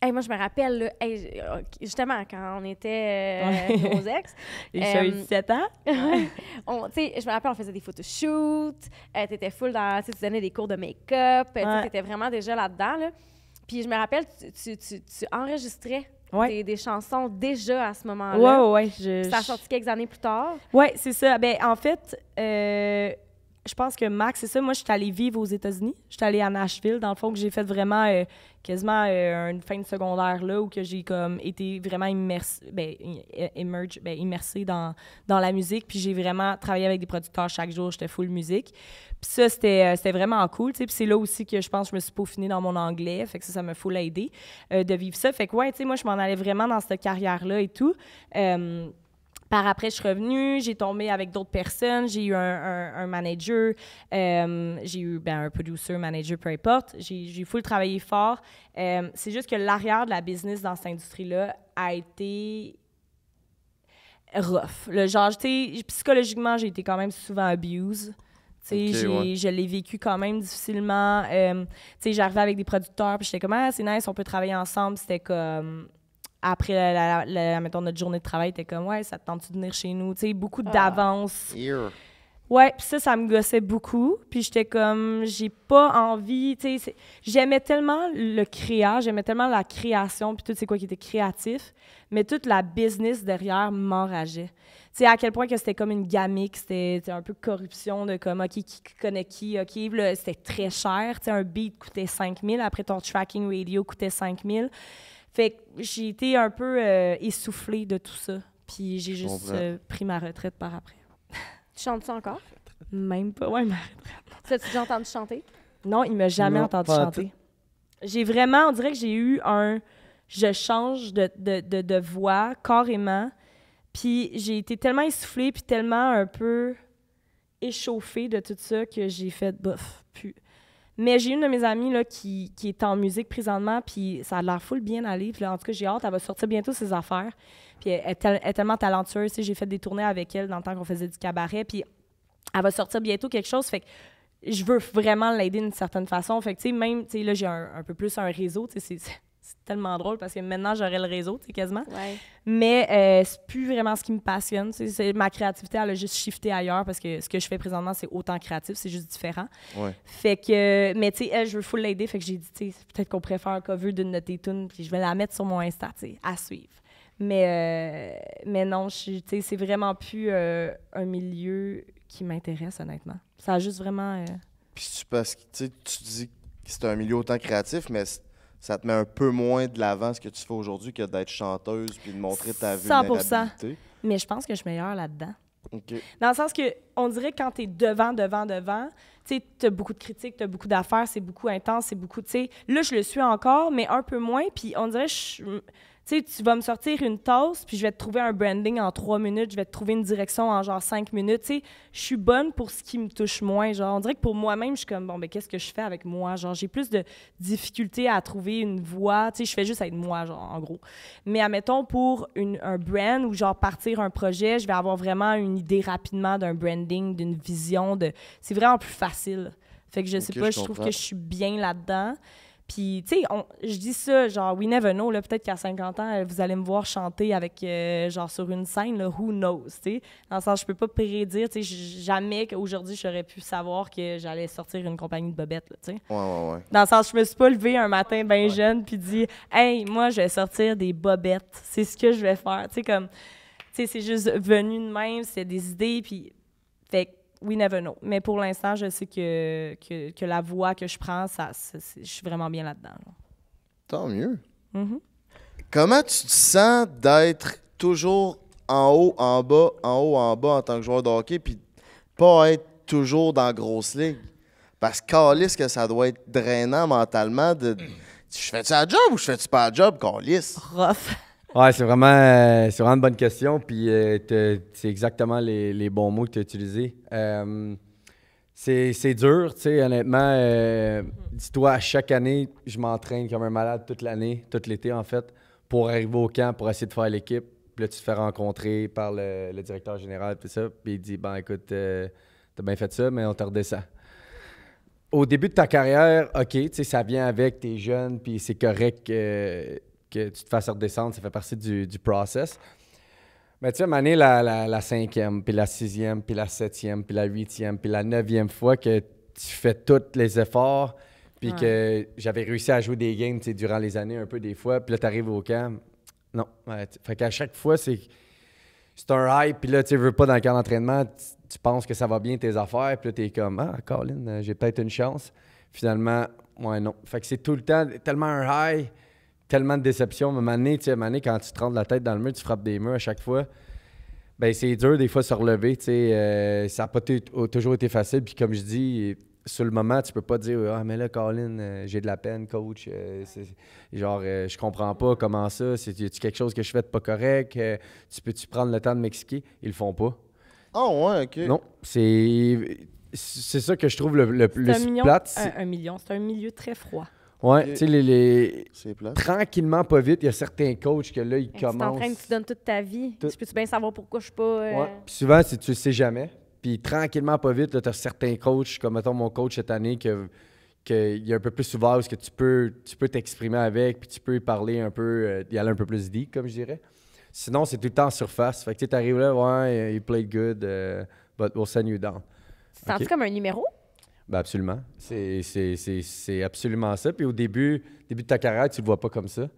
moi, je me rappelle, euh, justement, quand on était euh, aux nos ex. eu 17 euh, ans. je me rappelle, on faisait des photoshoots. tu étais full dans. donnais des cours de make-up. Tu étais vraiment déjà là-dedans. Puis je me rappelle, tu, tu, tu, enregistrais Des, chansons déjà à ce moment-là. Oui, ça a sorti quelques années plus tard. Oui, c'est ça. Ben, en fait, je pense que Max, c'est ça. Moi, je suis allée vivre aux États-Unis. Je suis allée à Nashville, dans le fond, que j'ai fait vraiment euh, quasiment euh, une fin de secondaire là, où que j'ai comme été vraiment ben, euh, ben, immersée dans, dans la musique. Puis j'ai vraiment travaillé avec des producteurs chaque jour. J'étais full musique. Puis ça, c'était, vraiment cool. Puis c'est là aussi que je pense que je me suis peaufinée dans mon anglais. Fait que ça, ça me full aidé de vivre ça. Fait que ouais, moi, je m'en allais vraiment dans cette carrière-là et tout. Par après, je suis revenue, j'ai tombé avec d'autres personnes, j'ai eu un, manager, euh, j'ai eu ben, un producer, manager, peu importe. J'ai full travailler fort. Euh, c'est juste que l'arrière de la business dans cette industrie-là a été rough. Le genre, psychologiquement, j'ai été quand même souvent abuse. Je l'ai vécu quand même difficilement. Euh, J'arrivais avec des producteurs, puis j'étais comme, ah, c'est nice, on peut travailler ensemble. C'était comme après, la, mettons, notre journée de travail, t'es comme, ouais, ça te tente de venir chez nous? Tu sais, beaucoup ah. d'avance. Ouais, puis ça, ça me gossait beaucoup. Puis j'étais comme, j'ai pas envie, tu sais, j'aimais tellement le créa, j'aimais tellement la création, puis tout, c'est quoi qui était créatif, mais toute la business derrière m'enrageait. Tu sais, à quel point que c'était comme une gamique, c'était un peu corruption de comme, OK, qui, connaît qui, OK, c'était très cher. Tu sais, un beat coûtait 000 après ton tracking radio coûtait 000. Fait que j'ai été un peu euh, essoufflée de tout ça. Puis j'ai juste euh, pris ma retraite par après. tu chantes ça encore? Même pas, ouais, ma retraite. Tu as déjà entendu chanter? Non, il m'a jamais entendu chanter. J'ai vraiment, on dirait que j'ai eu un... Je change de, voix carrément. Puis j'ai été tellement essoufflée puis tellement un peu échauffée de tout ça que j'ai fait bof, puis mais j'ai une de mes amies là, qui, qui est en musique présentement, puis ça a l'air full bien à Puis en tout cas, j'ai hâte, elle va sortir bientôt ses affaires. Puis elle, est tellement talentueuse. J'ai fait des tournées avec elle dans le temps qu'on faisait du cabaret. Puis elle va sortir bientôt quelque chose. Fait que je veux vraiment l'aider d'une certaine façon. Fait que, même, là, j'ai un, peu plus un réseau, tu c'est tellement drôle parce que maintenant, j'aurais le réseau, tu quasiment. Mais euh, c'est plus vraiment ce qui me passionne. C'est, ma créativité, elle a juste shifté ailleurs parce que ce que je fais présentement, c'est autant créatif, c'est juste différent. Fait que, mais tu sais, je veux full l'aider. Fait que j'ai dit, tu sais, peut-être qu'on préfère un cover d'une de tes tunes, puis je vais la mettre sur mon Insta, tu sais, à suivre. Mais, euh, mais non, c'est vraiment plus euh, un milieu qui m'intéresse, honnêtement. Ça a juste vraiment. Puis tu, parce que tu dis que c'est un milieu autant créatif, mais c'est ça te met un peu moins de l'avant ce que tu fais aujourd'hui que d'être chanteuse puis de montrer ta 100%. Mais je pense que je suis meilleure là-dedans. Dans le sens que, on dirait quand tu es devant, devant, devant, tu as beaucoup de critiques, tu as beaucoup d'affaires, c'est beaucoup intense, c'est beaucoup, tu sais. Là, je le suis encore, mais un peu moins, puis on dirait que je, sais, tu vas me sortir une tasse, puis je vais te trouver un branding en trois minutes, je vais te trouver une direction en genre cinq minutes. Tu sais, je suis bonne pour ce qui me touche moins. Genre, on dirait que pour moi-même, je suis comme, bon, mais ben, qu'est-ce que je fais avec moi? Genre, j'ai plus de difficultés à trouver une voie. Tu sais, je fais juste être moi, genre, en gros. Mais admettons, pour un brand ou genre partir un projet, je vais avoir vraiment une idée rapidement d'un branding, d'une vision. de C'est vraiment plus facile. Fait que je sais pas, je trouve que je suis bien là-dedans. Puis, tu sais, je dis ça, genre, we never know, là, peut-être qu'à 50 ans, vous allez me voir chanter avec, euh, genre, sur une scène, là, who knows, tu sais. Dans le sens, je peux pas prédire, tu sais, jamais qu'aujourd'hui, j'aurais pu savoir que j'allais sortir une compagnie de bobettes, tu sais. Ouais, ouais, ouais. Dans le sens, je me suis pas levé un matin bien jeune, puis dit, hey, moi, je vais sortir des bobettes, c'est ce que je vais faire, tu sais, comme, tu sais, c'est juste venu de même, c'est des idées, puis, fait we never know. Mais pour l'instant, je sais que, que, la voie que je prends, ça, je suis vraiment bien là-dedans. Tant mieux. Mm-hmm. Comment tu te sens d'être toujours en haut, en bas, en haut, en bas en tant que joueur de hockey, puis pas être toujours dans la grosse ligue? Parce que que ça doit être drainant mentalement de. Je fais-tu la job ou je fais-tu pas la job, Calis? Rough. Ouais, euh, c'est vraiment, une bonne question. Puis euh, c'est exactement les, bons mots que tu as utilisés. Euh, c'est, dur, tu sais, honnêtement. Dis-toi, chaque année, je m'entraîne comme un malade toute l'année, tout l'été en fait, pour arriver au camp, pour essayer de faire l'équipe. Puis là, tu te fais rencontrer par le, directeur général, tout ça. Puis il dit, ben écoute, t'as bien fait ça, mais on te ça au début de ta carrière, OK, tu sais, ça vient avec, t'es jeune, puis c'est correct que tu te fasses redescendre, ça fait partie du, process. Mais tu sais, Mané, la, la, la, cinquième, puis la sixième, puis la septième, puis la huitième, puis la neuvième fois que tu fais tous les efforts, puis que j'avais réussi à jouer des games durant les années un peu des fois, puis là, tu arrives au camp. Non. Fait fait qu'à chaque fois, c'est c'est un high », puis là, tu veux pas dans le camp d'entraînement, tu, penses que ça va bien tes affaires, puis là, es comme, ah, Colin, euh, j'ai peut-être une chance. Finalement, ouais, non. Fait que c'est tout le temps tellement un high tellement de déception. Mais mané, tu sais, quand tu te rends la tête dans le mur, tu frappes des murs à chaque fois. Ben, c'est dur des fois de se relever. Tu sais, euh, ça n'a pas toujours été facile. Puis comme je dis, sur le moment, tu peux pas dire Ah, mais là, Colin, euh, j'ai de la peine, coach. Euh, genre, je comprends pas comment ça. C'est, y quelque chose que je fais de pas correct? tu peux-tu prendre le temps de m'expliquer? Ils le font pas. Ah, oh, ouais, OK. Non, c'est. C'est ça que je trouve le, plus un million, c'est un milieu très froid. Ouais, tu sais, les, tranquillement, pas vite, il y a certains coachs que là, ils commencent. Tu de te donner toute ta vie. Tu peux-tu bien savoir pourquoi je suis pas. Euh, souvent, si tu le sais jamais. Puis tranquillement, pas vite, tu as certains coachs, comme mon coach cette année, que y a un peu plus souvent, ce que tu peux tu peux t'exprimer avec, puis tu peux y parler un peu, il euh, y aller un peu plus deep, comme je dirais. Sinon, c'est tout le temps en surface. Fait que tu arrives là, ouais, il played good, euh, but we'll send you down. Tu okay. comme un numéro? Ben absolument. C'est absolument ça. Puis au début, début de ta carrière, tu le vois pas comme ça.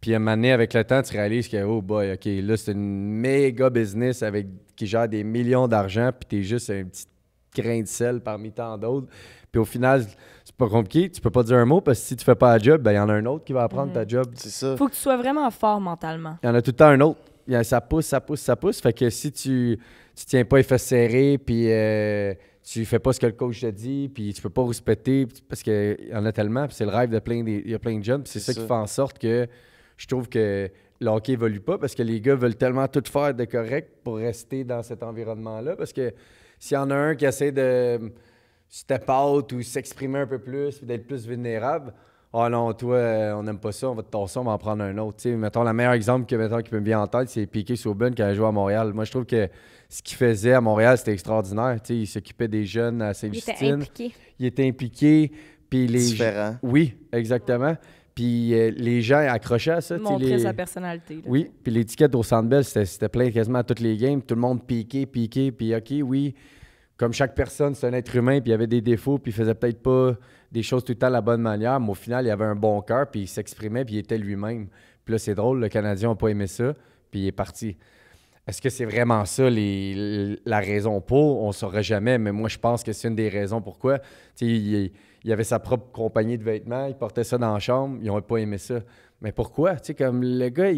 Puis à un moment donné, avec le temps, tu réalises que, oh boy, OK, là, c'est une méga business avec, qui gère des millions d'argent, puis tu es juste un petit grain de sel parmi tant d'autres. Puis au final, c'est pas compliqué. Tu peux pas dire un mot parce que si tu fais pas la job, ben, il y en a un autre qui va apprendre ta mhm. job. C'est ça. faut que tu sois vraiment fort mentalement. Il y en a tout le temps un autre. Ça pousse, ça pousse, ça pousse. Fait que si tu, tu tiens pas il fait serrer, puis. Euh, tu fais pas ce que le coach te dit, puis tu peux pas respecter, parce qu'il y en a tellement, puis c'est le rêve de plein, y a plein de jeunes, puis c'est ça, qui fait en sorte que je trouve que le hockey évolue pas, parce que les gars veulent tellement tout faire de correct pour rester dans cet environnement-là, parce que s'il y en a un qui essaie de step out ou s'exprimer un peu plus, d'être plus vulnérable, ah non, toi, euh, on n'aime pas ça, on va te torser, on va en prendre un autre. mettons, le meilleur exemple que, mettons, qui peut me bien en c'est Piqué Saubon qui a joué à Montréal. Moi, je trouve que ce qu'il faisait à Montréal, c'était extraordinaire. il s'occupait des jeunes à Saint-Justine. Il était impliqué. Il était impliqué. Puis Différent. Oui, exactement. Puis euh, les gens accrochaient à ça. Il sa personnalité. Oui, puis l'étiquette au Centre c'était plein quasiment à toutes les games. Tout le monde piqué, piqué, puis OK, oui. Comme chaque personne, c'est un être humain, puis il y avait des défauts, puis il faisait peut-être pas des choses tout le la bonne manière, mais au final, il avait un bon cœur, puis il s'exprimait, puis il était lui-même. Puis là, c'est drôle, le Canadien n'a pas aimé ça, puis il est parti. Est-ce que c'est vraiment ça la raison pour? On ne saura jamais, mais moi, je pense que c'est une des raisons pourquoi. Il, il, avait sa propre compagnie de vêtements, il portait ça dans la chambre, ils n'ont pas aimé ça. Mais pourquoi? Tu comme le gars,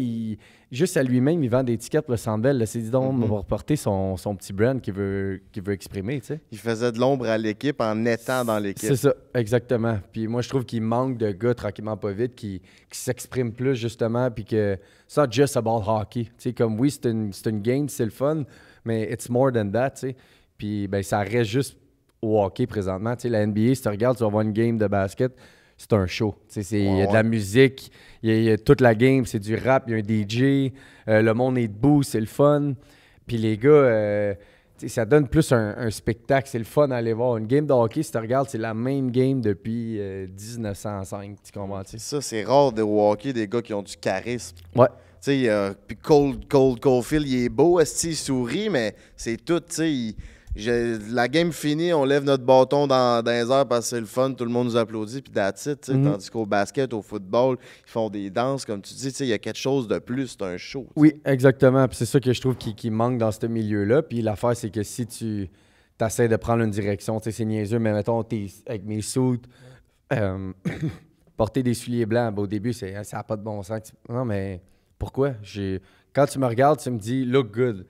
juste à lui-même, il vend des étiquettes pour le C'est dis donc, mm-hmm. va reporter son, petit brand qu'il veut, veut exprimer. Il faisait de l'ombre à l'équipe en étant dans l'équipe. C'est ça, exactement. Puis moi, je trouve qu'il manque de gars tranquillement pas vite qui, qui s'expriment plus, justement, puis que ça, just about hockey. Tu comme oui, c'est une, game, c'est le fun, mais it's more than that. Tu Puis ben, ça reste juste au hockey présentement. Tu la NBA, si tu regardes, tu vas voir une game de basket c'est un show. Il y a de la musique, il y, a toute la game, c'est du rap, il y a un DJ, euh, le monde est debout, c'est le fun. Puis les gars, euh, ça donne plus un, spectacle, c'est le fun d'aller voir. Une game de hockey, si tu regardes, c'est la même game depuis 1905, euh, tu comprends? Ça, c'est rare de hockey des gars qui ont du charisme. Ouais. puis Cold, Cold, Coldfield, il est beau, est il sourit, mais c'est tout, tu la game finie, on lève notre bâton dans, dans les airs parce que c'est le fun, tout le monde nous applaudit, puis that's mhm. Tandis qu'au basket, au football, ils font des danses, comme tu dis, il y a quelque chose de plus, c'est un show. Oui, exactement. Puis c'est ça que je trouve qui, manque dans ce milieu-là. Puis l'affaire, c'est que si tu essaies de prendre une direction, c'est niaiseux, mais mettons, avec mes soutes, euh, porter des souliers blancs, ben, au début, hein, ça n'a pas de bon sens. Non, mais pourquoi? Quand tu me regardes, tu me dis « look good ».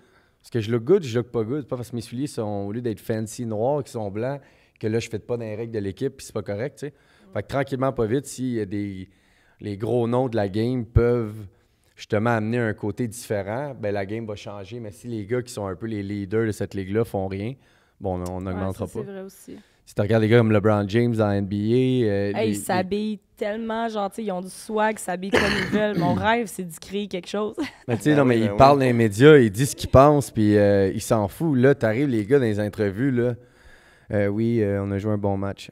Parce que je look good, je look pas good. pas parce que mes souliers sont, au lieu d'être fancy noirs, qui sont blancs, que là, je fais pas dans les règles de l'équipe, puis c'est pas correct, tu Fait que tranquillement, pas vite, Si Les gros noms de la game peuvent justement amener un côté différent, ben la game va changer. Mais si les gars qui sont un peu les leaders de cette ligue-là font rien, bon, on n'augmentera pas. C'est vrai aussi si tu regardes des gars comme LeBron James dans la NBA. Euh, ils s'habillent tellement, genre, ils ont du swag, ils s'habillent comme ils veulent. Mon rêve, c'est d'y créer quelque chose. Mais tu sais, non, mais ben ils ben parlent dans les médias, ils disent ce qu'ils pensent, puis euh, ils s'en foutent. Là, t'arrives, les gars, dans les entrevues, là. Euh, oui, on a joué un bon match.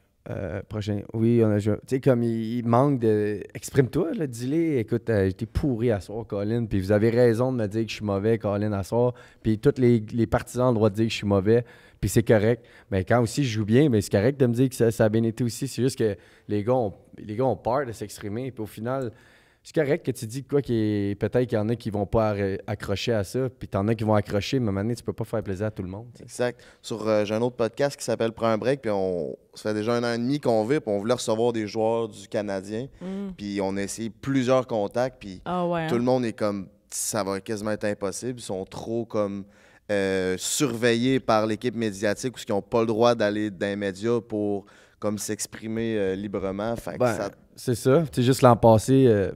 prochain. Oui, on a joué. Tu sais, comme il, manque de. Exprime-toi, là, dis « Écoute, j'étais pourri à soir, Colin. Puis vous avez raison de me dire que je suis mauvais, Colin, à soir. Puis tous les, les partisans ont le droit de dire que je suis mauvais c'est correct. Mais quand aussi je joue bien, mais c'est correct de me dire que ça, a bien été aussi. C'est juste que les gars ont, les gars ont peur de s'exprimer. Puis au final, c'est correct que tu dis quoi qui peut-être qu'il y en a qui vont pas accrocher à ça, puis t'en as qui vont accrocher, mais maintenant, tu peux pas faire plaisir à tout le monde. Exact. Sur euh, j'ai un autre podcast qui s'appelle Prends un break, puis on ça fait déjà un an et demi qu'on vit, puis on voulait recevoir des joueurs du Canadien, mm. puis on a essayé plusieurs contacts, puis ah tout le hein? monde est comme ça va quasiment être impossible, ils sont trop comme euh, surveillés par l'équipe médiatique ou qui n'ont pas le droit d'aller dans les médias pour comme s'exprimer euh, librement. Ben, ça... C'est ça. C'est juste l'an passé. Euh,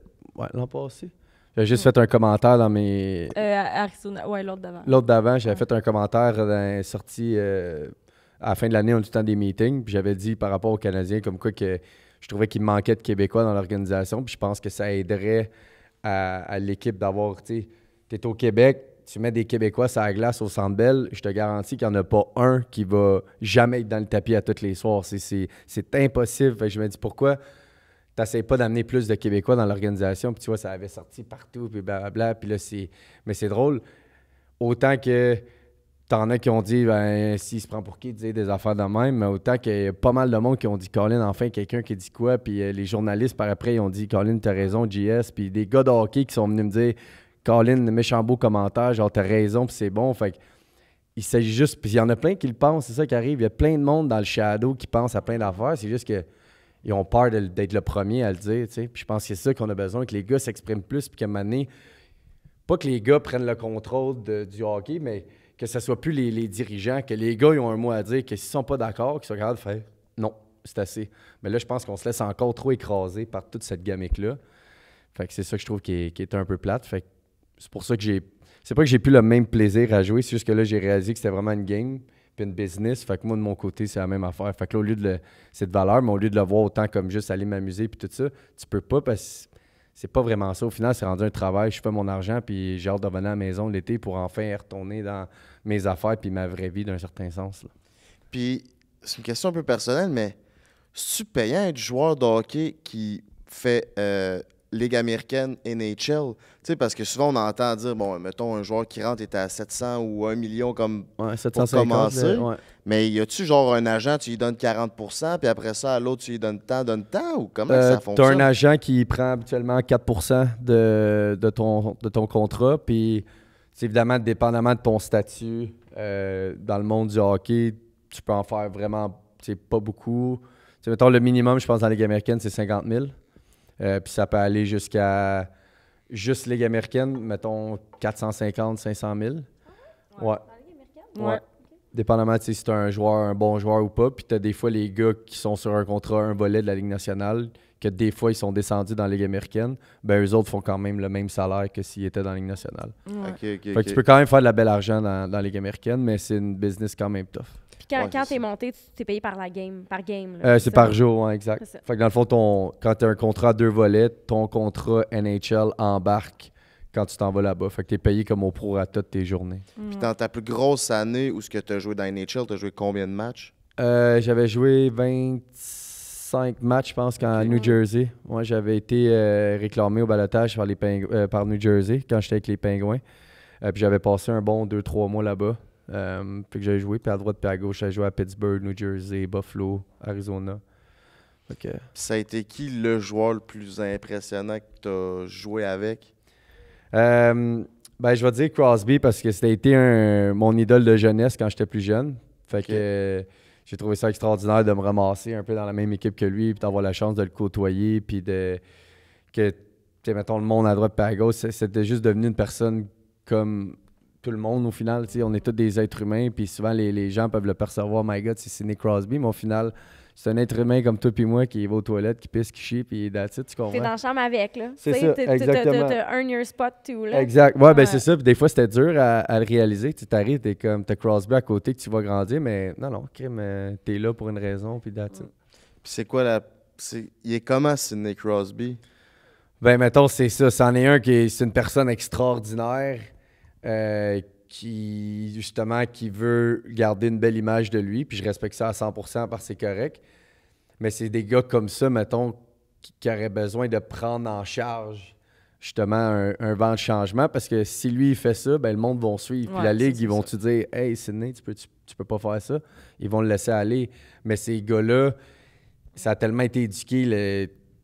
l'an passé. J'ai juste fait un commentaire dans mes. Arizona, l'autre d'avant. L'autre d'avant, j'avais fait un commentaire dans sortie à la fin de l'année, on a temps des meetings. j'avais dit par rapport aux Canadiens comme quoi que je trouvais qu'il manquait de Québécois dans l'organisation. Puis je pense que ça aiderait à, l'équipe d'avoir, tu au Québec, tu mets des Québécois sur la glace au Centre belle je te garantis qu'il n'y en a pas un qui va jamais être dans le tapis à tous les soirs. C'est impossible. je me dis pourquoi tu n'essayes pas d'amener plus de Québécois dans l'organisation. Puis tu vois, ça avait sorti partout, puis blablabla. Puis là, Mais c'est drôle. Autant que t'en as qui ont dit, ben, s'il se prend pour qui, dire des affaires de même, mais autant qu'il y a pas mal de monde qui ont dit, Colin, enfin, quelqu'un qui dit quoi, puis euh, les journalistes par après, ils ont dit, Colin, tu as raison, JS, puis des gars de hockey qui sont venus me dire, Colin, méchant beau commentaire, genre, t'as raison, puis c'est bon. Fait il s'agit juste. Puis il y en a plein qui le pensent, c'est ça qui arrive. Il y a plein de monde dans le shadow qui pense à plein d'affaires. C'est juste que ils ont peur d'être le premier à le dire, tu sais. Puis je pense que c'est ça qu'on a besoin, que les gars s'expriment plus, puis qu'à un moment donné, pas que les gars prennent le contrôle du hockey, mais que ce soit plus les, dirigeants, que les gars ils ont un mot à dire, que s'ils sont pas d'accord, qu'ils soient capables de faire non, c'est assez. Mais là, je pense qu'on se laisse encore trop écraser par toute cette gamique-là. Fait que c'est ça que je trouve qui est, un peu plate. Fait c'est pour ça que j'ai. C'est pas que j'ai plus le même plaisir à jouer, c'est juste que là, j'ai réalisé que c'était vraiment une game puis une business. Fait que moi, de mon côté, c'est la même affaire. Fait que là, au lieu de cette valeur, mais au lieu de le voir autant comme juste aller m'amuser puis tout ça, tu peux pas parce que c'est pas vraiment ça. Au final, c'est rendu un travail. Je fais mon argent puis j'ai hâte de revenir à la maison l'été pour enfin retourner dans mes affaires puis ma vraie vie d'un certain sens. Puis, c'est une question un peu personnelle, mais es-tu payant être joueur de hockey qui fait. Euh, Ligue américaine, NHL. Parce que souvent, on entend dire, bon, mettons, un joueur qui rentre est à 700 ou 1 million comme pour commencer. Mais y a-tu genre un agent, tu lui donnes 40 puis après ça, à l'autre, tu lui donnes tant, donne tant ou comment euh, ça fonctionne? Tu as un agent qui prend habituellement 4 de, ton, de ton contrat. Puis, c'est évidemment, dépendamment de ton statut euh, dans le monde du hockey, tu peux en faire vraiment pas beaucoup. c'est mettons, le minimum, je pense, dans la Ligue américaine, c'est 50 000. Euh, puis ça peut aller jusqu'à juste Ligue américaine, mettons 450, 500 000. Ouais. Dépendamment si c'est un joueur, un bon joueur ou pas. Puis tu as des fois les gars qui sont sur un contrat, un volet de la Ligue nationale, que des fois ils sont descendus dans la Ligue américaine, ben eux autres font quand même le même salaire que s'ils étaient dans la Ligue nationale. Ok, tu peux quand même faire de la belle argent dans, la Ligue américaine, mais c'est une business quand même tough. Puis quand, t'es monté, tu es payé par la game, par game. Euh, c'est par jour, oui, exact. Fait que dans le fond, quand tu as un contrat à deux volets, ton contrat NHL embarque quand tu t'en vas là-bas. Fait que tu es payé comme au prorata de tes journées. Puis mm. dans ta plus grosse année où ce que tu as joué dans NHL, tu as joué combien de matchs? Euh, j'avais joué 25 matchs, je pense, qu'en New Jersey. Moi, j'avais été euh, réclamé au balotage par, les par New Jersey quand j'étais avec les Pingouins. puis j'avais passé un bon 2-3 mois là-bas puis euh, que j'avais joué, puis à droite, puis à gauche, j'ai joué à Pittsburgh, New Jersey, Buffalo, Arizona. Ça a été qui le joueur le plus impressionnant que tu as joué avec? Euh, ben, je vais dire Crosby parce que c'était mon idole de jeunesse quand j'étais plus jeune. Fait que euh, j'ai trouvé ça extraordinaire de me ramasser un peu dans la même équipe que lui, puis d'avoir la chance de le côtoyer, puis de que, mettons, le monde à droite puis à gauche, c'était juste devenu une personne comme tout le monde au final, on est tous des êtres humains, puis souvent les, les, gens peuvent le percevoir, my God, c'est Sidney Crosby, mais au final, c'est un être humain comme toi puis moi qui va aux toilettes, qui pisse, qui chie, puis that's it, tu comprends? es dans la chambre avec, là. C'est ça, exactement. your spot tout là. Exact. Ouais, ben c'est ça, puis des fois, c'était dur à, à, le réaliser. Tu t'arrives, t'es comme, t'as Crosby à côté que tu vas grandir, mais non, non, crime, euh, t'es là pour une raison, puis that's Puis c'est quoi la... c'est Il est comment, Sidney Crosby? Ben, mettons, c'est ça. C'en est un qui est une personne extraordinaire. Euh, qui, justement, qui veut garder une belle image de lui, puis je respecte ça à 100 parce que c'est correct. Mais c'est des gars comme ça, mettons, qui, auraient besoin de prendre en charge justement un, vent de changement parce que si lui il fait ça, ben, le monde va suivre. puis la ligue, ils vont te dire Hey Sidney, tu peux, peux pas faire ça Ils vont le laisser aller. Mais ces gars-là, ça a tellement été éduqué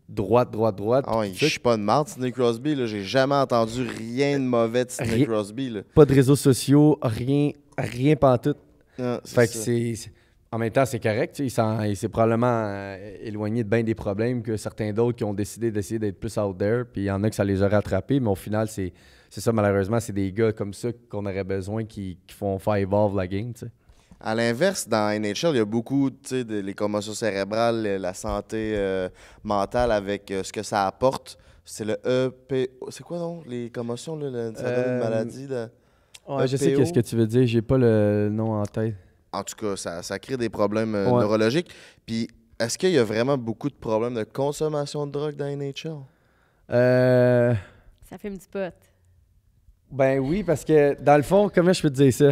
droite, droite, droite. Ah je suis pas de marde, Sidney Crosby. J'ai jamais entendu rien de mauvais de Sidney Crosby. Là. Pas de réseaux sociaux, rien, rien pas tout. Ah, fait que c'est. En même temps, c'est correct. Il s'est probablement euh, éloigné de bien des problèmes que certains d'autres qui ont décidé d'essayer d'être plus out there. Puis il y en a que ça les a rattrapés. Mais au final, c'est ça, malheureusement, c'est des gars comme ça qu'on aurait besoin qui, font faire evolve la game. À l'inverse, dans NHL, il y a beaucoup, tu sais, les commotions cérébrales, la santé euh, mentale avec euh, ce que ça apporte. C'est le EPO. C'est quoi, non? Les commotions, la euh, maladie. De... je sais e ce que tu veux dire. J'ai pas le nom en tête. En tout cas, ça, crée des problèmes neurologiques. Puis, est-ce qu'il y a vraiment beaucoup de problèmes de consommation de drogue dans NHL? Euh... Ça fait du pot. Ben oui, parce que dans le fond, comment je peux te dire ça?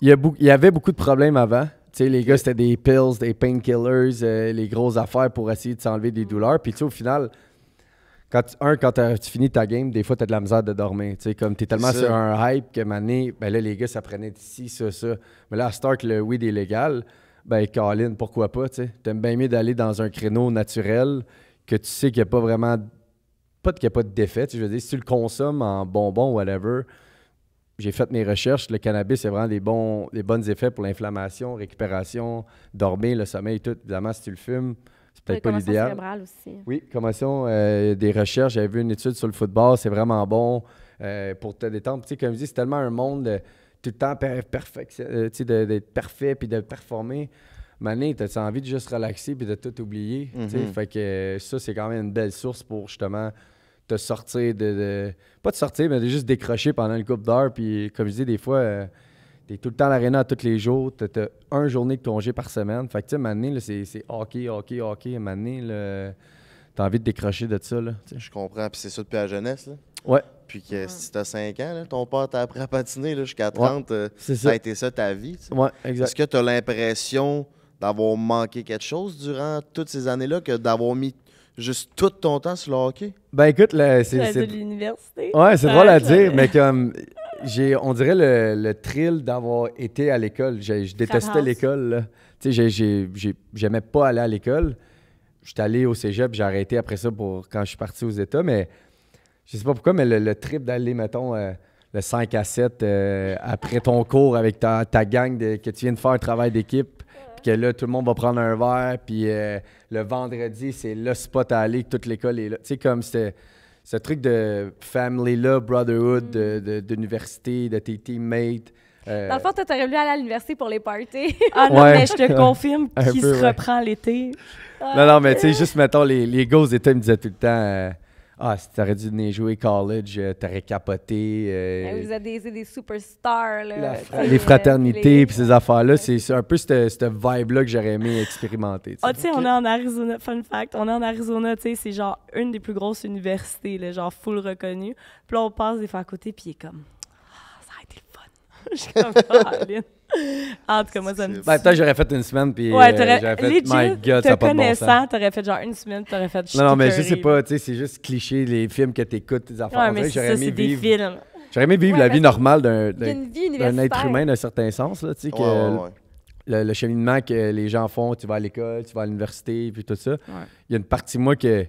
Il y, avait beaucoup de problèmes avant. les gars, c'était des pills, des painkillers, euh, les grosses affaires pour essayer de s'enlever des douleurs. Puis, tu au final, quand un, quand tu finis ta game, des fois, tu as de la misère de dormir. Tu sais, comme tu es tellement sur un hype que, mané, ben là, les gars, ça prenait ici, ça, ça. Mais là, à Stark, le weed est légal. Ben, Colin, pourquoi pas, tu aimes bien mieux d'aller dans un créneau naturel que tu sais qu'il n'y a pas vraiment. Pas qu'il a pas de défaite. Je veux dire, si tu le consommes en bonbon, whatever, j'ai fait mes recherches. Le cannabis, c'est vraiment des bons, des bons effets pour l'inflammation, récupération, dormir, le sommeil, tout. Évidemment, si tu le fumes, c'est peut-être pas l'idéal. Oui, commotion euh, des recherches. J'avais vu une étude sur le football, c'est vraiment bon euh, pour te détendre. Tu comme je dis, c'est tellement un monde tout le temps euh, d'être parfait, d'être parfait puis de performer. Mané, as envie de juste relaxer puis de tout oublier. Mm-hmm. Fait que ça, c'est quand même une belle source pour justement te sortir de, Pas de sortir, mais de juste décrocher pendant une coupe d'heure. Puis, comme je dis, des fois, euh, t'es tout le temps à l'aréna tous les jours. T'as as un journée de congé par semaine. Fait que, tu sais, maintenant, c'est hockey, hockey, hockey. Maintenant, t'as envie de décrocher de ça. Là, je comprends. Puis, c'est ça depuis la jeunesse. Là. Ouais. Puis que si t'as 5 ans, ton père t'a appris à patiner jusqu'à 30, euh, ça. a été ça ta vie. Ouais, exact. Est-ce que t'as l'impression d'avoir manqué quelque chose durant toutes ces années-là, que d'avoir mis juste tout ton temps sur le hockey? Ben écoute, c'est. C'est de l'université. Ouais, c'est drôle à dire, mais comme. J'ai, on dirait le, thrill d'avoir été à l'école. Je, détestais l'école. Tu sais, j'aimais pas aller à l'école. J'étais allé au cégep, j'ai arrêté après ça pour quand je suis parti aux États, mais je sais pas pourquoi, mais le, trip d'aller, mettons, euh, le 5 à 7 euh, après ton cours avec ta, ta gang de, que tu viens de faire un travail d'équipe, puis que là, tout le monde va prendre un verre. Puis euh, le vendredi, c'est le spot à aller, toute l'école est là. Tu sais, comme ce truc de family-là, brotherhood, mm. d'université, de, de tes teammates. Euh, Dans le fond, tu t'aurais voulu aller à l'université pour les parties. ah non, mais je te confirme qu'il se reprend l'été. Non, non, mais ah. tu sais, juste mettons, les, les gars aux me disaient tout le temps. Euh, ah, si t'aurais dû venir jouer college, euh, t'aurais capoté. Euh, vous avez des, des superstars. Là, les euh, fraternités, puis ces affaires-là, c'est un peu cette, vibe-là que j'aurais aimé expérimenter. Ah, tu sais, on est en Arizona, fun fact, on est en Arizona, tu sais, c'est genre une des plus grosses universités, là, genre full reconnue. Puis là, on passe des fois à côté, puis il est comme je suis comme, pas, En tout cas, moi, ça me dit. Ben, peut-être j'aurais fait une semaine, puis euh, j'aurais fait, my God, ça n'a pas de bon sens. t'aurais fait genre une semaine, t'aurais fait Non, mais je sais pas, tu sais, c'est juste cliché, les films que t'écoutes, tes enfants. Ouais, mais ça, c'est des films. J'aurais aimé vivre la vie normale d'un être humain d'un certain sens, là, tu sais, que le, cheminement que les gens font, tu vas à l'école, tu vas à l'université, puis tout ça. Il y a une partie moi que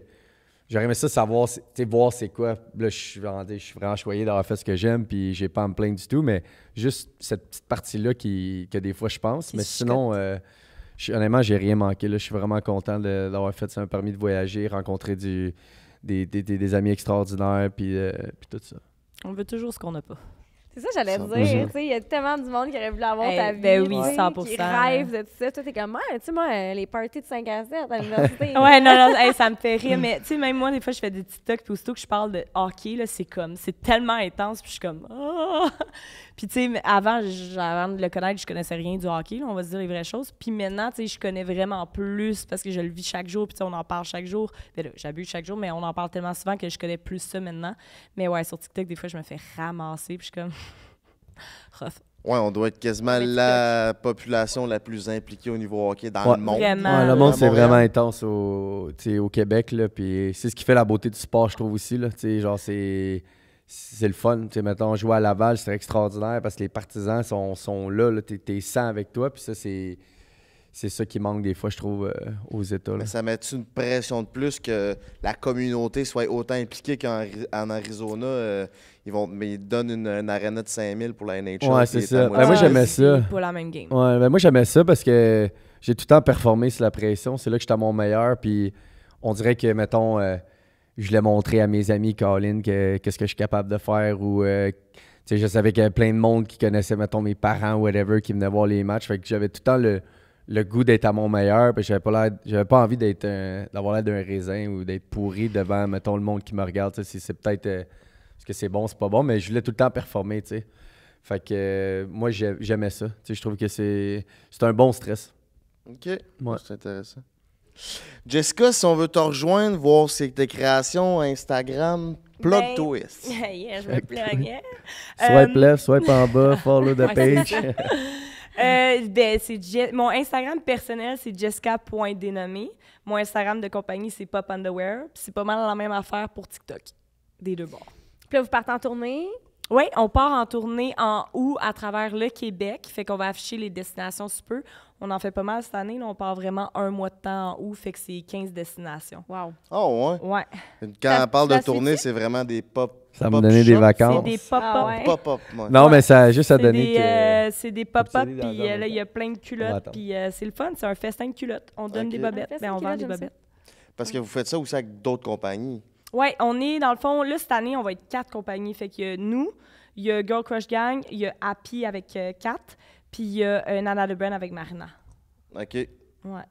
J'aurais ça savoir, voir c'est quoi. Là, je suis, je suis vraiment choyé d'avoir fait ce que j'aime, puis j'ai pas à me plaindre du tout, mais juste cette petite partie-là que des fois je pense. mais sinon, honnêtement, euh, je, honnêtement, j'ai rien manqué. Je suis vraiment content d'avoir fait ça, un permis de voyager, rencontrer des, amis extraordinaires, puis, euh, puis tout ça. On veut toujours ce qu'on n'a pas. C'est ça que j'allais dire. tu sais, Il y a tellement du monde qui aurait voulu avoir eh ta ben vie. Ben oui, 100 Qui rêve de tout ça. Toi, t'es comme, ah, tu sais, moi, euh, les parties de 5 à 7 à l'université. ouais, non, non, ça me fait rire. mais, tu sais, même moi, des fois, je fais des TikTok, puis aussitôt que je parle de hockey, là, c'est comme, c'est tellement intense, puis je suis comme, oh! Puis, tu sais, avant, de le connaître, je connaissais rien du hockey, on va se dire les vraies choses. Puis maintenant, tu sais, je connais vraiment plus parce que je le vis chaque jour, puis on en parle chaque jour. J'abuse chaque jour, mais on en parle tellement souvent que je connais plus ça maintenant. Mais ouais, sur TikTok, des fois, je me fais ramasser, puis je suis comme. Ouais, on doit être quasiment la population la plus impliquée au niveau hockey dans le monde. Vraiment, ouais, le monde, c'est vraiment intense au, au Québec. Puis c'est ce qui fait la beauté du sport, je trouve aussi. Là, genre, c'est c'est le fun. Tu sais, mettons, jouer à Laval, c'est extraordinaire parce que les partisans sont, sont là, là t'es es avec toi, puis ça, c'est. C'est ça qui manque des fois, je trouve, euh, aux États. ça met une pression de plus que la communauté soit autant impliquée qu'en Arizona? Euh, ils, vont, mais ils donnent une, aréna de 5000 pour la NHL. Ouais, c'est ça. Ben, moi, j'aimais ah, ça. Pour la même game. Ouais, ben, moi, j'aimais ça parce que j'ai tout le temps performé sous la pression. C'est là que j'étais à mon meilleur. Puis on dirait que, mettons, euh, je l'ai montré à mes amis, Colin, qu'est-ce que je suis capable de faire ou. Euh, je savais qu'il y avait plein de monde qui connaissait, mettons, mes parents ou whatever, qui venaient voir les matchs. Fait que j'avais tout le temps le, goût d'être à mon meilleur. Puis j'avais pas, j'avais pas envie d'avoir l'air d'un raisin ou d'être pourri devant, mettons, le monde qui me regarde. si c'est peut-être. Euh, ce que c'est bon, c'est pas bon, mais je voulais tout le temps performer, Fait que euh, moi, j'aimais ça. Tu je trouve que c'est, c'est un bon stress. OK. Moi. C'est intéressant. Jessica, si on veut te rejoindre, voir tes créations Instagram, plug ben, twist. yeah, je me euh, Swipe left, swipe en bas, follow the page. Euh, ben, mon Instagram personnel, c'est jessica.dénommé. Mon Instagram de compagnie, c'est Pop Underwear. C'est pas mal la même affaire pour TikTok, des deux bords. Puis là, vous partez en tournée. Oui, on part en tournée en août à travers le Québec. Fait qu'on va afficher les destinations si peu. On en fait pas mal cette année. on part vraiment un mois de temps en août. Fait que c'est 15 destinations. Wow. Oh, ouais. Ouais. Quand on parle de tournée, c'est vraiment des pop. Ça me donner des vacances. C'est des pop-up. Ah, non, mais ça a juste à donner. que... Euh, c'est des pop-up, puis euh, là, il y a plein de culottes. Puis euh, c'est le fun. C'est un festin de culottes. On donne des bobettes. mais ben, on vend des bobettes. Parce que vous faites ça aussi avec d'autres compagnies. Oui, on est dans le fond, là, cette année, on va être quatre compagnies. Fait que nous, il y a Girl Crush Gang, il y a Happy avec Kat, euh, puis il y a Nana euh, Nana Lebrun avec Marina. OK. Ouais.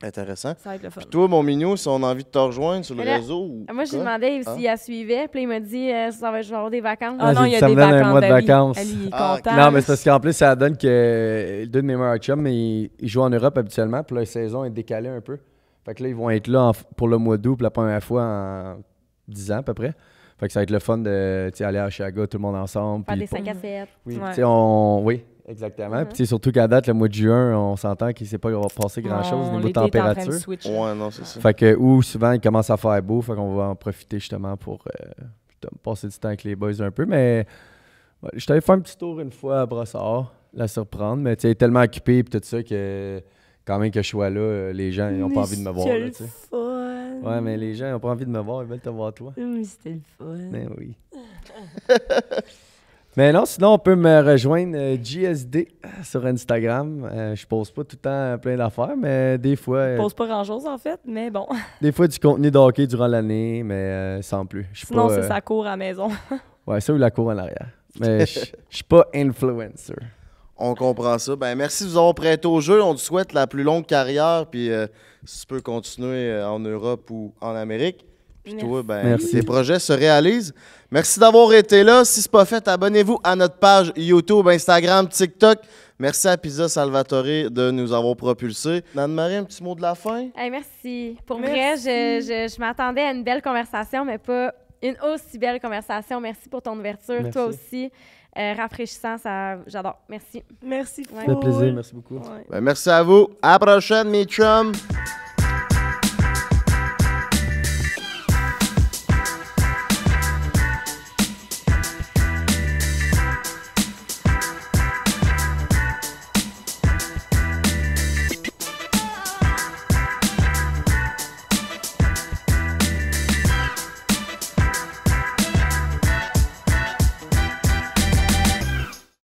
Intéressant. Ça va être le fun. Puis toi, mon mignon, si on a envie de te rejoindre sur le réseau ou Moi, j'ai demandé demandé ah. s'il la suivait, puis il m'a dit euh, ça va jouer des vacances. Ah, non, il y a ça des me donne un mois de ben vacances. est ah, Non, mais c'est parce qu'en plus, ça donne que deux de mes meilleurs chums, ils, ils jouent en Europe habituellement, puis la saison est décalée un peu. Fait que là, ils vont être là pour le mois d'août, la première fois en 10 ans à peu près. Fait que ça va être le fun de aller à Chicago, tout le monde ensemble. Faire des 5 à 7. Oui, exactement. Mm-hmm. surtout qu'à date, le mois de juin, on s'entend qu'il ne s'est pas passer grand-chose au niveau température. de ouais, non, Fait que, ou souvent, il commence à faire beau, fait qu'on va en profiter justement pour euh, passer du temps avec les boys un peu. Mais je t'avais fait un petit tour une fois à Brossard, la surprendre, mais tu es tellement occupé et tout ça que quand même que je sois là, euh, les gens n'ont pas envie de me voir. Ouais, mais les gens n'ont pas envie de me voir, ils veulent te voir toi. Oui, c'était le fun. Ben oui. mais non, sinon, on peut me rejoindre JSD euh, euh, sur Instagram. Euh, je pose pas tout le temps plein d'affaires, mais des fois. je pose pas grand-chose, en fait, mais bon. des fois, du contenu d'hockey durant l'année, mais sans plus. sinon, c'est sa cour à maison. ouais, ça ou la cour en arrière. Mais je suis pas influencer. On comprend ça. Ben, merci de vous avoir prêté au jeu. On te souhaite la plus longue carrière. Puis si tu peux continuer euh, en Europe ou en Amérique. Puis toi, tes ben, projets se réalisent. Merci d'avoir été là. Si ce n'est pas fait, abonnez-vous à notre page YouTube, Instagram, TikTok. Merci à Pisa Salvatore de nous avoir propulsés. Anne-Marie, un petit mot de la fin? merci. Pour vrai, je, m'attendais à une belle conversation, mais pas une aussi belle conversation. Merci pour ton ouverture, toi aussi. Euh, rafraîchissant, ça, j'adore. Merci. Merci. Ça plaisir, merci beaucoup. Ben, merci à vous. À la prochaine, mes chums.